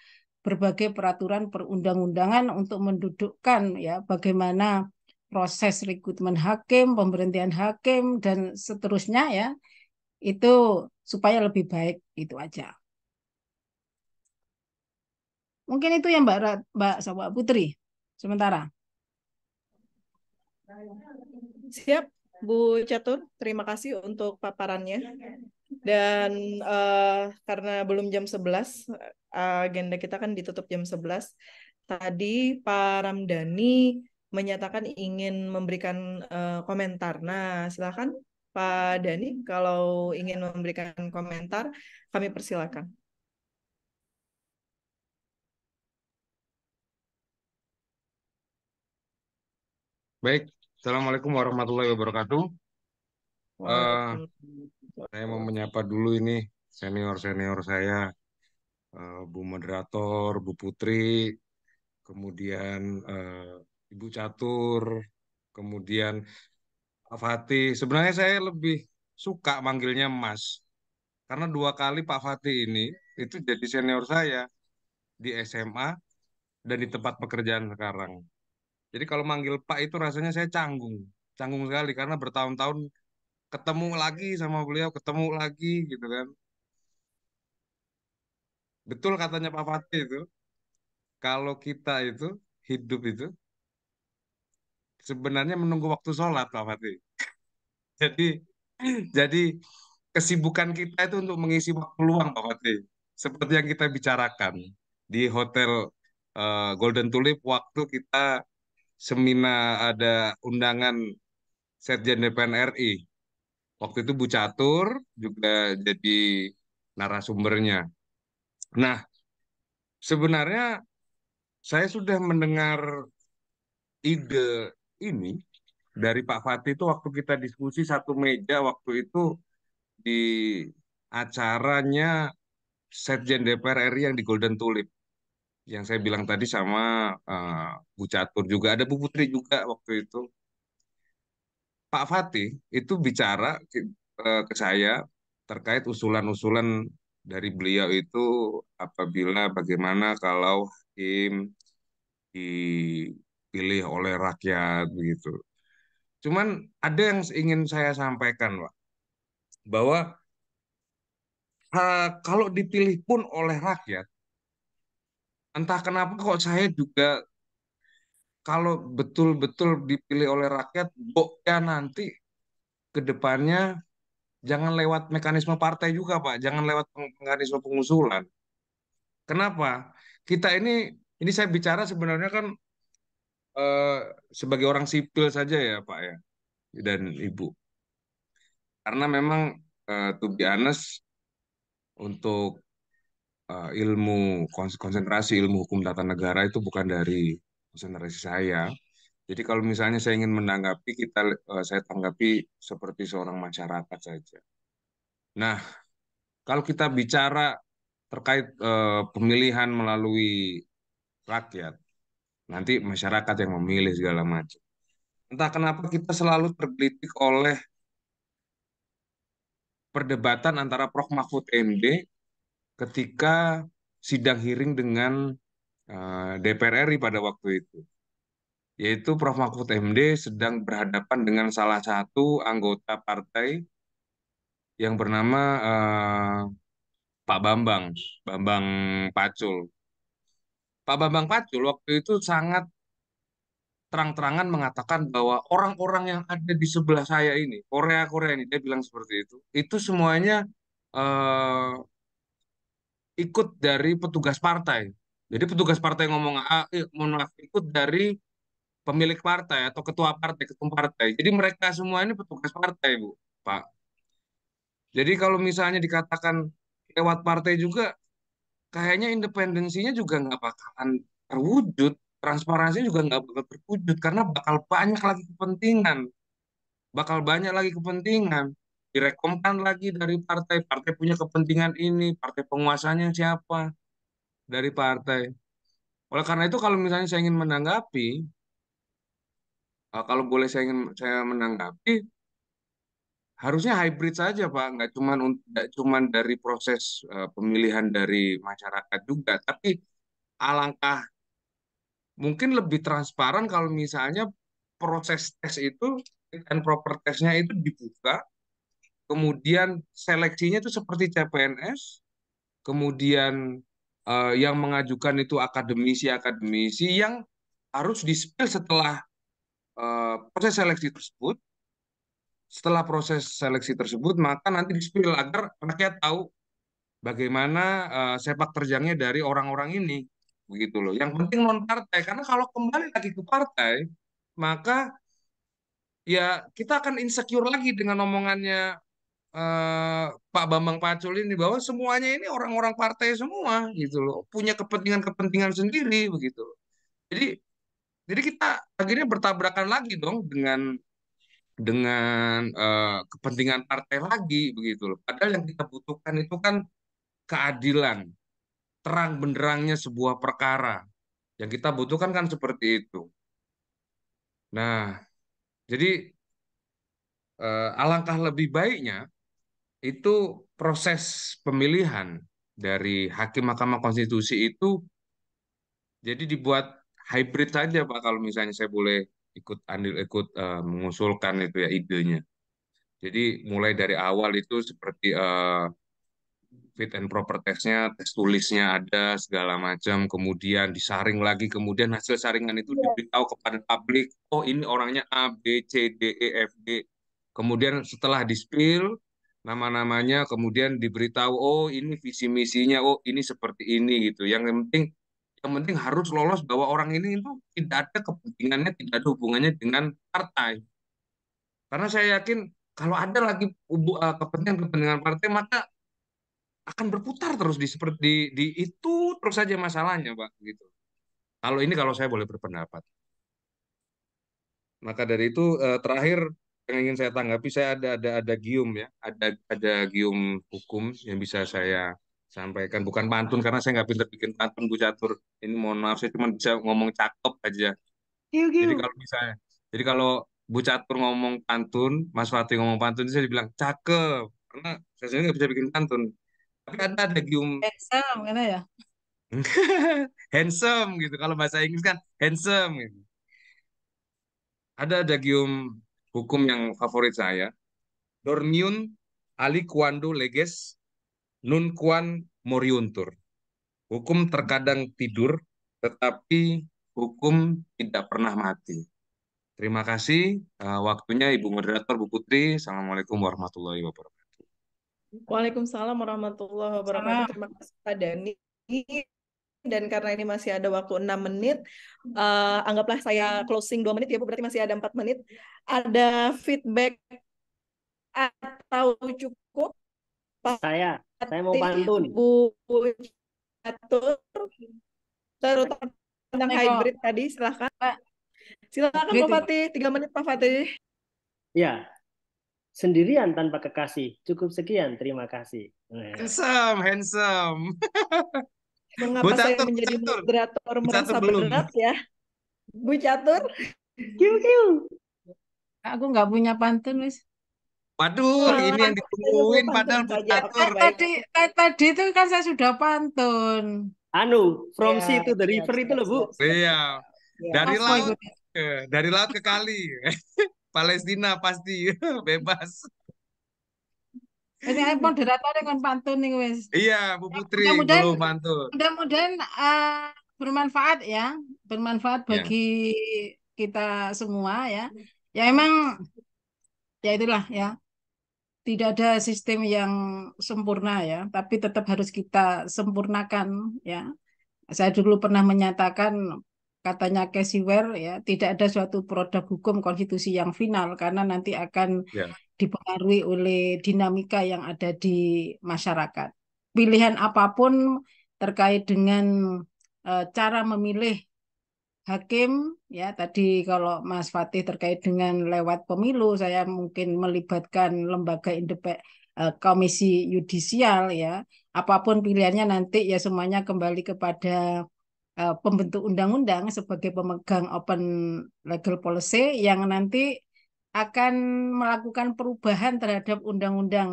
berbagai peraturan perundang-undangan untuk mendudukkan ya bagaimana proses rekrutmen hakim, pemberhentian hakim dan seterusnya ya itu supaya lebih baik itu aja. Mungkin itu yang Mbak Rat, Mbak Sawa Putri sementara. Siap, Bu Catur. Terima kasih untuk paparannya. Dan uh, karena belum jam 11, Eh, agenda kita kan ditutup jam 11. Tadi Pak Ramdhani menyatakan ingin memberikan uh, komentar. Nah, silakan Pak Dani kalau ingin memberikan komentar kami persilakan. Baik, Assalamualaikum warahmatullahi wabarakatuh. Uh, saya mau menyapa dulu ini senior-senior saya Eh, Bu Moderator, Bu Putri, kemudian eh, Ibu Catur, kemudian Pak Fatih. Sebenarnya saya lebih suka manggilnya Mas. Karena dua kali Pak Fatih ini itu jadi senior saya di SMA dan di tempat pekerjaan sekarang. Jadi kalau manggil Pak itu rasanya saya canggung, canggung sekali karena bertahun-tahun ketemu lagi sama beliau, ketemu lagi gitu kan betul katanya Pak Fatih itu kalau kita itu hidup itu sebenarnya menunggu waktu sholat Pak Fatih jadi jadi kesibukan kita itu untuk mengisi waktu luang Pak Fatih seperti yang kita bicarakan di hotel uh, Golden Tulip waktu kita seminar ada undangan Setjen DPR RI waktu itu Bu Catur juga jadi narasumbernya. Nah, sebenarnya saya sudah mendengar ide ini dari Pak Fatih itu waktu kita diskusi satu meja waktu itu di acaranya Setjen DPR RI yang di Golden Tulip yang saya bilang hmm. tadi sama uh, Bu Catur juga ada Bu Putri juga waktu itu Pak Fatih itu bicara ke, uh, ke saya terkait usulan-usulan dari beliau itu apabila bagaimana kalau hakim dipilih oleh rakyat begitu. Cuman ada yang ingin saya sampaikan, Pak, bahwa ha, kalau dipilih pun oleh rakyat, entah kenapa kok saya juga kalau betul-betul dipilih oleh rakyat, kok ya nanti depannya jangan lewat mekanisme partai juga, Pak. Jangan lewat mekanisme pengusulan. Kenapa? Kita ini, ini saya bicara sebenarnya kan eh, sebagai orang sipil saja ya, Pak ya, dan Ibu. Karena memang eh, to be honest, untuk eh, ilmu konsentrasi ilmu hukum tata negara itu bukan dari konsentrasi saya, jadi kalau misalnya saya ingin menanggapi, kita eh, saya tanggapi seperti seorang masyarakat saja. Nah, kalau kita bicara terkait eh, pemilihan melalui rakyat, nanti masyarakat yang memilih segala macam. Entah kenapa kita selalu tergelitik oleh perdebatan antara Prof. Mahfud MD ketika sidang hearing dengan eh, DPR RI pada waktu itu yaitu Prof. Mahfud MD sedang berhadapan dengan salah satu anggota partai yang bernama uh, Pak Bambang, Bambang Pacul. Pak Bambang Pacul waktu itu sangat terang-terangan mengatakan bahwa orang-orang yang ada di sebelah saya ini, Korea-Korea ini, dia bilang seperti itu, itu semuanya uh, ikut dari petugas partai. Jadi petugas partai ngomong ah eh, maaf, ikut dari pemilik partai atau ketua partai, ketua partai. Jadi mereka semua ini petugas partai, Bu, Pak. Jadi kalau misalnya dikatakan lewat partai juga, kayaknya independensinya juga nggak bakalan terwujud, transparansi juga nggak bakal terwujud, karena bakal banyak lagi kepentingan. Bakal banyak lagi kepentingan. Direkomkan lagi dari partai, partai punya kepentingan ini, partai penguasanya siapa dari partai. Oleh karena itu kalau misalnya saya ingin menanggapi, Eh, kalau boleh saya ingin saya menanggapi harusnya hybrid saja pak nggak cuma nggak cuma dari proses eh, pemilihan dari masyarakat juga tapi alangkah mungkin lebih transparan kalau misalnya proses tes itu dan proper tesnya itu dibuka kemudian seleksinya itu seperti CPNS kemudian eh, yang mengajukan itu akademisi akademisi yang harus dispel setelah Eh, proses seleksi tersebut setelah proses seleksi tersebut maka nanti dispil agar anaknya tahu bagaimana uh, sepak terjangnya dari orang-orang ini begitu loh yang penting non partai karena kalau kembali lagi ke partai maka ya kita akan insecure lagi dengan omongannya uh, Pak Bambang Pacul ini bahwa semuanya ini orang-orang partai semua gitu loh punya kepentingan-kepentingan sendiri begitu jadi jadi kita akhirnya bertabrakan lagi dong dengan dengan uh, kepentingan partai lagi begitu loh. Padahal yang kita butuhkan itu kan keadilan, terang benderangnya sebuah perkara. Yang kita butuhkan kan seperti itu. Nah, jadi uh, alangkah lebih baiknya itu proses pemilihan dari hakim Mahkamah Konstitusi itu jadi dibuat hybrid saja Pak kalau misalnya saya boleh ikut andil ikut uh, mengusulkan itu ya idenya. Jadi mulai dari awal itu seperti uh, fit and proper testnya, tes tulisnya ada segala macam, kemudian disaring lagi, kemudian hasil saringan itu iya. diberitahu kepada publik, oh ini orangnya A, B, C, D, E, F, G. Kemudian setelah dispil nama-namanya kemudian diberitahu oh ini visi misinya oh ini seperti ini gitu yang penting yang penting harus lolos bahwa orang ini itu tidak ada kepentingannya, tidak ada hubungannya dengan partai. Karena saya yakin kalau ada lagi eh, kepentingan-kepentingan partai maka akan berputar terus di seperti di, di itu terus saja masalahnya, Pak, gitu. Kalau ini kalau saya boleh berpendapat. Maka dari itu eh, terakhir yang ingin saya tanggapi saya ada ada ada gium ya, ada ada gium hukum yang bisa saya sampaikan bukan pantun karena saya nggak pinter bikin pantun Bu Catur ini mohon maaf saya cuma bisa ngomong cakep aja giu, giu. jadi kalau misalnya jadi kalau Bu Catur ngomong pantun Mas Fatih ngomong pantun saya dibilang cakep karena saya sendiri nggak bisa bikin pantun tapi kan ada gium handsome karena gitu ya handsome gitu kalau bahasa Inggris kan handsome gitu. ada gium hukum yang favorit saya Dormiun aliquando leges nunquan moriuntur. Hukum terkadang tidur, tetapi hukum tidak pernah mati. Terima kasih. Uh, waktunya Ibu Moderator, Bu Putri. Assalamualaikum warahmatullahi wabarakatuh. Waalaikumsalam warahmatullahi wabarakatuh. Terima kasih Pak Dani. Dan karena ini masih ada waktu 6 menit, uh, anggaplah saya closing 2 menit ya Bu, berarti masih ada 4 menit. Ada feedback atau cukup Pak saya saya mau pantun Bu, atur Catur terutama tentang Eko. hybrid tadi silahkan Pak silahkan gitu. Pak Fatih tiga menit Pak Fatih ya sendirian tanpa kekasih cukup sekian terima kasih handsome handsome mengapa Bu saya menjadi catur. moderator Bu merasa berat ya Bu Catur kiu kiu aku nggak punya pantun wis Waduh, ini yang ditungguin padahal bertatur. Tadi tadi itu kan saya sudah pantun. Anu, from yeah, sea to the iya, river yeah, itu iya, loh, Bu. Iya. iya. Dari laut ke, dari laut ke kali. Palestina pasti bebas. Ini moderator dengan pantun nih wes. Iya, Bu Putri mudah belum pantun. Mudah-mudahan uh, bermanfaat ya, bermanfaat bagi yeah. kita semua ya. Ya emang ya itulah ya tidak ada sistem yang sempurna ya, tapi tetap harus kita sempurnakan ya. Saya dulu pernah menyatakan katanya Casiwer ya, tidak ada suatu produk hukum konstitusi yang final karena nanti akan yeah. dipengaruhi oleh dinamika yang ada di masyarakat. Pilihan apapun terkait dengan uh, cara memilih hakim ya tadi kalau Mas Fatih terkait dengan lewat pemilu saya mungkin melibatkan lembaga independen eh, komisi yudisial ya apapun pilihannya nanti ya semuanya kembali kepada uh, pembentuk undang-undang sebagai pemegang open legal policy yang nanti akan melakukan perubahan terhadap undang-undang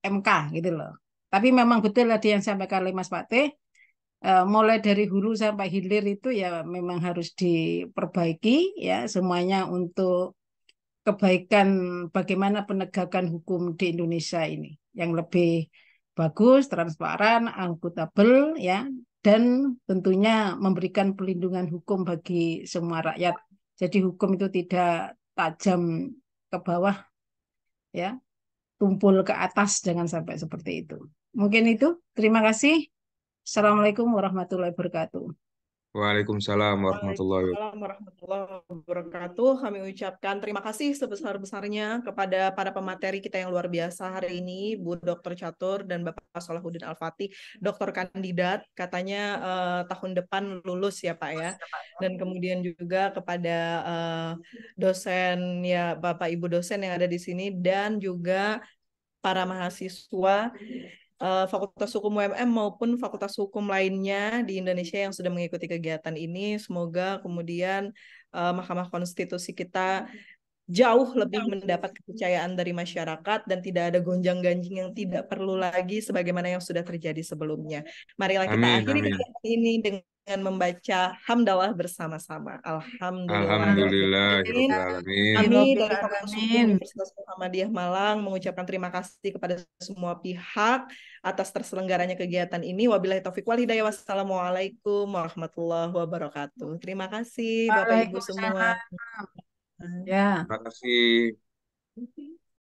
MK gitu loh tapi memang betul tadi yang sampaikan oleh Mas Fatih Eh, mulai dari hulu sampai hilir itu ya memang harus diperbaiki ya semuanya untuk kebaikan bagaimana penegakan hukum di Indonesia ini yang lebih bagus, transparan, akuntabel ya dan tentunya memberikan pelindungan hukum bagi semua rakyat. Jadi hukum itu tidak tajam ke bawah ya tumpul ke atas jangan sampai seperti itu mungkin itu terima kasih Assalamualaikum warahmatullahi wabarakatuh. Waalaikumsalam warahmatullahi wabarakatuh. Kami ucapkan terima kasih sebesar-besarnya kepada para pemateri kita yang luar biasa hari ini, Bu Dr. Catur dan Bapak Salahuddin Al-Fatih, dokter kandidat, katanya uh, tahun depan lulus ya Pak ya. Dan kemudian juga kepada uh, dosen ya Bapak Ibu dosen yang ada di sini dan juga para mahasiswa Eh, fakultas Hukum UMM maupun fakultas hukum lainnya di Indonesia yang sudah mengikuti kegiatan ini. Semoga kemudian eh, Mahkamah Konstitusi kita jauh lebih mendapat kepercayaan dari masyarakat dan tidak ada gonjang-ganjing yang tidak perlu lagi sebagaimana yang sudah terjadi sebelumnya. Marilah kita amin, akhiri amin. kegiatan ini dengan membaca hamdalah bersama-sama. Alhamdulillah. Alhamdulillah. Amin. Kami dari Fakultas Universitas Muhammadiyah Malang mengucapkan terima kasih kepada semua pihak atas terselenggaranya kegiatan ini. Wabillahi taufiq wal hidayah. Wassalamualaikum warahmatullahi wabarakatuh. Terima kasih Bapak Ibu semua. Terima hmm. ya. kasih.